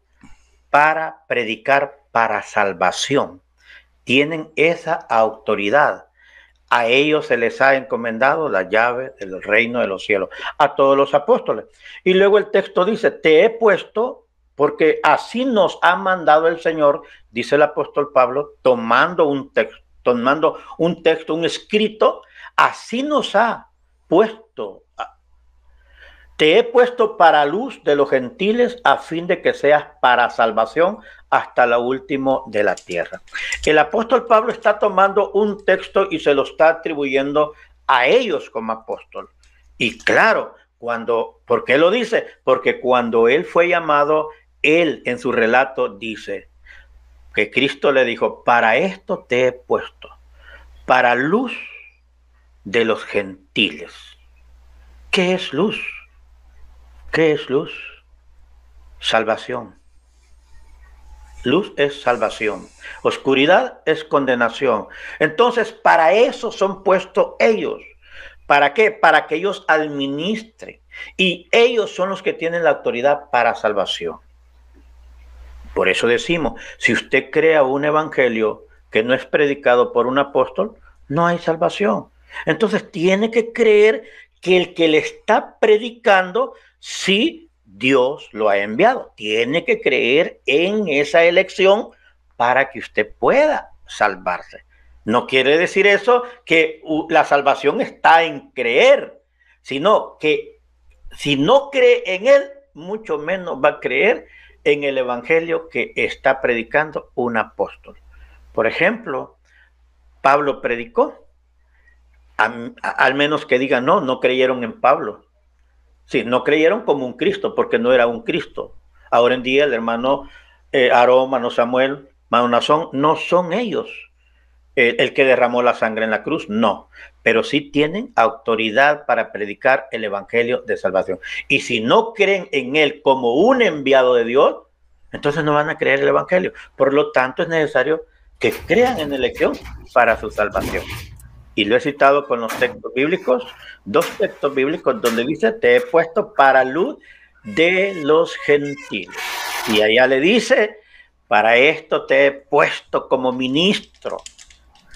para predicar para salvación. Tienen esa autoridad. A ellos se les ha encomendado la llave del reino de los cielos, a todos los apóstoles. Y luego el texto dice, te he puesto porque así nos ha mandado el Señor, dice el apóstol Pablo, tomando un texto, tomando un texto, un escrito, así nos ha puesto te he puesto para luz de los gentiles a fin de que seas para salvación hasta lo último de la tierra. El apóstol Pablo está tomando un texto y se lo está atribuyendo a ellos como apóstol. Y claro, cuando, ¿por qué lo dice? Porque cuando él fue llamado, él en su relato dice que Cristo le dijo, para esto te he puesto, para luz de los gentiles. ¿Qué es luz? ¿Qué es luz? Salvación Luz es salvación, oscuridad es condenación. Entonces, para eso son puestos ellos. ¿Para qué? Para que ellos administren. Y ellos son los que tienen la autoridad para salvación. Por eso decimos, si usted crea un evangelio que no es predicado por un apóstol, no hay salvación. Entonces tiene que creer que el que le está predicando sí Dios lo ha enviado. Tiene que creer en esa elección para que usted pueda salvarse. No quiere decir eso que la salvación está en creer, sino que si no cree en Él, mucho menos va a creer en el Evangelio que está predicando un apóstol. Por ejemplo, Pablo predicó, al menos que diga no, no creyeron en Pablo. Sí, no creyeron como un Cristo, porque no era un Cristo. Ahora en día el hermano eh, Aarón, mano Samuel, mano Nazón, no son ellos el que derramó la sangre en la cruz, no. Pero sí tienen autoridad para predicar el evangelio de salvación. Y si no creen en él como un enviado de Dios, entonces no van a creer el evangelio. Por lo tanto, es necesario que crean en elección para su salvación y lo he citado con los textos bíblicos, dos textos bíblicos donde dice, te he puesto para luz de los gentiles. Y allá le dice, para esto te he puesto como ministro.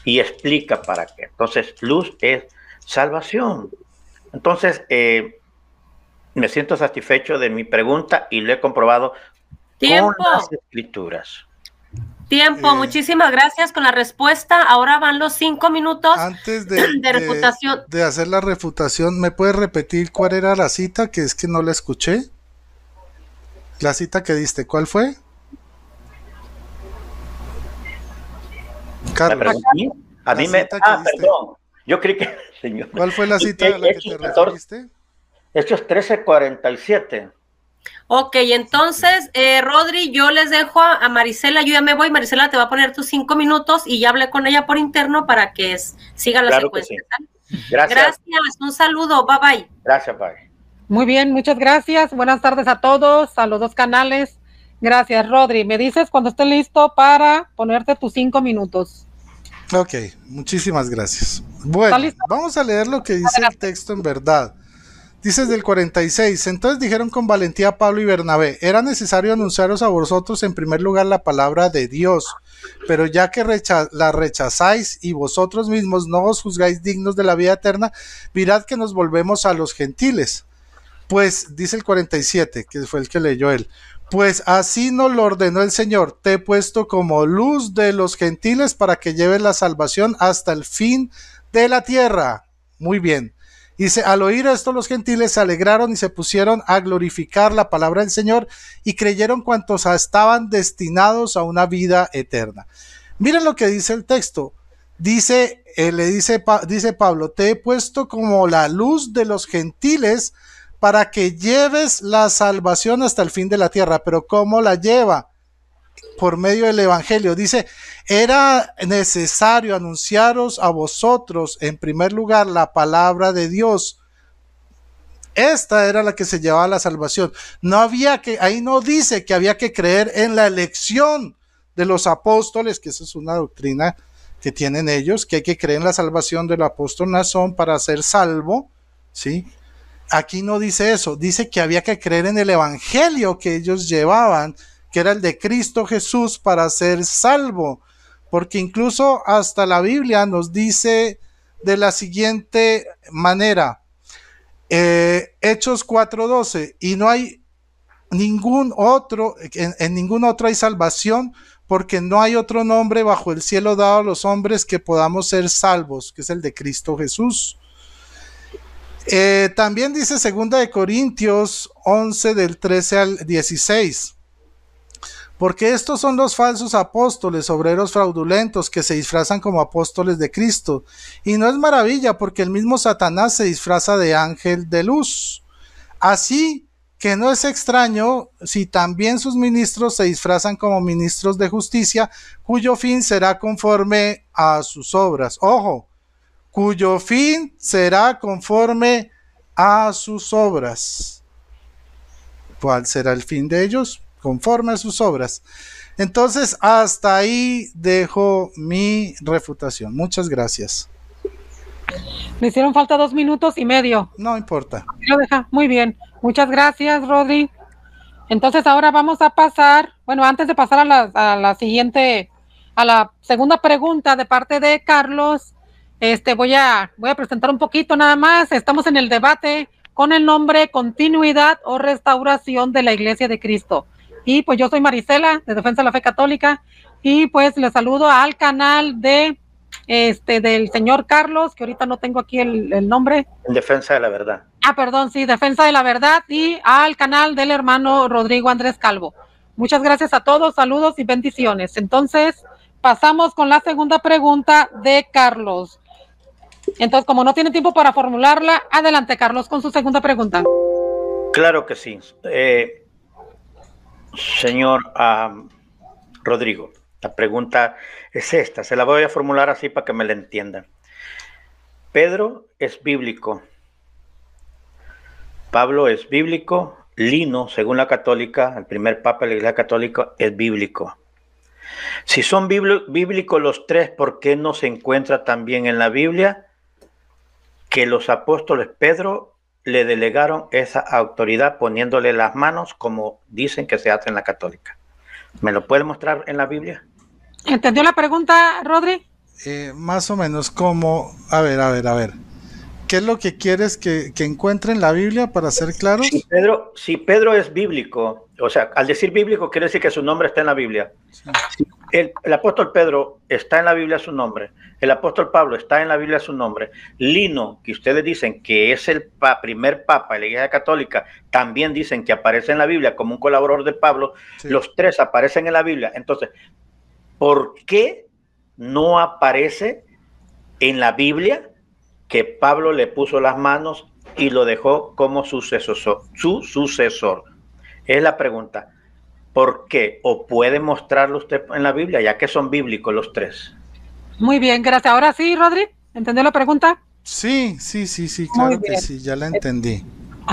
Y explica para qué. Entonces, luz es salvación. Entonces, eh, me siento satisfecho de mi pregunta y lo he comprobado con las escrituras. Tiempo, eh. muchísimas gracias con la respuesta. Ahora van los cinco minutos antes de, de, De hacer la refutación, ¿me puedes repetir cuál era la cita? Que es que no la escuché. La cita que diste, ¿cuál fue? Carlos. A mí me. Ah, perdón. Yo creí que. Señor. ¿Cuál fue la cita a la que te referiste? Esto es 1347. Ok, entonces, eh, Rodri, yo les dejo a, Marisela, yo ya me voy, Marisela te va a poner tus cinco minutos y ya hablé con ella por interno para que siga la secuencia. Gracias. Gracias, un saludo, bye bye. Gracias, bye. Muy bien, muchas gracias, buenas tardes a todos, a los dos canales. Gracias, Rodri. Me dices cuando esté listo para ponerte tus cinco minutos. Ok, muchísimas gracias. Bueno, vamos a leer lo que dice el texto en verdad. Dices del 46, entonces dijeron con valentía Pablo y Bernabé, era necesario anunciaros a vosotros en primer lugar la palabra de Dios, pero ya que la rechazáis y vosotros mismos no os juzgáis dignos de la vida eterna, mirad que nos volvemos a los gentiles. Pues, dice el 47, que fue el que leyó él, pues así nos lo ordenó el Señor, te he puesto como luz de los gentiles para que lleves la salvación hasta el fin de la tierra. Muy bien dice, al oír esto los gentiles se alegraron y se pusieron a glorificar la palabra del Señor y creyeron cuantos estaban destinados a una vida eterna. Miren lo que dice el texto. Dice, eh, le dice, dice Pablo, te he puesto como la luz de los gentiles para que lleves la salvación hasta el fin de la tierra. Pero ¿cómo la lleva? por medio del Evangelio. Dice, era necesario anunciaros a vosotros en primer lugar la palabra de Dios. Esta era la que se llevaba la salvación. No había que, ahí no dice que había que creer en la elección de los apóstoles, que esa es una doctrina que tienen ellos, que hay que creer en la salvación del apóstol Nazón para ser salvo, ¿sí? Aquí no dice eso, dice que había que creer en el evangelio que ellos llevaban, que era el de Cristo Jesús para ser salvo, porque incluso hasta la Biblia nos dice de la siguiente manera, eh, Hechos 4:12, y no hay ningún otro, en, ningún otro hay salvación, porque no hay otro nombre bajo el cielo dado a los hombres que podamos ser salvos, que es el de Cristo Jesús. Eh, también dice segunda de Corintios 11 del 13 al 16. Porque estos son los falsos apóstoles, obreros fraudulentos que se disfrazan como apóstoles de Cristo. Y no es maravilla porque el mismo Satanás se disfraza de ángel de luz. Así que no es extraño si también sus ministros se disfrazan como ministros de justicia, cuyo fin será conforme a sus obras. Ojo, cuyo fin será conforme a sus obras. ¿Cuál será el fin de ellos? conforme a sus obras. Entonces, hasta ahí dejo mi refutación. Muchas gracias. Me hicieron falta dos minutos y medio. No importa. Lo deja. Muy bien. Muchas gracias, Rodri. Entonces ahora vamos a pasar, bueno, antes de pasar a la, a la siguiente, a la segunda pregunta de parte de Carlos, este voy a, voy a presentar un poquito nada más. Estamos en el debate con el nombre continuidad o restauración de la iglesia de Cristo. Y pues yo soy Marisela de Defensa de la Fe Católica y pues les saludo al canal de este del señor Carlos, que ahorita no tengo aquí el, nombre. En Defensa de la Verdad. Ah, perdón, sí, Defensa de la Verdad y al canal del hermano Rodrigo Andrés Calvo. Muchas gracias a todos, saludos y bendiciones. Entonces, pasamos con la segunda pregunta de Carlos. Entonces, como no tiene tiempo para formularla, adelante Carlos con su segunda pregunta. Claro que sí. Eh, Señor Rodrigo, la pregunta es esta, se la voy a formular así para que me la entiendan. Pedro es bíblico, Pablo es bíblico, Lino, según la católica, el primer papa de la Iglesia Católica, es bíblico. Si son bíblicos los tres, ¿por qué no se encuentra también en la Biblia que los apóstoles Pedro le delegaron esa autoridad poniéndole las manos como dicen que se hace en la católica. ¿Me lo puede mostrar en la Biblia? ¿Entendió la pregunta, Rodri? Eh, más o menos como, a ver, a ver, a ver. ¿Qué es lo que quieres que, que encuentre en la Biblia para ser claro? Pedro, si Pedro es bíblico, o sea, al decir bíblico quiere decir que su nombre está en la Biblia. El, apóstol Pedro está en la Biblia su nombre, el apóstol Pablo está en la Biblia su nombre, Lino, que ustedes dicen que es el primer papa de la Iglesia Católica, también dicen que aparece en la Biblia como un colaborador de Pablo, los tres aparecen en la Biblia. Entonces, ¿por qué no aparece en la Biblia que Pablo le puso las manos y lo dejó como su sucesor? es la pregunta. ¿Por qué? ¿O puede mostrarlo usted en la Biblia, ya que son bíblicos los tres? Muy bien, gracias. Ahora sí, Rodri, ¿entendió la pregunta? Sí, sí, sí, sí, claro que sí, ya la entendí.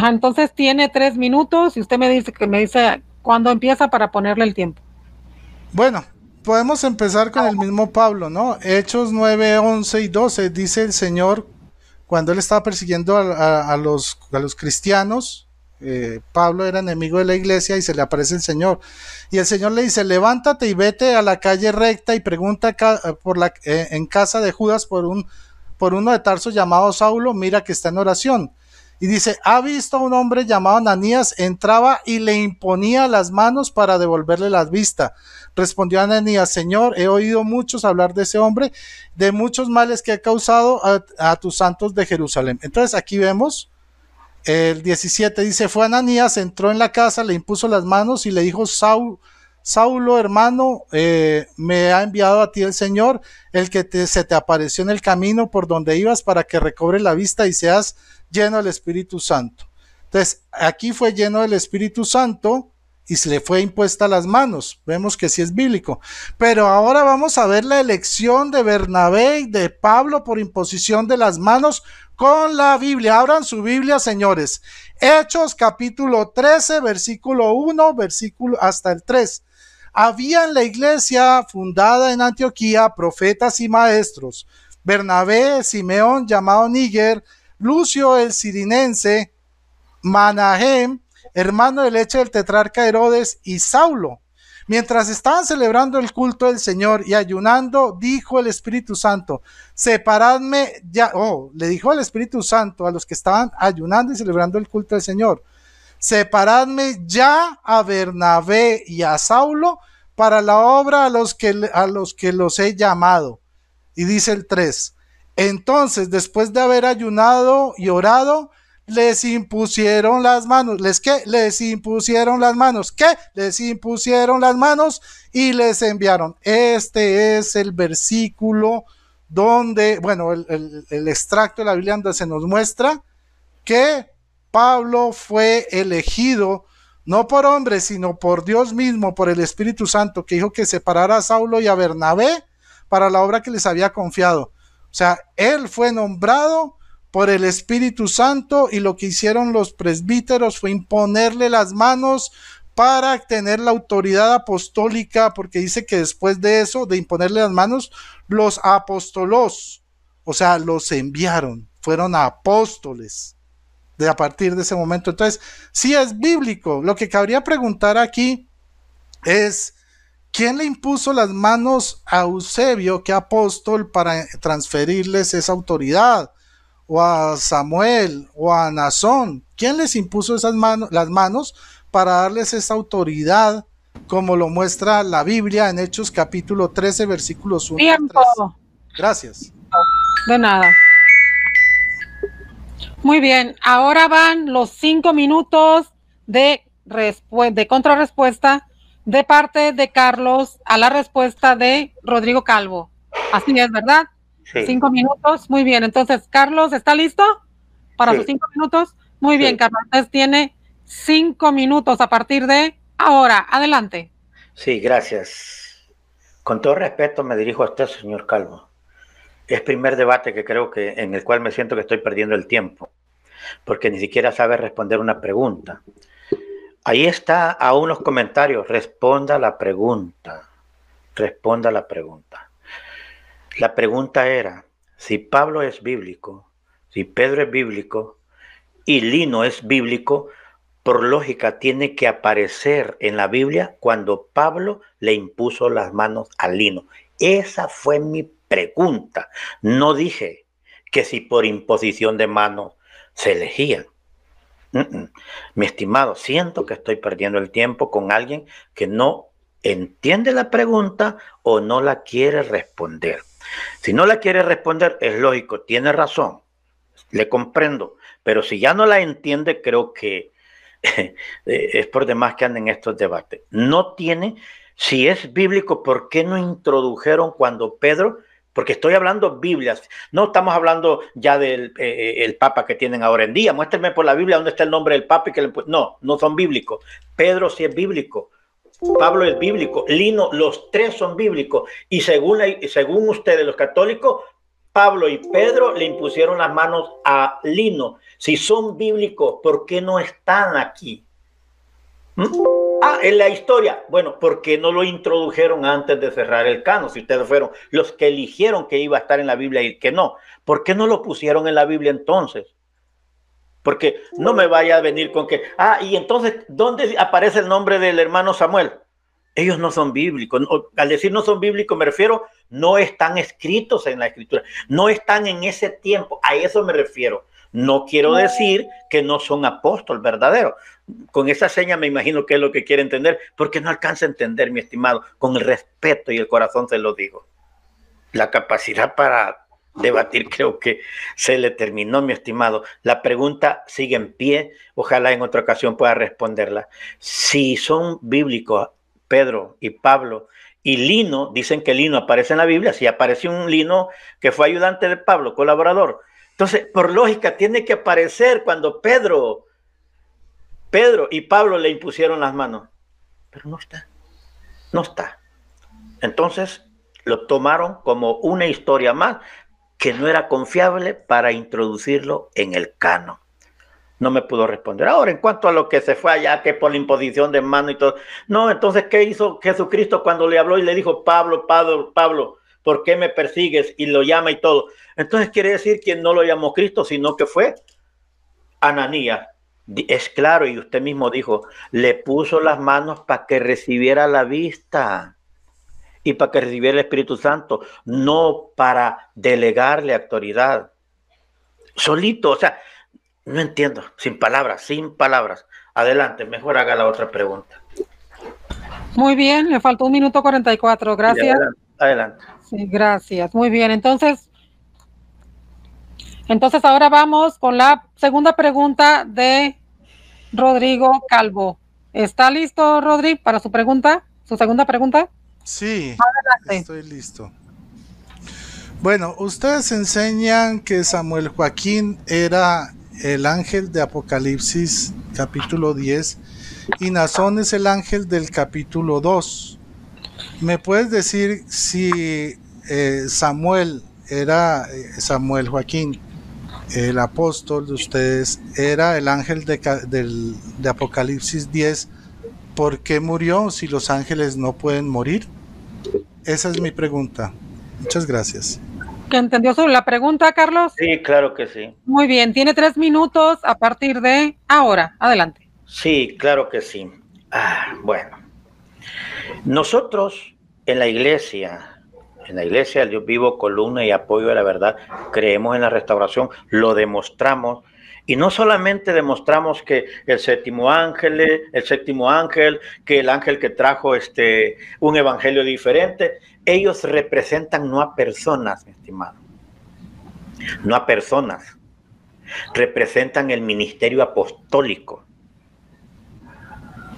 entonces tiene tres minutos y usted me dice que me dice cuándo empieza para ponerle el tiempo. Bueno, podemos empezar con el mismo Pablo, ¿no? Hechos 9, 11 y 12, dice el Señor cuando él estaba persiguiendo los, a los cristianos eh, Pablo era enemigo de la iglesia y se le aparece el Señor. Y el Señor le dice, levántate y vete a la calle recta y pregunta eh, por la, eh, en casa de Judas por, un, por uno de Tarso llamado Saulo, mira que está en oración. Y dice, ha visto a un hombre llamado Ananías, entraba y le imponía las manos para devolverle la vista. Respondió Ananías, Señor, he oído muchos hablar de ese hombre, de muchos males que ha causado a tus santos de Jerusalén. Entonces aquí vemos el 17 dice, fue Ananías, entró en la casa, le impuso las manos y le dijo, Saulo, hermano, eh, me ha enviado a ti el Señor, el que se te apareció en el camino por donde ibas para que recobre la vista y seas lleno del Espíritu Santo. Entonces, aquí fue lleno del Espíritu Santo y se le fue impuesta las manos. Vemos que sí es bíblico. Pero ahora vamos a ver la elección de Bernabé y de Pablo por imposición de las manos con la Biblia. Abran su Biblia, señores. Hechos capítulo 13, versículo 1, versículo hasta el 3. Había en la iglesia fundada en Antioquía profetas y maestros. Bernabé, Simeón llamado Níger, Lucio el Sirinense, Manahem, hermano de leche del tetrarca Herodes y Saulo. Mientras estaban celebrando el culto del Señor y ayunando, dijo el Espíritu Santo, separadme ya, oh, le dijo el Espíritu Santo a los que estaban ayunando y celebrando el culto del Señor, separadme ya a Bernabé y a Saulo para la obra a los que, a los, que los he llamado. Y dice el 3, entonces, después de haber ayunado y orado, les impusieron las manos, les qué? les impusieron las manos, ¿qué? les impusieron las manos y les enviaron. Este es el versículo donde, bueno, el, extracto de la Biblia se nos muestra que Pablo fue elegido no por hombres, sino por Dios mismo, por el Espíritu Santo, que dijo que separara a Saulo y a Bernabé para la obra que les había confiado. O sea, él fue nombrado por el Espíritu Santo y lo que hicieron los presbíteros fue imponerle las manos para tener la autoridad apostólica, porque dice que después de eso, de imponerle las manos, los apóstolos o sea, los enviaron, fueron apóstoles de a partir de ese momento. Entonces, sí es bíblico. Lo que cabría preguntar aquí es, ¿quién le impuso las manos a Eusebio, que apóstol, para transferirles esa autoridad? o a Samuel o a Nazón? ¿Quién les impuso esas manos, las manos para darles esa autoridad como lo muestra la Biblia en Hechos capítulo 13 versículos 1 Gracias. De nada. Muy bien, ahora van los cinco minutos de, de contrarrespuesta de parte de Carlos a la respuesta de Rodrigo Calvo. Así es, ¿verdad? Cinco minutos, muy bien. Entonces, Carlos, ¿está listo para sus cinco minutos? Muy bien, Carlos. Entonces tiene cinco minutos a partir de ahora. Adelante. Sí, gracias. Con todo respeto me dirijo a usted, señor Calvo. Es primer debate que creo que en el cual me siento que estoy perdiendo el tiempo, porque ni siquiera sabe responder una pregunta. Ahí está, a unos comentarios, responda la pregunta, responda la pregunta. La pregunta era, si Pablo es bíblico, si Pedro es bíblico y Lino es bíblico, por lógica tiene que aparecer en la Biblia cuando Pablo le impuso las manos a Lino. Esa fue mi pregunta. No dije que si por imposición de manos se elegían. Mi estimado, siento que estoy perdiendo el tiempo con alguien que no entiende la pregunta o no la quiere responder. Si no la quiere responder, es lógico, tiene razón, le comprendo, pero si ya no la entiende, creo que eh, es por demás que anden estos debates. No tiene, si es bíblico, ¿por qué no introdujeron cuando Pedro porque estoy hablando Biblias, no estamos hablando ya del eh, eh, el Papa que tienen ahora en día. Muéstrenme por la Biblia dónde está el nombre del Papa y que le... No, no son bíblicos. Pedro sí es bíblico. Pablo es bíblico, Lino, los tres son bíblicos. Y según, según ustedes, los católicos, Pablo y Pedro le impusieron las manos a Lino. Si son bíblicos, ¿por qué no están aquí? ¿Mm? Ah, en la historia. Bueno, porque no lo introdujeron antes de cerrar el cano. Si ustedes fueron los que eligieron que iba a estar en la Biblia y que no. ¿Por qué no lo pusieron en la Biblia entonces? Porque no me vaya a venir con que, ah, y entonces, ¿dónde aparece el nombre del hermano Samuel? Ellos no son bíblicos. Al decir no son bíblicos, me refiero, no están escritos en la escritura, no están en ese tiempo. A eso me refiero. No quiero decir que no son apóstol verdadero. Con esa seña me imagino que es lo que quiere entender, porque no alcanza a entender, mi estimado. Con el respeto y el corazón se lo digo. La capacidad para debatir, creo que se le terminó, mi estimado. La pregunta sigue en pie, ojalá en otra ocasión pueda responderla. Si son bíblicos Pedro y Pablo y Lino, dicen que Lino aparece en la Biblia, si apareció un Lino que fue ayudante de Pablo, colaborador. Entonces, por lógica, tiene que aparecer cuando Pedro, Pedro y Pablo le impusieron las manos. Pero no está, no está. Entonces, lo tomaron como una historia más que no era confiable para introducirlo en el cano. No me pudo responder. Ahora, en cuanto a lo que se fue allá, que por la imposición de mano y todo. No, entonces, ¿qué hizo Jesucristo cuando le habló y le dijo, Pablo, Pablo, Pablo, ¿por qué me persigues? Y lo llama y todo. Entonces quiere decir que no lo llamó Cristo, sino que fue Ananías. Es claro, y usted mismo dijo, le puso las manos para que recibiera la vista y para que recibiera el Espíritu Santo, no para delegarle autoridad. Solito, o sea, no entiendo, sin palabras, sin palabras. Adelante, mejor haga la otra pregunta. Muy bien, le faltó un minuto 44, gracias. Adelante. Sí, gracias, muy bien. Entonces, entonces ahora vamos con la segunda pregunta de Rodrigo Calvo. ¿Está listo, Rodrigo, para su pregunta, su segunda pregunta? Sí, estoy listo. Bueno, ustedes enseñan que Samuel Joaquín era el ángel de Apocalipsis capítulo 10 y Nazón es el ángel del capítulo 2. ¿Me puedes decir si eh, Samuel era eh, Samuel Joaquín, el apóstol de ustedes, era el ángel de, de Apocalipsis 10? ¿Por qué murió si los ángeles no pueden morir? Esa es mi pregunta. Muchas gracias. ¿Que entendió sobre la pregunta, Carlos? Sí, claro que sí. Muy bien, tiene tres minutos a partir de ahora. Adelante. Sí, claro que sí. Ah, bueno, nosotros en la iglesia, en la iglesia del Dios vivo, columna y apoyo de la verdad, creemos en la restauración, lo demostramos y no solamente demostramos que el séptimo ángel, el séptimo ángel, que el ángel que trajo este un evangelio diferente, ellos representan no a personas, mi estimado. No a personas. Representan el ministerio apostólico.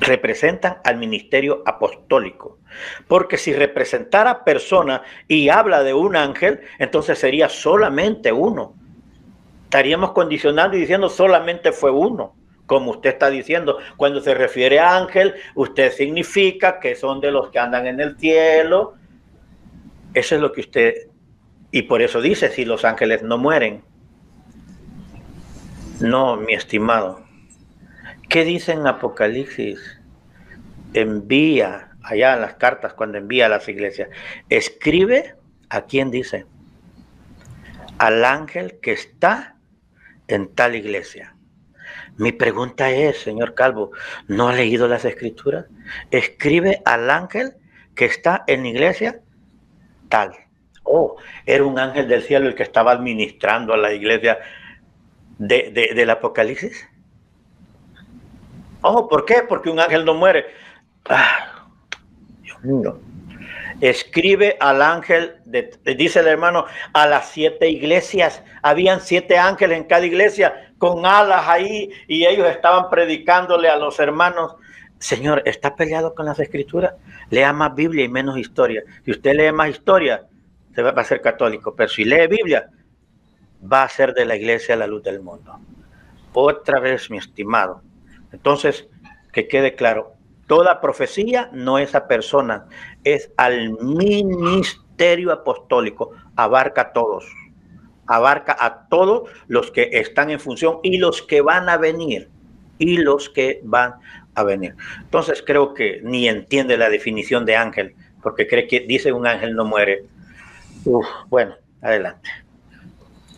Representan al ministerio apostólico. Porque si representara persona y habla de un ángel, entonces sería solamente uno estaríamos condicionando y diciendo solamente fue uno, como usted está diciendo. Cuando se refiere a ángel, usted significa que son de los que andan en el cielo. Eso es lo que usted, y por eso dice, si los ángeles no mueren. No, mi estimado. ¿Qué dice en Apocalipsis? Envía, allá en las cartas cuando envía a las iglesias, escribe a quién dice, al ángel que está en tal iglesia. Mi pregunta es, señor Calvo, ¿no ha leído las escrituras? Escribe al ángel que está en la iglesia tal. Oh, era un ángel del cielo el que estaba administrando a la iglesia de, del Apocalipsis. Oh, ¿por qué? Porque un ángel no muere. Ah, Dios mío escribe al ángel, de, eh, dice el hermano, a las siete iglesias. Habían siete ángeles en cada iglesia con alas ahí y ellos estaban predicándole a los hermanos. Señor, ¿está peleado con las escrituras? Lea más Biblia y menos historia. Si usted lee más historia, se va a ser católico, pero si lee Biblia, va a ser de la iglesia la luz del mundo. Otra vez, mi estimado. Entonces, que quede claro, Toda profecía no es a persona, es al ministerio apostólico. Abarca a todos. Abarca a todos los que están en función y los que van a venir. Y los que van a venir. Entonces creo que ni entiende la definición de ángel, porque cree que dice un ángel no muere. bueno, adelante.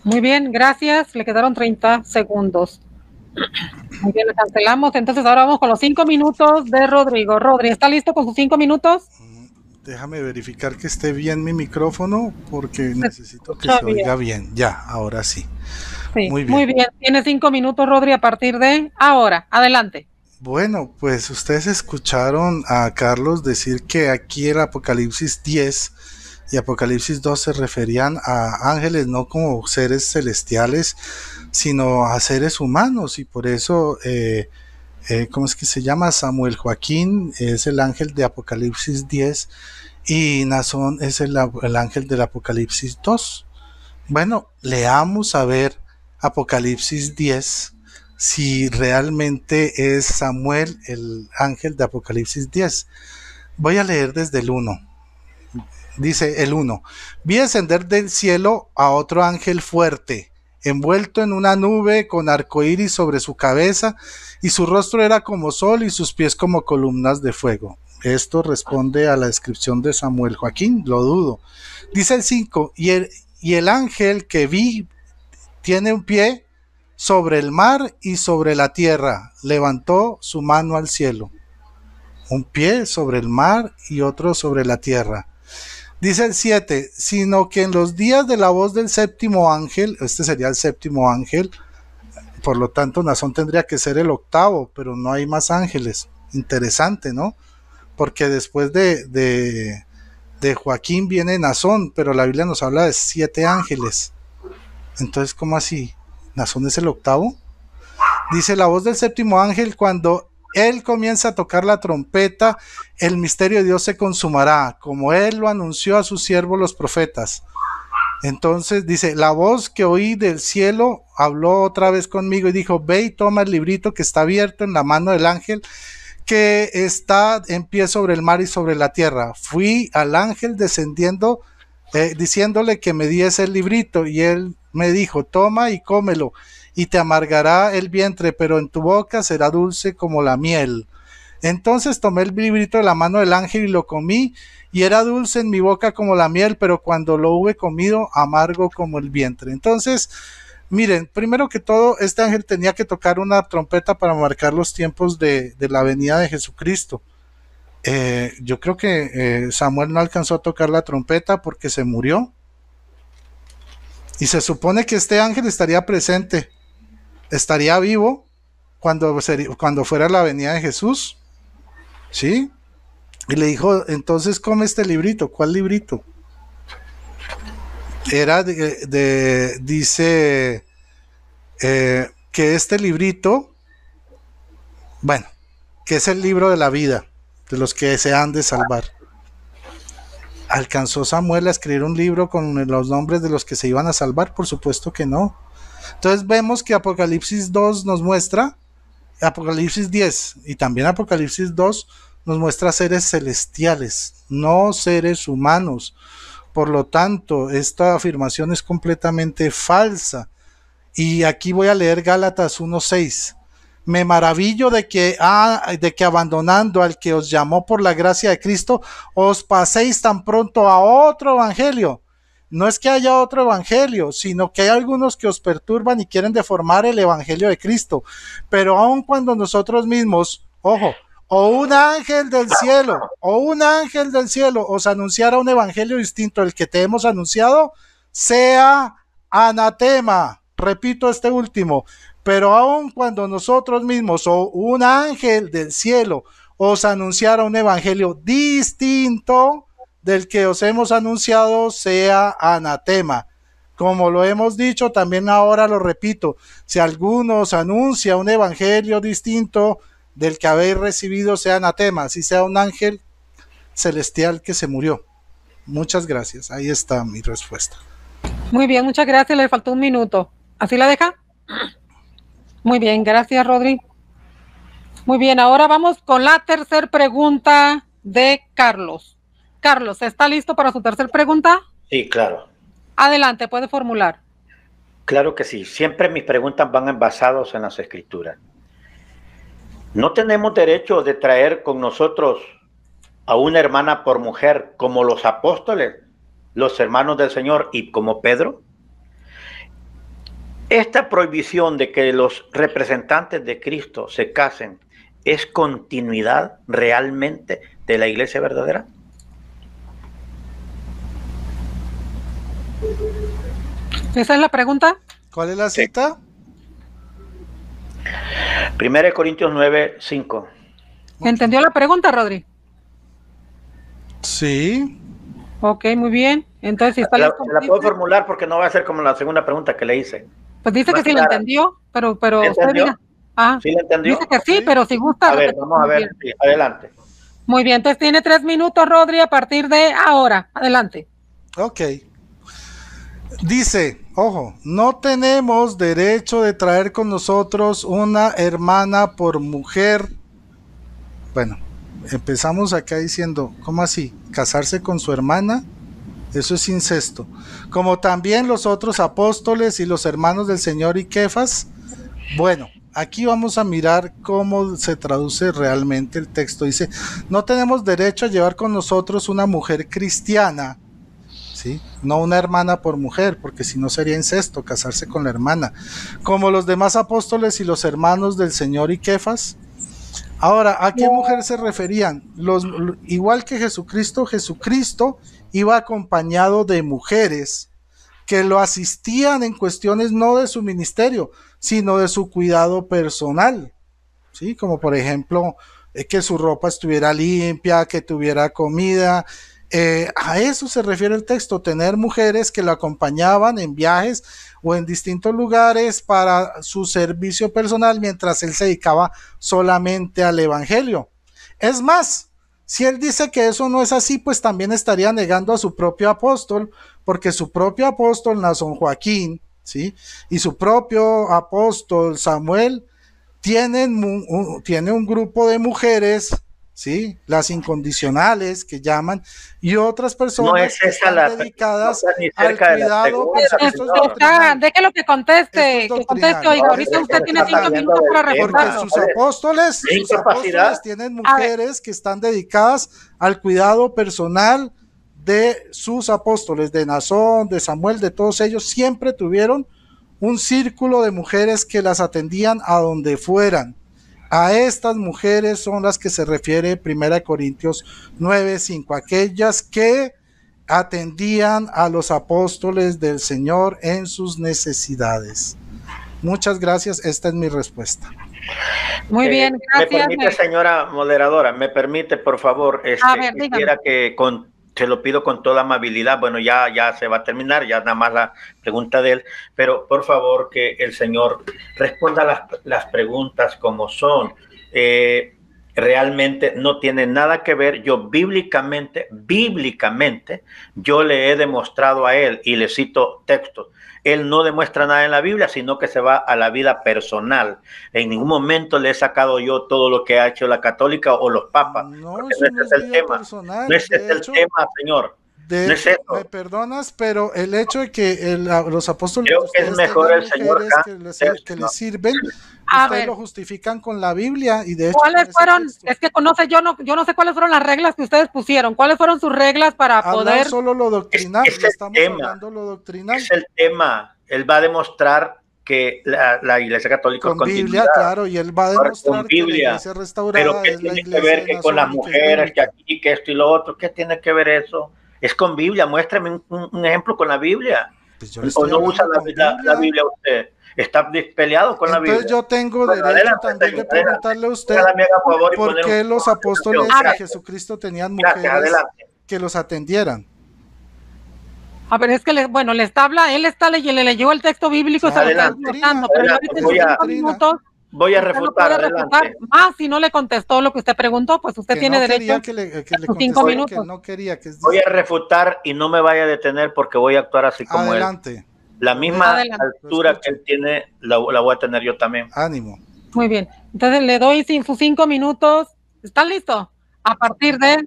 Muy bien, gracias. Le quedaron 30 segundos. Muy bien, cancelamos. Entonces ahora vamos con los cinco minutos de Rodrigo. Rodri, ¿está listo con sus cinco minutos? Mm, déjame verificar que esté bien mi micrófono porque necesito que se oiga bien. Ya, ahora sí. muy, bien. muy bien. Tiene cinco minutos, Rodri, a partir de ahora. Adelante. Bueno, pues ustedes escucharon a Carlos decir que aquí el Apocalipsis 10 y Apocalipsis 2 se referían a ángeles, no como seres celestiales, sino a seres humanos y por eso, eh, eh, ¿cómo es que se llama? Samuel Joaquín es el ángel de Apocalipsis 10 y Nazón es el, ángel del Apocalipsis 2. Bueno, leamos a ver Apocalipsis 10 si realmente es Samuel el ángel de Apocalipsis 10. Voy a leer desde el 1. Dice el 1. Vi ascender del cielo a otro ángel fuerte envuelto en una nube con arco iris sobre su cabeza, y su rostro era como sol y sus pies como columnas de fuego. Esto responde a la descripción de Samuel Joaquín, lo dudo. Dice el 5, y y el ángel que vi tiene un pie sobre el mar y sobre la tierra, levantó su mano al cielo. Un pie sobre el mar y otro sobre la tierra. Dice el 7, sino que en los días de la voz del séptimo ángel, este sería el séptimo ángel, por lo tanto Nazón tendría que ser el octavo, pero no hay más ángeles. Interesante, ¿no? Porque después de, de, de Joaquín viene Nazón, pero la Biblia nos habla de siete ángeles. Entonces, ¿cómo así? ¿Nazón es el octavo? Dice la voz del séptimo ángel cuando él comienza a tocar la trompeta, el misterio de Dios se consumará, como Él lo anunció a sus siervos los profetas. Entonces dice, la voz que oí del cielo habló otra vez conmigo y dijo, ve y toma el librito que está abierto en la mano del ángel que está en pie sobre el mar y sobre la tierra. Fui al ángel descendiendo, eh, diciéndole que me diese el librito y él me dijo, toma y cómelo y te amargará el vientre, pero en tu boca será dulce como la miel. Entonces tomé el librito de la mano del ángel y lo comí, y era dulce en mi boca como la miel, pero cuando lo hube comido, amargo como el vientre. Entonces, miren, primero que todo, este ángel tenía que tocar una trompeta para marcar los tiempos de, la venida de Jesucristo. Eh, yo creo que eh, Samuel no alcanzó a tocar la trompeta porque se murió. Y se supone que este ángel estaría presente estaría vivo cuando, cuando fuera la venida de Jesús. ¿Sí? Y le dijo, entonces come este librito. ¿Cuál librito? Era de, dice eh, que este librito, bueno, que es el libro de la vida, de los que se han de salvar. ¿Alcanzó Samuel a escribir un libro con los nombres de los que se iban a salvar? Por supuesto que no. Entonces vemos que Apocalipsis 2 nos muestra, Apocalipsis 10 y también Apocalipsis 2 nos muestra seres celestiales, no seres humanos. Por lo tanto, esta afirmación es completamente falsa. Y aquí voy a leer Gálatas 1.6. Me maravillo de que, ah, de que abandonando al que os llamó por la gracia de Cristo, os paséis tan pronto a otro evangelio no es que haya otro evangelio, sino que hay algunos que os perturban y quieren deformar el evangelio de Cristo. Pero aun cuando nosotros mismos, ojo, o un ángel del cielo, o un ángel del cielo os anunciara un evangelio distinto al que te hemos anunciado, sea anatema. Repito este último, pero aun cuando nosotros mismos o un ángel del cielo os anunciara un evangelio distinto, del que os hemos anunciado sea anatema. Como lo hemos dicho, también ahora lo repito, si alguno os anuncia un evangelio distinto del que habéis recibido, sea anatema, si sea un ángel celestial que se murió. Muchas gracias, ahí está mi respuesta. Muy bien, muchas gracias, le faltó un minuto. ¿Así la deja? Muy bien, gracias Rodri. Muy bien, ahora vamos con la tercera pregunta de Carlos. Carlos, ¿está listo para su tercer pregunta? Sí, claro. Adelante, puede formular. Claro que sí. Siempre mis preguntas van basadas en las escrituras. ¿No tenemos derecho de traer con nosotros a una hermana por mujer como los apóstoles, los hermanos del Señor y como Pedro? Esta prohibición de que los representantes de Cristo se casen es continuidad realmente de la iglesia verdadera? ¿Esa es la pregunta? ¿Cuál es la cita? 1 Corintios 9, 5. ¿Entendió la pregunta, Rodri? Sí. Ok, muy bien. Entonces, si está la, puedo formular porque no va a ser como la segunda pregunta que le hice. Pues dice que sí la entendió, pero, pero ah, ¿Sí la entendió? Dice que sí, pero si gusta. A ver, vamos a ver. adelante. Muy bien, entonces tiene tres minutos, Rodri, a partir de ahora. Adelante. Ok. Dice, ojo, no tenemos derecho de traer con nosotros una hermana por mujer. Bueno, empezamos acá diciendo, ¿cómo así? ¿Casarse con su hermana? Eso es incesto. Como también los otros apóstoles y los hermanos del Señor y Kefas. Bueno, aquí vamos a mirar cómo se traduce realmente el texto. Dice, no tenemos derecho a llevar con nosotros una mujer cristiana no una hermana por mujer, porque si no sería incesto casarse con la hermana, como los demás apóstoles y los hermanos del Señor y Kefas. Ahora, ¿a qué mujer se referían? Los, igual que Jesucristo, Jesucristo iba acompañado de mujeres que lo asistían en cuestiones no de su ministerio, sino de su cuidado personal, ¿sí? Como por ejemplo, eh, que su ropa estuviera limpia, que tuviera comida, eh, a eso se refiere el texto, tener mujeres que lo acompañaban en viajes o en distintos lugares para su servicio personal mientras él se dedicaba solamente al Evangelio. Es más, si él dice que eso no es así, pues también estaría negando a su propio apóstol, porque su propio apóstol, Nason Joaquín, ¿sí? y su propio apóstol, Samuel, tienen, tiene un grupo de mujeres ¿sí? Las incondicionales que llaman y otras personas que están dedicadas al cuidado. De la pues, pues, lo que conteste, que conteste, oiga, ahorita usted tiene cinco minutos para reportar. sus apóstoles, sus apóstoles tienen mujeres que están dedicadas al cuidado personal de sus apóstoles, de Nazón, de Samuel, de todos ellos, siempre tuvieron un círculo de mujeres que las atendían a donde fueran a estas mujeres son las que se refiere 1 Corintios 9, 5, aquellas que atendían a los apóstoles del Señor en sus necesidades. Muchas gracias, esta es mi respuesta. Muy eh, bien, gracias. Me permite, eh? señora moderadora, me permite, por favor, este, quiera quisiera que con, te lo pido con toda amabilidad. Bueno, ya, ya se va a terminar, ya nada más la pregunta de él, pero por favor que el Señor responda las, preguntas como son. Eh, realmente no tiene nada que ver. Yo bíblicamente, bíblicamente, yo le he demostrado a él y le cito textos él no demuestra nada en la Biblia, sino que se va a la vida personal. En ningún momento le he sacado yo todo lo que ha hecho la católica o los papas. No, es el tema. es el tema, señor me perdonas, pero el hecho de que los apóstoles Creo que es mejor el Señor que les, sirven, ustedes lo justifican con la Biblia y de ¿Cuáles fueron? Es que sé yo no yo no sé cuáles fueron las reglas que ustedes pusieron. ¿Cuáles fueron sus reglas para poder solo lo doctrinal, es, estamos tema, lo doctrinal. Es el tema. Él va a demostrar que la, Iglesia Católica con Biblia, claro, y él va a demostrar que la Iglesia restaurada pero qué tiene que ver que con las mujeres, que aquí, que esto y lo otro, ¿qué tiene que ver eso? Es con Biblia, muéstrame un, ejemplo con la Biblia. Pues o no usa la, Biblia. usted. Está peleado con la Biblia. Entonces yo tengo derecho también de preguntarle a usted por qué los apóstoles de Jesucristo tenían mujeres que los atendieran. A ver, es que, le, bueno, le está habla, él está leyendo, le leyó el texto bíblico, pero ahorita en cinco minutos Voy a refutar. más si no le contestó lo que usted preguntó, pues usted tiene derecho que minutos. voy a refutar y no me vaya a detener porque voy a actuar así como Adelante. La misma altura que él tiene, la, voy a tener yo también. Ánimo. Muy bien. Entonces le doy sus cinco minutos. ¿Están listos? A partir de.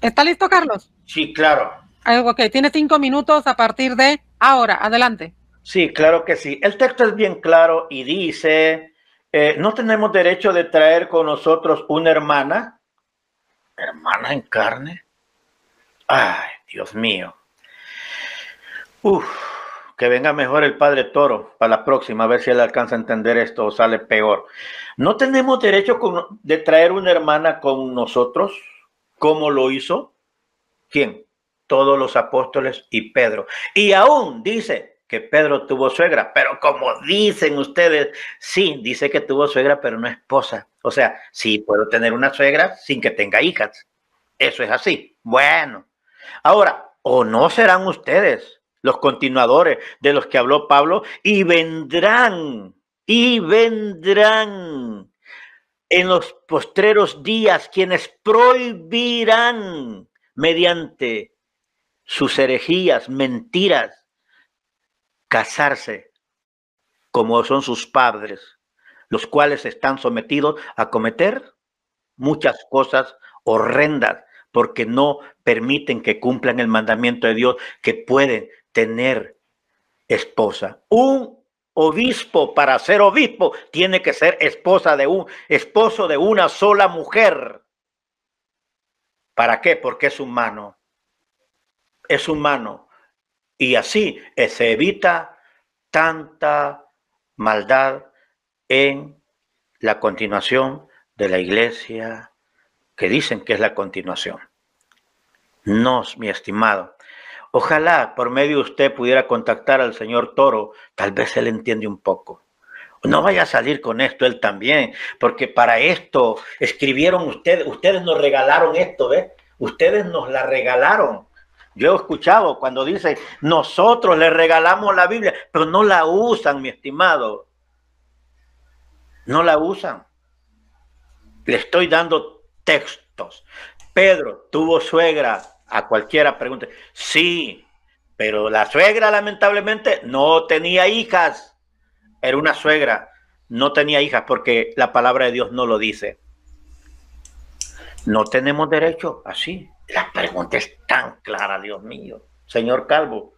¿Está listo, Carlos? Sí, claro. Algo ah, que tiene cinco minutos a partir de ahora. Adelante. Sí, claro que sí. El texto es bien claro y dice, eh, no tenemos derecho de traer con nosotros una hermana, hermana en carne. Ay, Dios mío. Uf, que venga mejor el padre Toro para la próxima, a ver si él alcanza a entender esto o sale peor. No tenemos derecho de traer una hermana con nosotros, como lo hizo. ¿Quién? Todos los apóstoles y Pedro. Y aún dice, que Pedro tuvo suegra, pero como dicen ustedes, sí, dice que tuvo suegra, pero no esposa. O sea, sí puedo tener una suegra sin que tenga hijas. Eso es así. Bueno, ahora, o no serán ustedes los continuadores de los que habló Pablo y vendrán, y vendrán en los postreros días quienes prohibirán mediante sus herejías, mentiras, casarse como son sus padres, los cuales están sometidos a cometer muchas cosas horrendas porque no permiten que cumplan el mandamiento de Dios que pueden tener esposa. Un obispo para ser obispo tiene que ser esposa de un esposo de una sola mujer. ¿Para qué? Porque es humano. Es humano. Y así eh, se evita tanta maldad en la continuación de la iglesia que dicen que es la continuación. No, mi estimado. Ojalá por medio de usted pudiera contactar al señor Toro, tal vez él entiende un poco. No vaya a salir con esto él también, porque para esto escribieron ustedes, ustedes nos regalaron esto, ¿ves? Ustedes nos la regalaron. Yo he escuchado cuando dice nosotros le regalamos la Biblia, pero no la usan, mi estimado. No la usan. Le estoy dando textos. Pedro tuvo suegra. A cualquiera pregunta. Sí, pero la suegra lamentablemente no tenía hijas. Era una suegra. No tenía hijas porque la palabra de Dios no lo dice. No tenemos derecho así. La pregunta es tan clara, Dios mío, señor Calvo,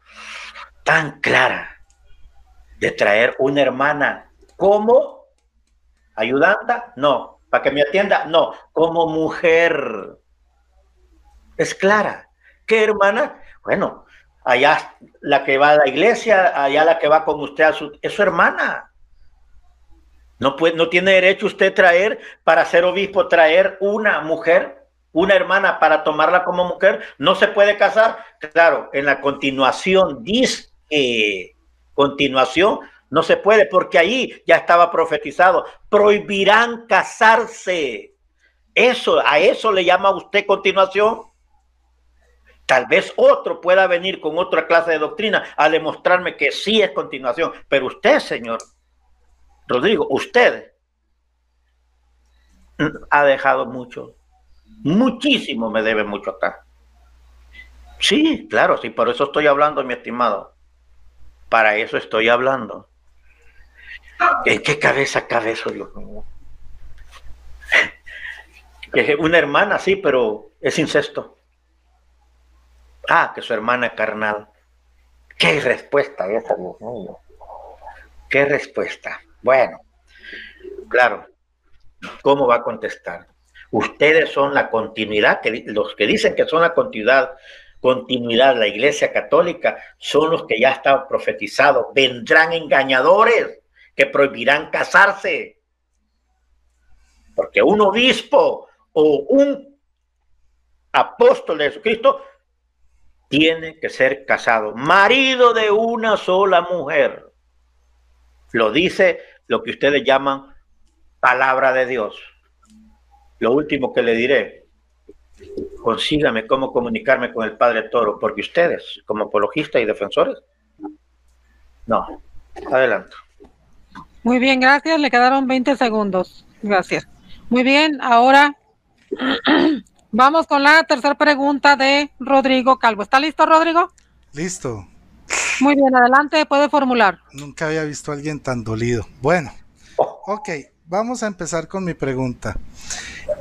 tan clara de traer una hermana como ayudanta, no, para que me atienda, no, como mujer. Es clara. ¿Qué hermana? Bueno, allá la que va a la iglesia, allá la que va con usted a su, es su hermana. No, puede, no tiene derecho usted traer, para ser obispo, traer una mujer una hermana para tomarla como mujer, no se puede casar. Claro, en la continuación dice, continuación, no se puede, porque ahí ya estaba profetizado, prohibirán casarse. Eso, a eso le llama usted continuación. Tal vez otro pueda venir con otra clase de doctrina a demostrarme que sí es continuación, pero usted, señor Rodrigo, usted ha dejado mucho Muchísimo me debe mucho estar. Sí, claro, sí, por eso estoy hablando, mi estimado. Para eso estoy hablando. ¿En qué cabeza cabe eso, Dios una hermana, sí, pero es incesto. Ah, que su hermana carnal. Qué respuesta Dios mío. Qué respuesta. Bueno, claro, ¿cómo va a contestar? Ustedes son la continuidad, que, los que dicen que son la continuidad, continuidad, la Iglesia Católica, son los que ya están profetizado. Vendrán engañadores que prohibirán casarse. Porque un obispo o un apóstol de Jesucristo tiene que ser casado, marido de una sola mujer. Lo dice lo que ustedes llaman palabra de Dios. Lo último que le diré, consígame cómo comunicarme con el Padre Toro, porque ustedes, como apologistas y defensores, no. Adelante. Muy bien, gracias. Le quedaron 20 segundos. Gracias. Muy bien, ahora vamos con la tercera pregunta de Rodrigo Calvo. ¿Está listo, Rodrigo? Listo. Muy bien, adelante, puede formular. Nunca había visto a alguien tan dolido. Bueno, oh. ok, vamos a empezar con mi pregunta.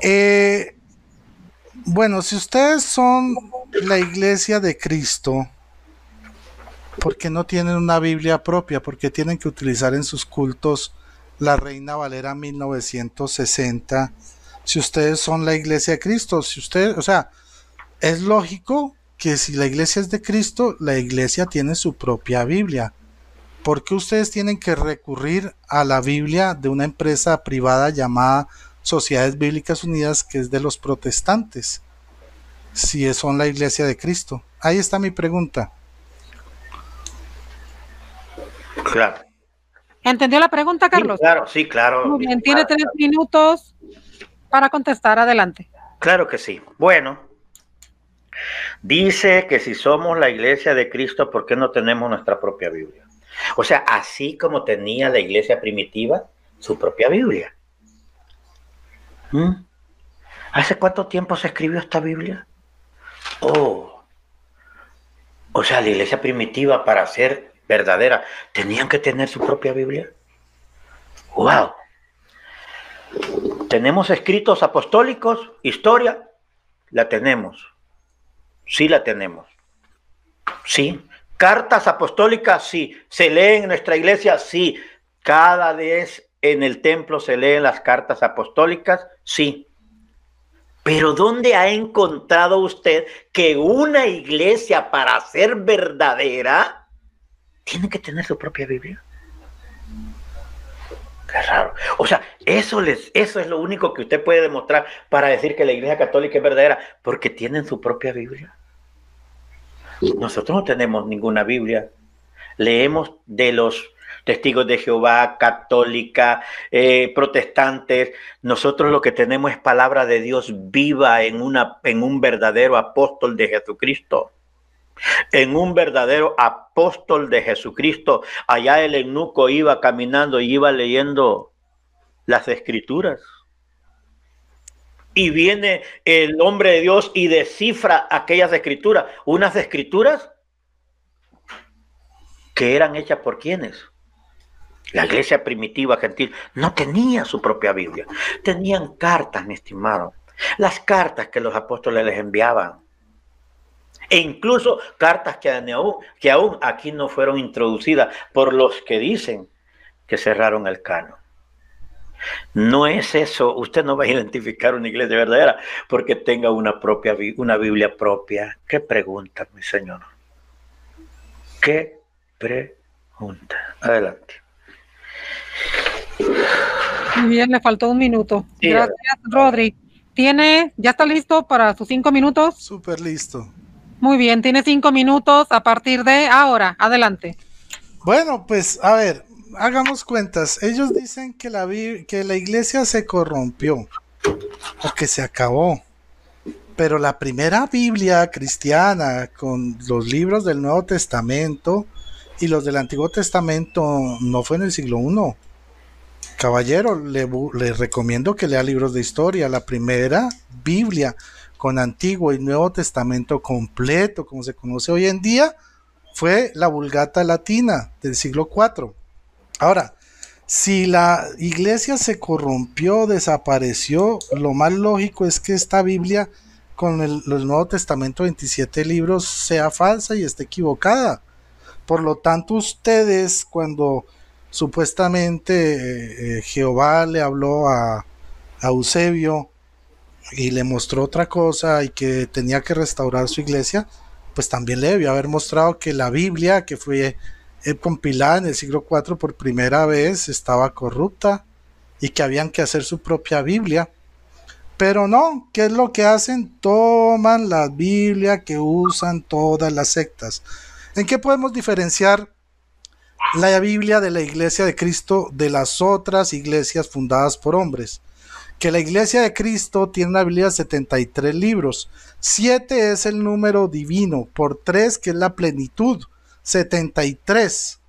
Eh, bueno, si ustedes son la iglesia de Cristo, ¿por qué no tienen una Biblia propia? ¿Por qué tienen que utilizar en sus cultos la Reina Valera 1960? Si ustedes son la iglesia de Cristo, si ustedes, o sea, es lógico que si la iglesia es de Cristo, la iglesia tiene su propia Biblia. ¿por qué ustedes tienen que recurrir a la Biblia de una empresa privada llamada Sociedades Bíblicas Unidas, que es de los protestantes, si son la iglesia de Cristo? Ahí está mi pregunta. Claro. ¿Entendió la pregunta, Carlos? Sí, claro, sí, claro. tiene tres minutos para contestar. Adelante. Claro que sí. Bueno, dice que si somos la iglesia de Cristo, ¿por qué no tenemos nuestra propia Biblia? O sea, así como tenía la iglesia primitiva su propia Biblia. ¿Mm? ¿Hace cuánto tiempo se escribió esta Biblia? Oh, o sea, la iglesia primitiva para ser verdadera tenían que tener su propia Biblia. Wow. Tenemos escritos apostólicos, historia, la tenemos. Sí la tenemos. Sí, Cartas apostólicas, sí. Se leen en nuestra iglesia, sí. Cada vez en el templo se leen las cartas apostólicas, sí. Pero ¿dónde ha encontrado usted que una iglesia para ser verdadera tiene que tener su propia Biblia? Qué raro. O sea, eso, les, eso es lo único que usted puede demostrar para decir que la iglesia católica es verdadera, porque tienen su propia Biblia. Nosotros no tenemos ninguna Biblia. Leemos de los testigos de Jehová, católica, eh, protestantes. Nosotros lo que tenemos es palabra de Dios viva en, en un verdadero apóstol de Jesucristo. En un verdadero apóstol de Jesucristo. Allá el eunuco iba caminando y iba leyendo las escrituras y viene el hombre de Dios y descifra aquellas escrituras, unas escrituras que eran hechas por quienes. La iglesia primitiva gentil no tenía su propia Biblia, tenían cartas, mi estimado, las cartas que los apóstoles les enviaban. E incluso cartas que aún, aquí no fueron introducidas por los que dicen que cerraron el cano. No es eso, usted no va a identificar una iglesia verdadera porque tenga una propia una Biblia propia. ¿Qué pregunta, mi señor? ¿Qué pregunta? Adelante. Muy bien, le faltó un minuto. Gracias, Rodri. ¿Tiene, ya está listo para sus cinco minutos? Súper listo. Muy bien, tiene cinco minutos a partir de ahora. Adelante. Bueno, pues a ver, hagamos cuentas. Ellos dicen que la, que la iglesia se corrompió o que se acabó. Pero la primera Biblia cristiana con los libros del Nuevo Testamento y los del Antiguo Testamento no fue en el siglo I. Caballero, le, le recomiendo que lea libros de historia. La primera Biblia con Antiguo y Nuevo Testamento completo, como se conoce hoy en día, fue la Vulgata Latina del siglo IV. Ahora, si la iglesia se corrompió, desapareció, lo más lógico es que esta Biblia con el, Nuevo Testamento 27 libros sea falsa y esté equivocada. Por lo tanto, ustedes cuando supuestamente eh, eh, Jehová le habló a, a Eusebio y le mostró otra cosa y que tenía que restaurar su iglesia, pues también le debió haber mostrado que la Biblia, que fue eh, compilada en el siglo IV por primera vez estaba corrupta y que habían que hacer su propia Biblia. Pero no, ¿qué es lo que hacen? Toman la Biblia que usan todas las sectas. ¿En qué podemos diferenciar la Biblia de la Iglesia de Cristo de las otras iglesias fundadas por hombres? Que la Iglesia de Cristo tiene una Biblia de 73 libros. 7 es el número divino, por 3 que es la plenitud. 73.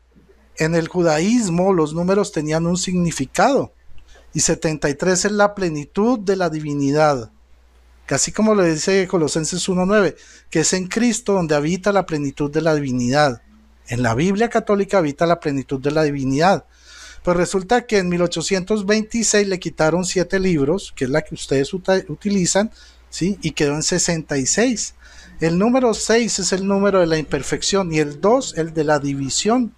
En el judaísmo los números tenían un significado y 73 es la plenitud de la divinidad. Casi como le dice Colosenses 1.9, que es en Cristo donde habita la plenitud de la divinidad. En la Biblia católica habita la plenitud de la divinidad. Pues resulta que en 1826 le quitaron siete libros, que es la que ustedes utilizan, ¿sí? y quedó en 66. El número 6 es el número de la imperfección y el 2 el de la división.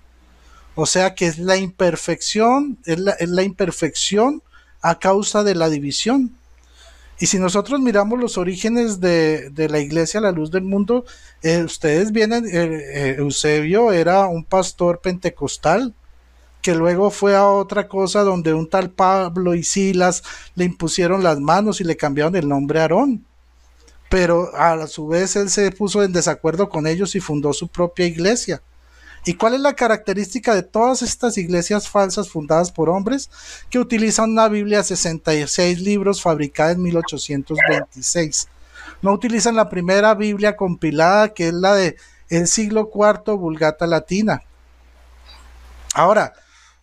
O sea que es la imperfección, es la, imperfección a causa de la división. Y si nosotros miramos los orígenes de, la iglesia, la luz del mundo, eh, ustedes vienen, eh, eh, Eusebio era un pastor pentecostal que luego fue a otra cosa donde un tal Pablo y Silas le impusieron las manos y le cambiaron el nombre a Aarón pero a su vez él se puso en desacuerdo con ellos y fundó su propia iglesia. ¿Y cuál es la característica de todas estas iglesias falsas fundadas por hombres que utilizan una Biblia de 66 libros fabricada en 1826? No utilizan la primera Biblia compilada que es la de el siglo IV Vulgata Latina. Ahora,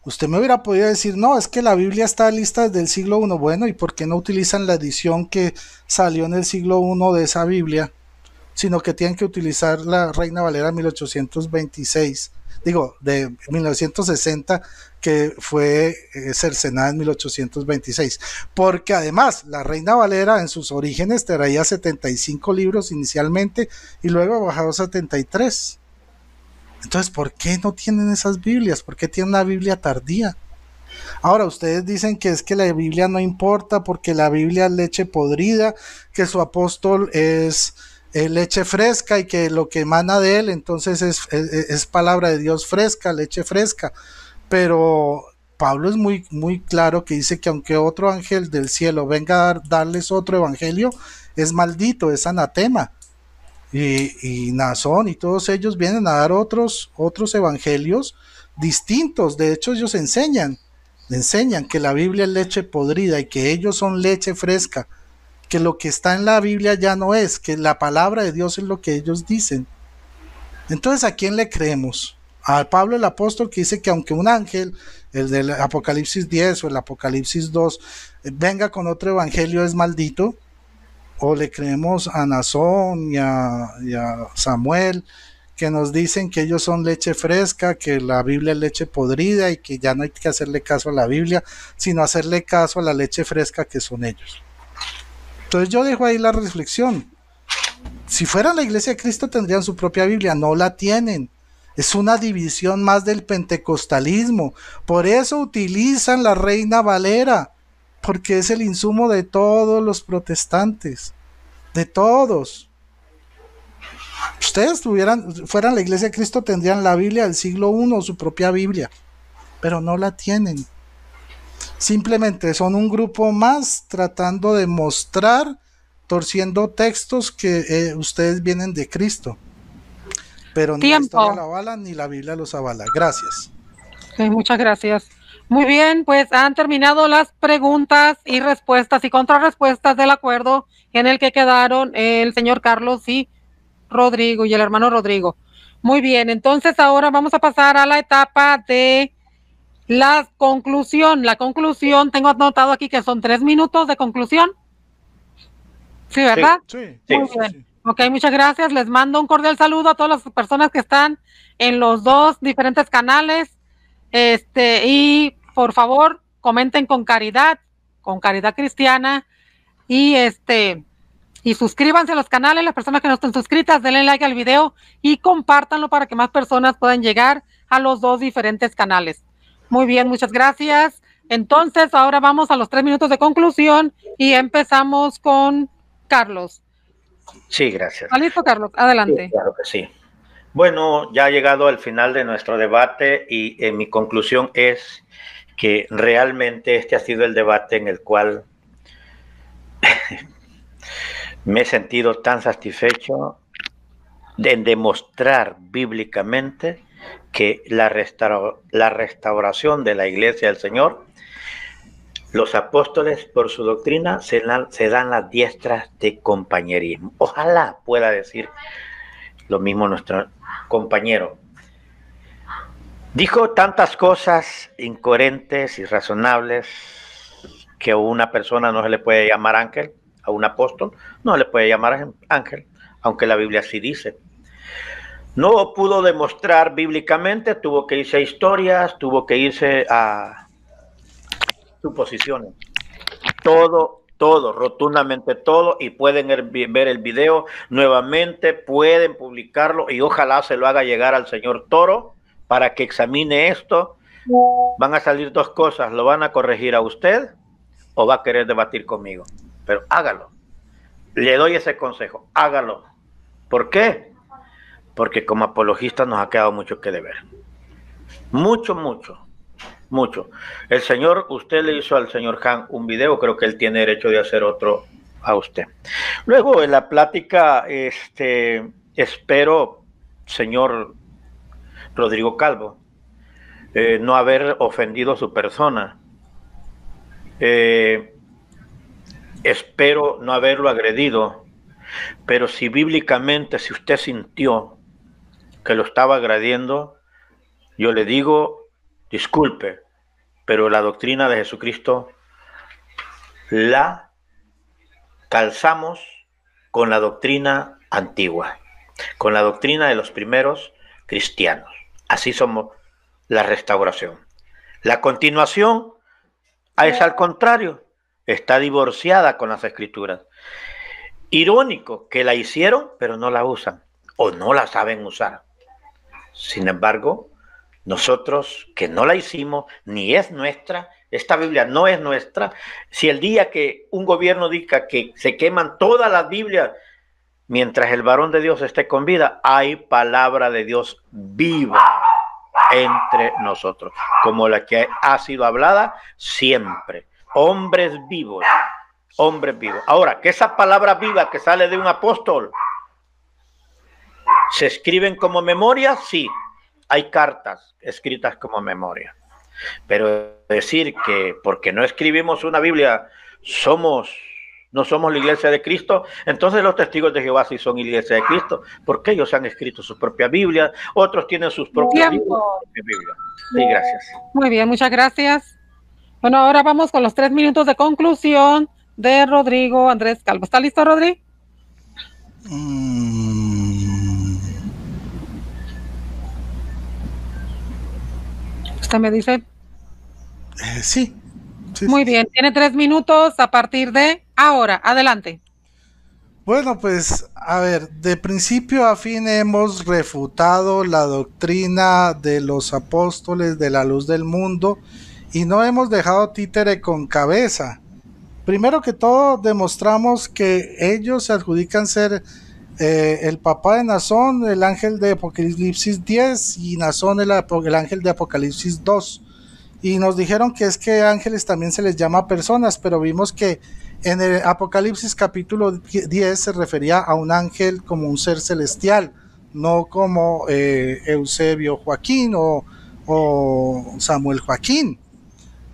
Usted me hubiera podido decir, no, es que la Biblia está lista desde el siglo I. Bueno, ¿y por qué no utilizan la edición que salió en el siglo I de esa Biblia? Sino que tienen que utilizar la Reina Valera 1826, digo, de 1960, que fue eh, cercenada en 1826. Porque además, la Reina Valera en sus orígenes traía 75 libros inicialmente y luego bajado a 73. Entonces, ¿por qué no tienen esas Biblias? ¿Por qué tienen una Biblia tardía? Ahora, ustedes dicen que es que la Biblia no importa porque la Biblia es leche podrida, que su apóstol es eh, leche fresca y que lo que emana de él entonces es, es, palabra de Dios fresca, leche fresca. Pero Pablo es muy, muy claro que dice que aunque otro ángel del cielo venga a darles otro evangelio, es maldito, es anatema y, Nazón y todos ellos vienen a dar otros, otros evangelios distintos. De hecho, ellos enseñan, enseñan que la Biblia es leche podrida y que ellos son leche fresca, que lo que está en la Biblia ya no es, que la palabra de Dios es lo que ellos dicen. Entonces, ¿a quién le creemos? A Pablo el apóstol que dice que aunque un ángel, el del Apocalipsis 10 o el Apocalipsis 2, eh, venga con otro evangelio es maldito o le creemos a Nazón y a, Samuel, que nos dicen que ellos son leche fresca, que la Biblia es leche podrida y que ya no hay que hacerle caso a la Biblia, sino hacerle caso a la leche fresca que son ellos. Entonces yo dejo ahí la reflexión. Si fuera la iglesia de Cristo tendrían su propia Biblia, no la tienen. Es una división más del pentecostalismo. Por eso utilizan la Reina Valera porque es el insumo de todos los protestantes, de todos. Ustedes tuvieran, fueran la iglesia de Cristo, tendrían la Biblia del siglo I, su propia Biblia, pero no la tienen. Simplemente son un grupo más tratando de mostrar, torciendo textos que eh, ustedes vienen de Cristo. Pero ni la historia ni la Biblia los avala. Gracias. muchas gracias. Muy bien, pues han terminado las preguntas y respuestas y contrarrespuestas del acuerdo en el que quedaron el señor Carlos y Rodrigo y el hermano Rodrigo. Muy bien, entonces ahora vamos a pasar a la etapa de la conclusión. La conclusión, tengo anotado aquí que son tres minutos de conclusión. Sí, ¿verdad? Sí, Ok, muchas gracias. Les mando un cordial saludo a todas las personas que están en los dos diferentes canales. Este, y por favor, comenten con caridad, con caridad cristiana y este y suscríbanse a los canales, las personas que no están suscritas, denle like al video y compártanlo para que más personas puedan llegar a los dos diferentes canales. Muy bien, muchas gracias. Entonces, ahora vamos a los tres minutos de conclusión y empezamos con Carlos. Sí, gracias. listo, Carlos? Adelante. claro que sí. Bueno, ya ha llegado el final de nuestro debate y eh, mi conclusión es que realmente este ha sido el debate en el cual me he sentido tan satisfecho de demostrar bíblicamente que la, la restauración de la iglesia del Señor, los apóstoles por su doctrina se dan las diestras de compañerismo. Ojalá pueda decir lo mismo nuestro compañero, Dijo tantas cosas incoherentes, y razonables que a una persona no se le puede llamar ángel, a un apóstol no se le puede llamar ángel, aunque la Biblia sí dice. No pudo demostrar bíblicamente, tuvo que irse a historias, tuvo que irse a suposiciones. Todo, todo, rotundamente todo, y pueden er, ver el video nuevamente, pueden publicarlo y ojalá se lo haga llegar al señor Toro para que examine esto, van a salir dos cosas, lo van a corregir a usted o va a querer debatir conmigo. Pero hágalo. Le doy ese consejo, hágalo. ¿Por qué? Porque como apologista nos ha quedado mucho que deber. Mucho, mucho, mucho. El señor, usted le hizo al señor Han un video, creo que él tiene derecho de hacer otro a usted. Luego en la plática, este, espero, señor Rodrigo Calvo, eh, no haber ofendido a su persona. Eh, espero no haberlo agredido, pero si bíblicamente, si usted sintió que lo estaba agrediendo, yo le digo, disculpe, pero la doctrina de Jesucristo la calzamos con la doctrina antigua, con la doctrina de los primeros cristianos. Así somos la restauración. La continuación es al contrario, está divorciada con las escrituras. Irónico que la hicieron, pero no la usan o no la saben usar. Sin embargo, nosotros que no la hicimos, ni es nuestra, esta Biblia no es nuestra. Si el día que un gobierno diga que se queman todas las Biblias mientras el varón de Dios esté con vida, hay palabra de Dios viva entre nosotros, como la que ha sido hablada siempre. Hombres vivos, hombres vivos. Ahora, que esa palabra viva que sale de un apóstol, ¿se escriben como memoria? Sí, hay cartas escritas como memoria. Pero decir que porque no escribimos una Biblia, somos no somos la iglesia de Cristo, entonces los testigos de Jehová sí son iglesia de Cristo, porque ellos han escrito su propia Biblia otros tienen sus propias Biblias. Sí, gracias. Muy bien, muchas gracias. Bueno, ahora vamos con los tres minutos de conclusión de Rodrigo Andrés Calvo. ¿Está listo, Rodrigo? Mm. ¿Usted me dice? Eh, sí. sí. Muy bien, tiene tres minutos a partir de Ahora, adelante. Bueno, pues a ver, de principio a fin hemos refutado la doctrina de los apóstoles de la luz del mundo y no hemos dejado títere con cabeza. Primero que todo, demostramos que ellos se adjudican ser eh, el papá de Nazón, el ángel de Apocalipsis 10 y Nazón el, el ángel de Apocalipsis 2. Y nos dijeron que es que ángeles también se les llama personas, pero vimos que en el Apocalipsis capítulo 10 se refería a un ángel como un ser celestial, no como eh, Eusebio Joaquín o, Samuel Joaquín.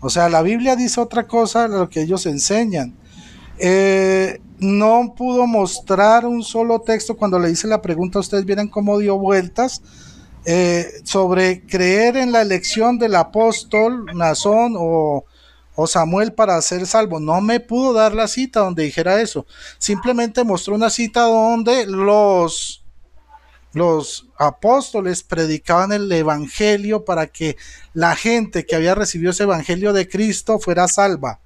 O sea, la Biblia dice otra cosa a lo que ellos enseñan. Eh, no pudo mostrar un solo texto cuando le hice la pregunta, ustedes vieron cómo dio vueltas eh, sobre creer en la elección del apóstol, Nazón o o oh, Samuel para ser salvo. No me pudo dar la cita donde dijera eso. Simplemente mostró una cita donde los, los apóstoles predicaban el evangelio para que la gente que había recibido ese evangelio de Cristo fuera salva.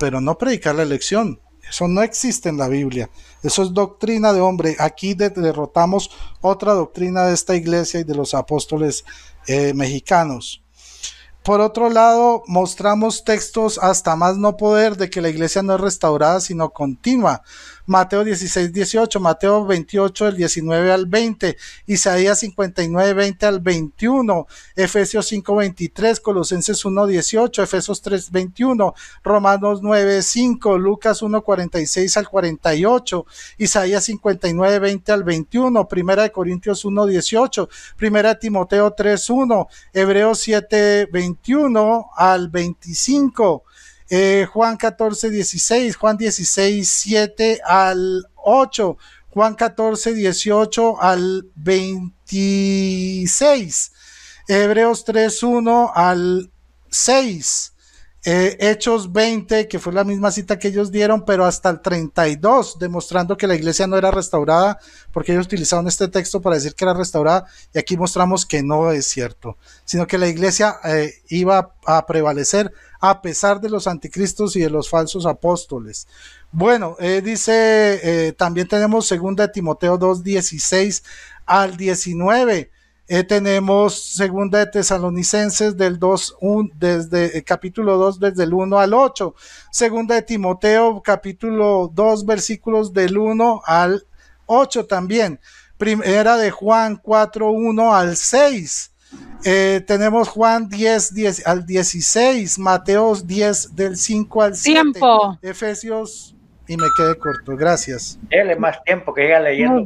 Pero no predicar la elección. Eso no existe en la Biblia. Eso es doctrina de hombre. Aquí derrotamos otra doctrina de esta iglesia y de los apóstoles eh, mexicanos. Por otro lado, mostramos textos hasta más no poder de que la iglesia no es restaurada, sino continua. Mateo 16, 18, Mateo 28, del 19 al 20, Isaías 59, 20 al 21, Efesios 5, 23, Colosenses 1, 18, Efesios 3, 21, Romanos 9, 5, Lucas 1, 46 al 48, Isaías 59, 20 al 21, Primera de Corintios 1, 18, Primera de Timoteo 3, 1, Hebreos 7, 21 al 25. Eh, Juan 14, 16, Juan 16, 7 al 8, Juan 14, 18 al 26, Hebreos 3, 1 al 6. Eh, Hechos 20, que fue la misma cita que ellos dieron, pero hasta el 32, demostrando que la iglesia no era restaurada, porque ellos utilizaron este texto para decir que era restaurada, y aquí mostramos que no es cierto, sino que la iglesia eh, iba a prevalecer a pesar de los anticristos y de los falsos apóstoles. Bueno, eh, dice, eh, también tenemos segunda de Timoteo 2, 16 al 19. Eh, tenemos segunda de Tesalonicenses del 2, desde el capítulo 2, desde el 1 al 8. Segunda de Timoteo, capítulo 2, versículos del 1 al 8 también. Primera de Juan 4, 1 al 6. Eh, tenemos Juan 10, 10 al 16, Mateos 10 del 5 al 7. Tiempo. Efesios, y me quedé corto, gracias. Dele más tiempo que llega leyendo.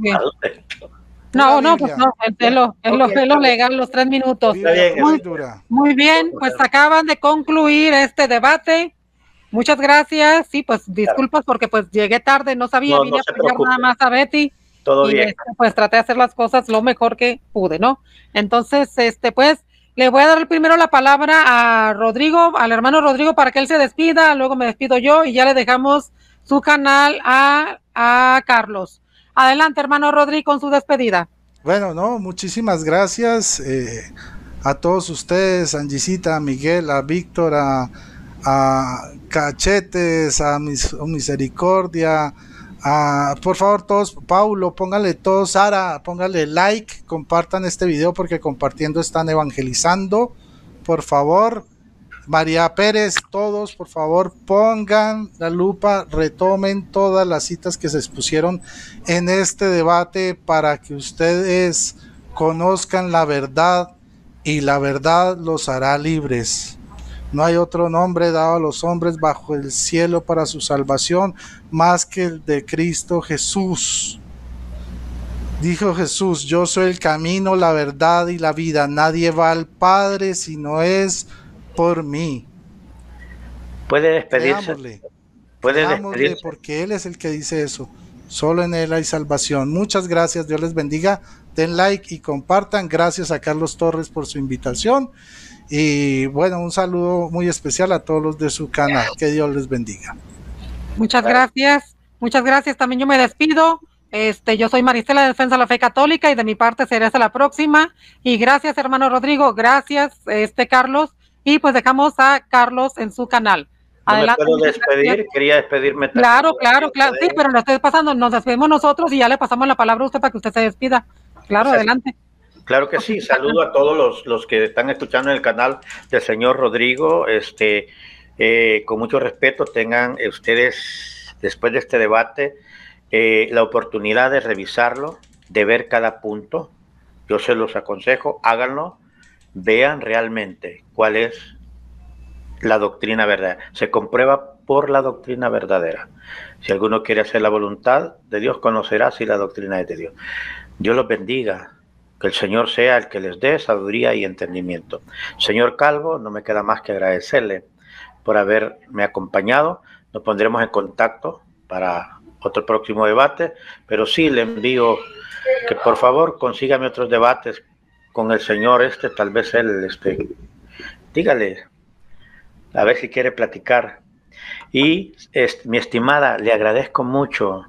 No, no, pues no, es lo, es lo, los tres minutos. Muy, muy, bien, pues acaban de concluir este debate. Muchas gracias. Sí, pues disculpas porque pues llegué tarde, no sabía, no, vine a nada más a Betty. Todo bien. Este, pues traté de hacer las cosas lo mejor que pude, ¿no? Entonces, este, pues, le voy a dar primero la palabra a Rodrigo, al hermano Rodrigo, para que él se despida, luego me despido yo y ya le dejamos su canal a, Carlos. Adelante, hermano Rodrigo, con su despedida. Bueno, no, muchísimas gracias eh, a todos ustedes, Angisita, a Miguel, a Víctor, a, Cachetes, a, mis, a Misericordia, Ah, por favor, todos, Paulo, póngale todos, Sara, póngale like, compartan este video porque compartiendo están evangelizando. Por favor, María Pérez, todos, por favor, pongan la lupa, retomen todas las citas que se expusieron en este debate para que ustedes conozcan la verdad y la verdad los hará libres. No hay otro nombre dado a los hombres bajo el cielo para su salvación más que el de Cristo Jesús. Dijo Jesús, yo soy el camino, la verdad y la vida. Nadie va al Padre si no es por mí. Puede despedirse. Puede despedirse. porque Él es el que dice eso. Solo en Él hay salvación. Muchas gracias. Dios les bendiga. Den like y compartan. Gracias a Carlos Torres por su invitación. Y bueno, un saludo muy especial a todos los de su canal. Que Dios les bendiga. Muchas gracias. Muchas gracias. También yo me despido. Este, yo soy Maristela de Defensa de la Fe Católica y de mi parte será hasta la próxima. Y gracias, hermano Rodrigo. Gracias, este Carlos. Y pues dejamos a Carlos en su canal. Adelante. quería despedirme. También. Claro, claro, claro. Sí, pero lo estoy pasando. Nos despedimos nosotros y ya le pasamos la palabra a usted para que usted se despida. Claro, adelante. Claro que sí, saludo a todos los, que están escuchando en el canal del señor Rodrigo. Este, eh, con mucho respeto, tengan ustedes, después de este debate, eh, la oportunidad de revisarlo, de ver cada punto. Yo se los aconsejo, háganlo, vean realmente cuál es la doctrina verdadera. Se comprueba por la doctrina verdadera. Si alguno quiere hacer la voluntad de Dios, conocerá si la doctrina es de Dios. Dios los bendiga. Que el Señor sea el que les dé sabiduría y entendimiento. Señor Calvo, no me queda más que agradecerle por haberme acompañado. Nos pondremos en contacto para otro próximo debate, pero sí le envío que por favor consígame otros debates con el señor este, tal vez él, este, dígale, a ver si quiere platicar. Y mi estimada, le agradezco mucho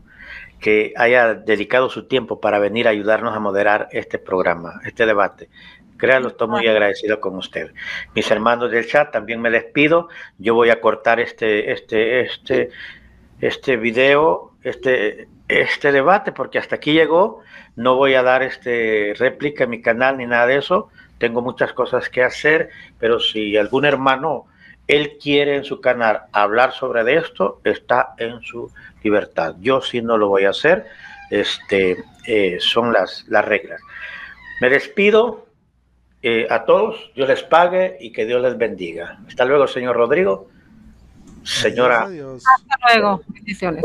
que haya dedicado su tiempo para venir a ayudarnos a moderar este programa, este debate. Créalo, estoy muy agradecido con usted. Mis hermanos del chat, también me despido. Yo voy a cortar este, este, este, este video, este, este debate, porque hasta aquí llegó. No voy a dar este réplica en mi canal ni nada de eso. Tengo muchas cosas que hacer, pero si algún hermano él quiere en su canal hablar sobre esto, está en su libertad. Yo sí si no lo voy a hacer, este, eh, son las, las reglas. Me despido eh, a todos, Dios les pague y que Dios les bendiga. Hasta luego, señor Rodrigo. Señora. Hasta luego. Bendiciones.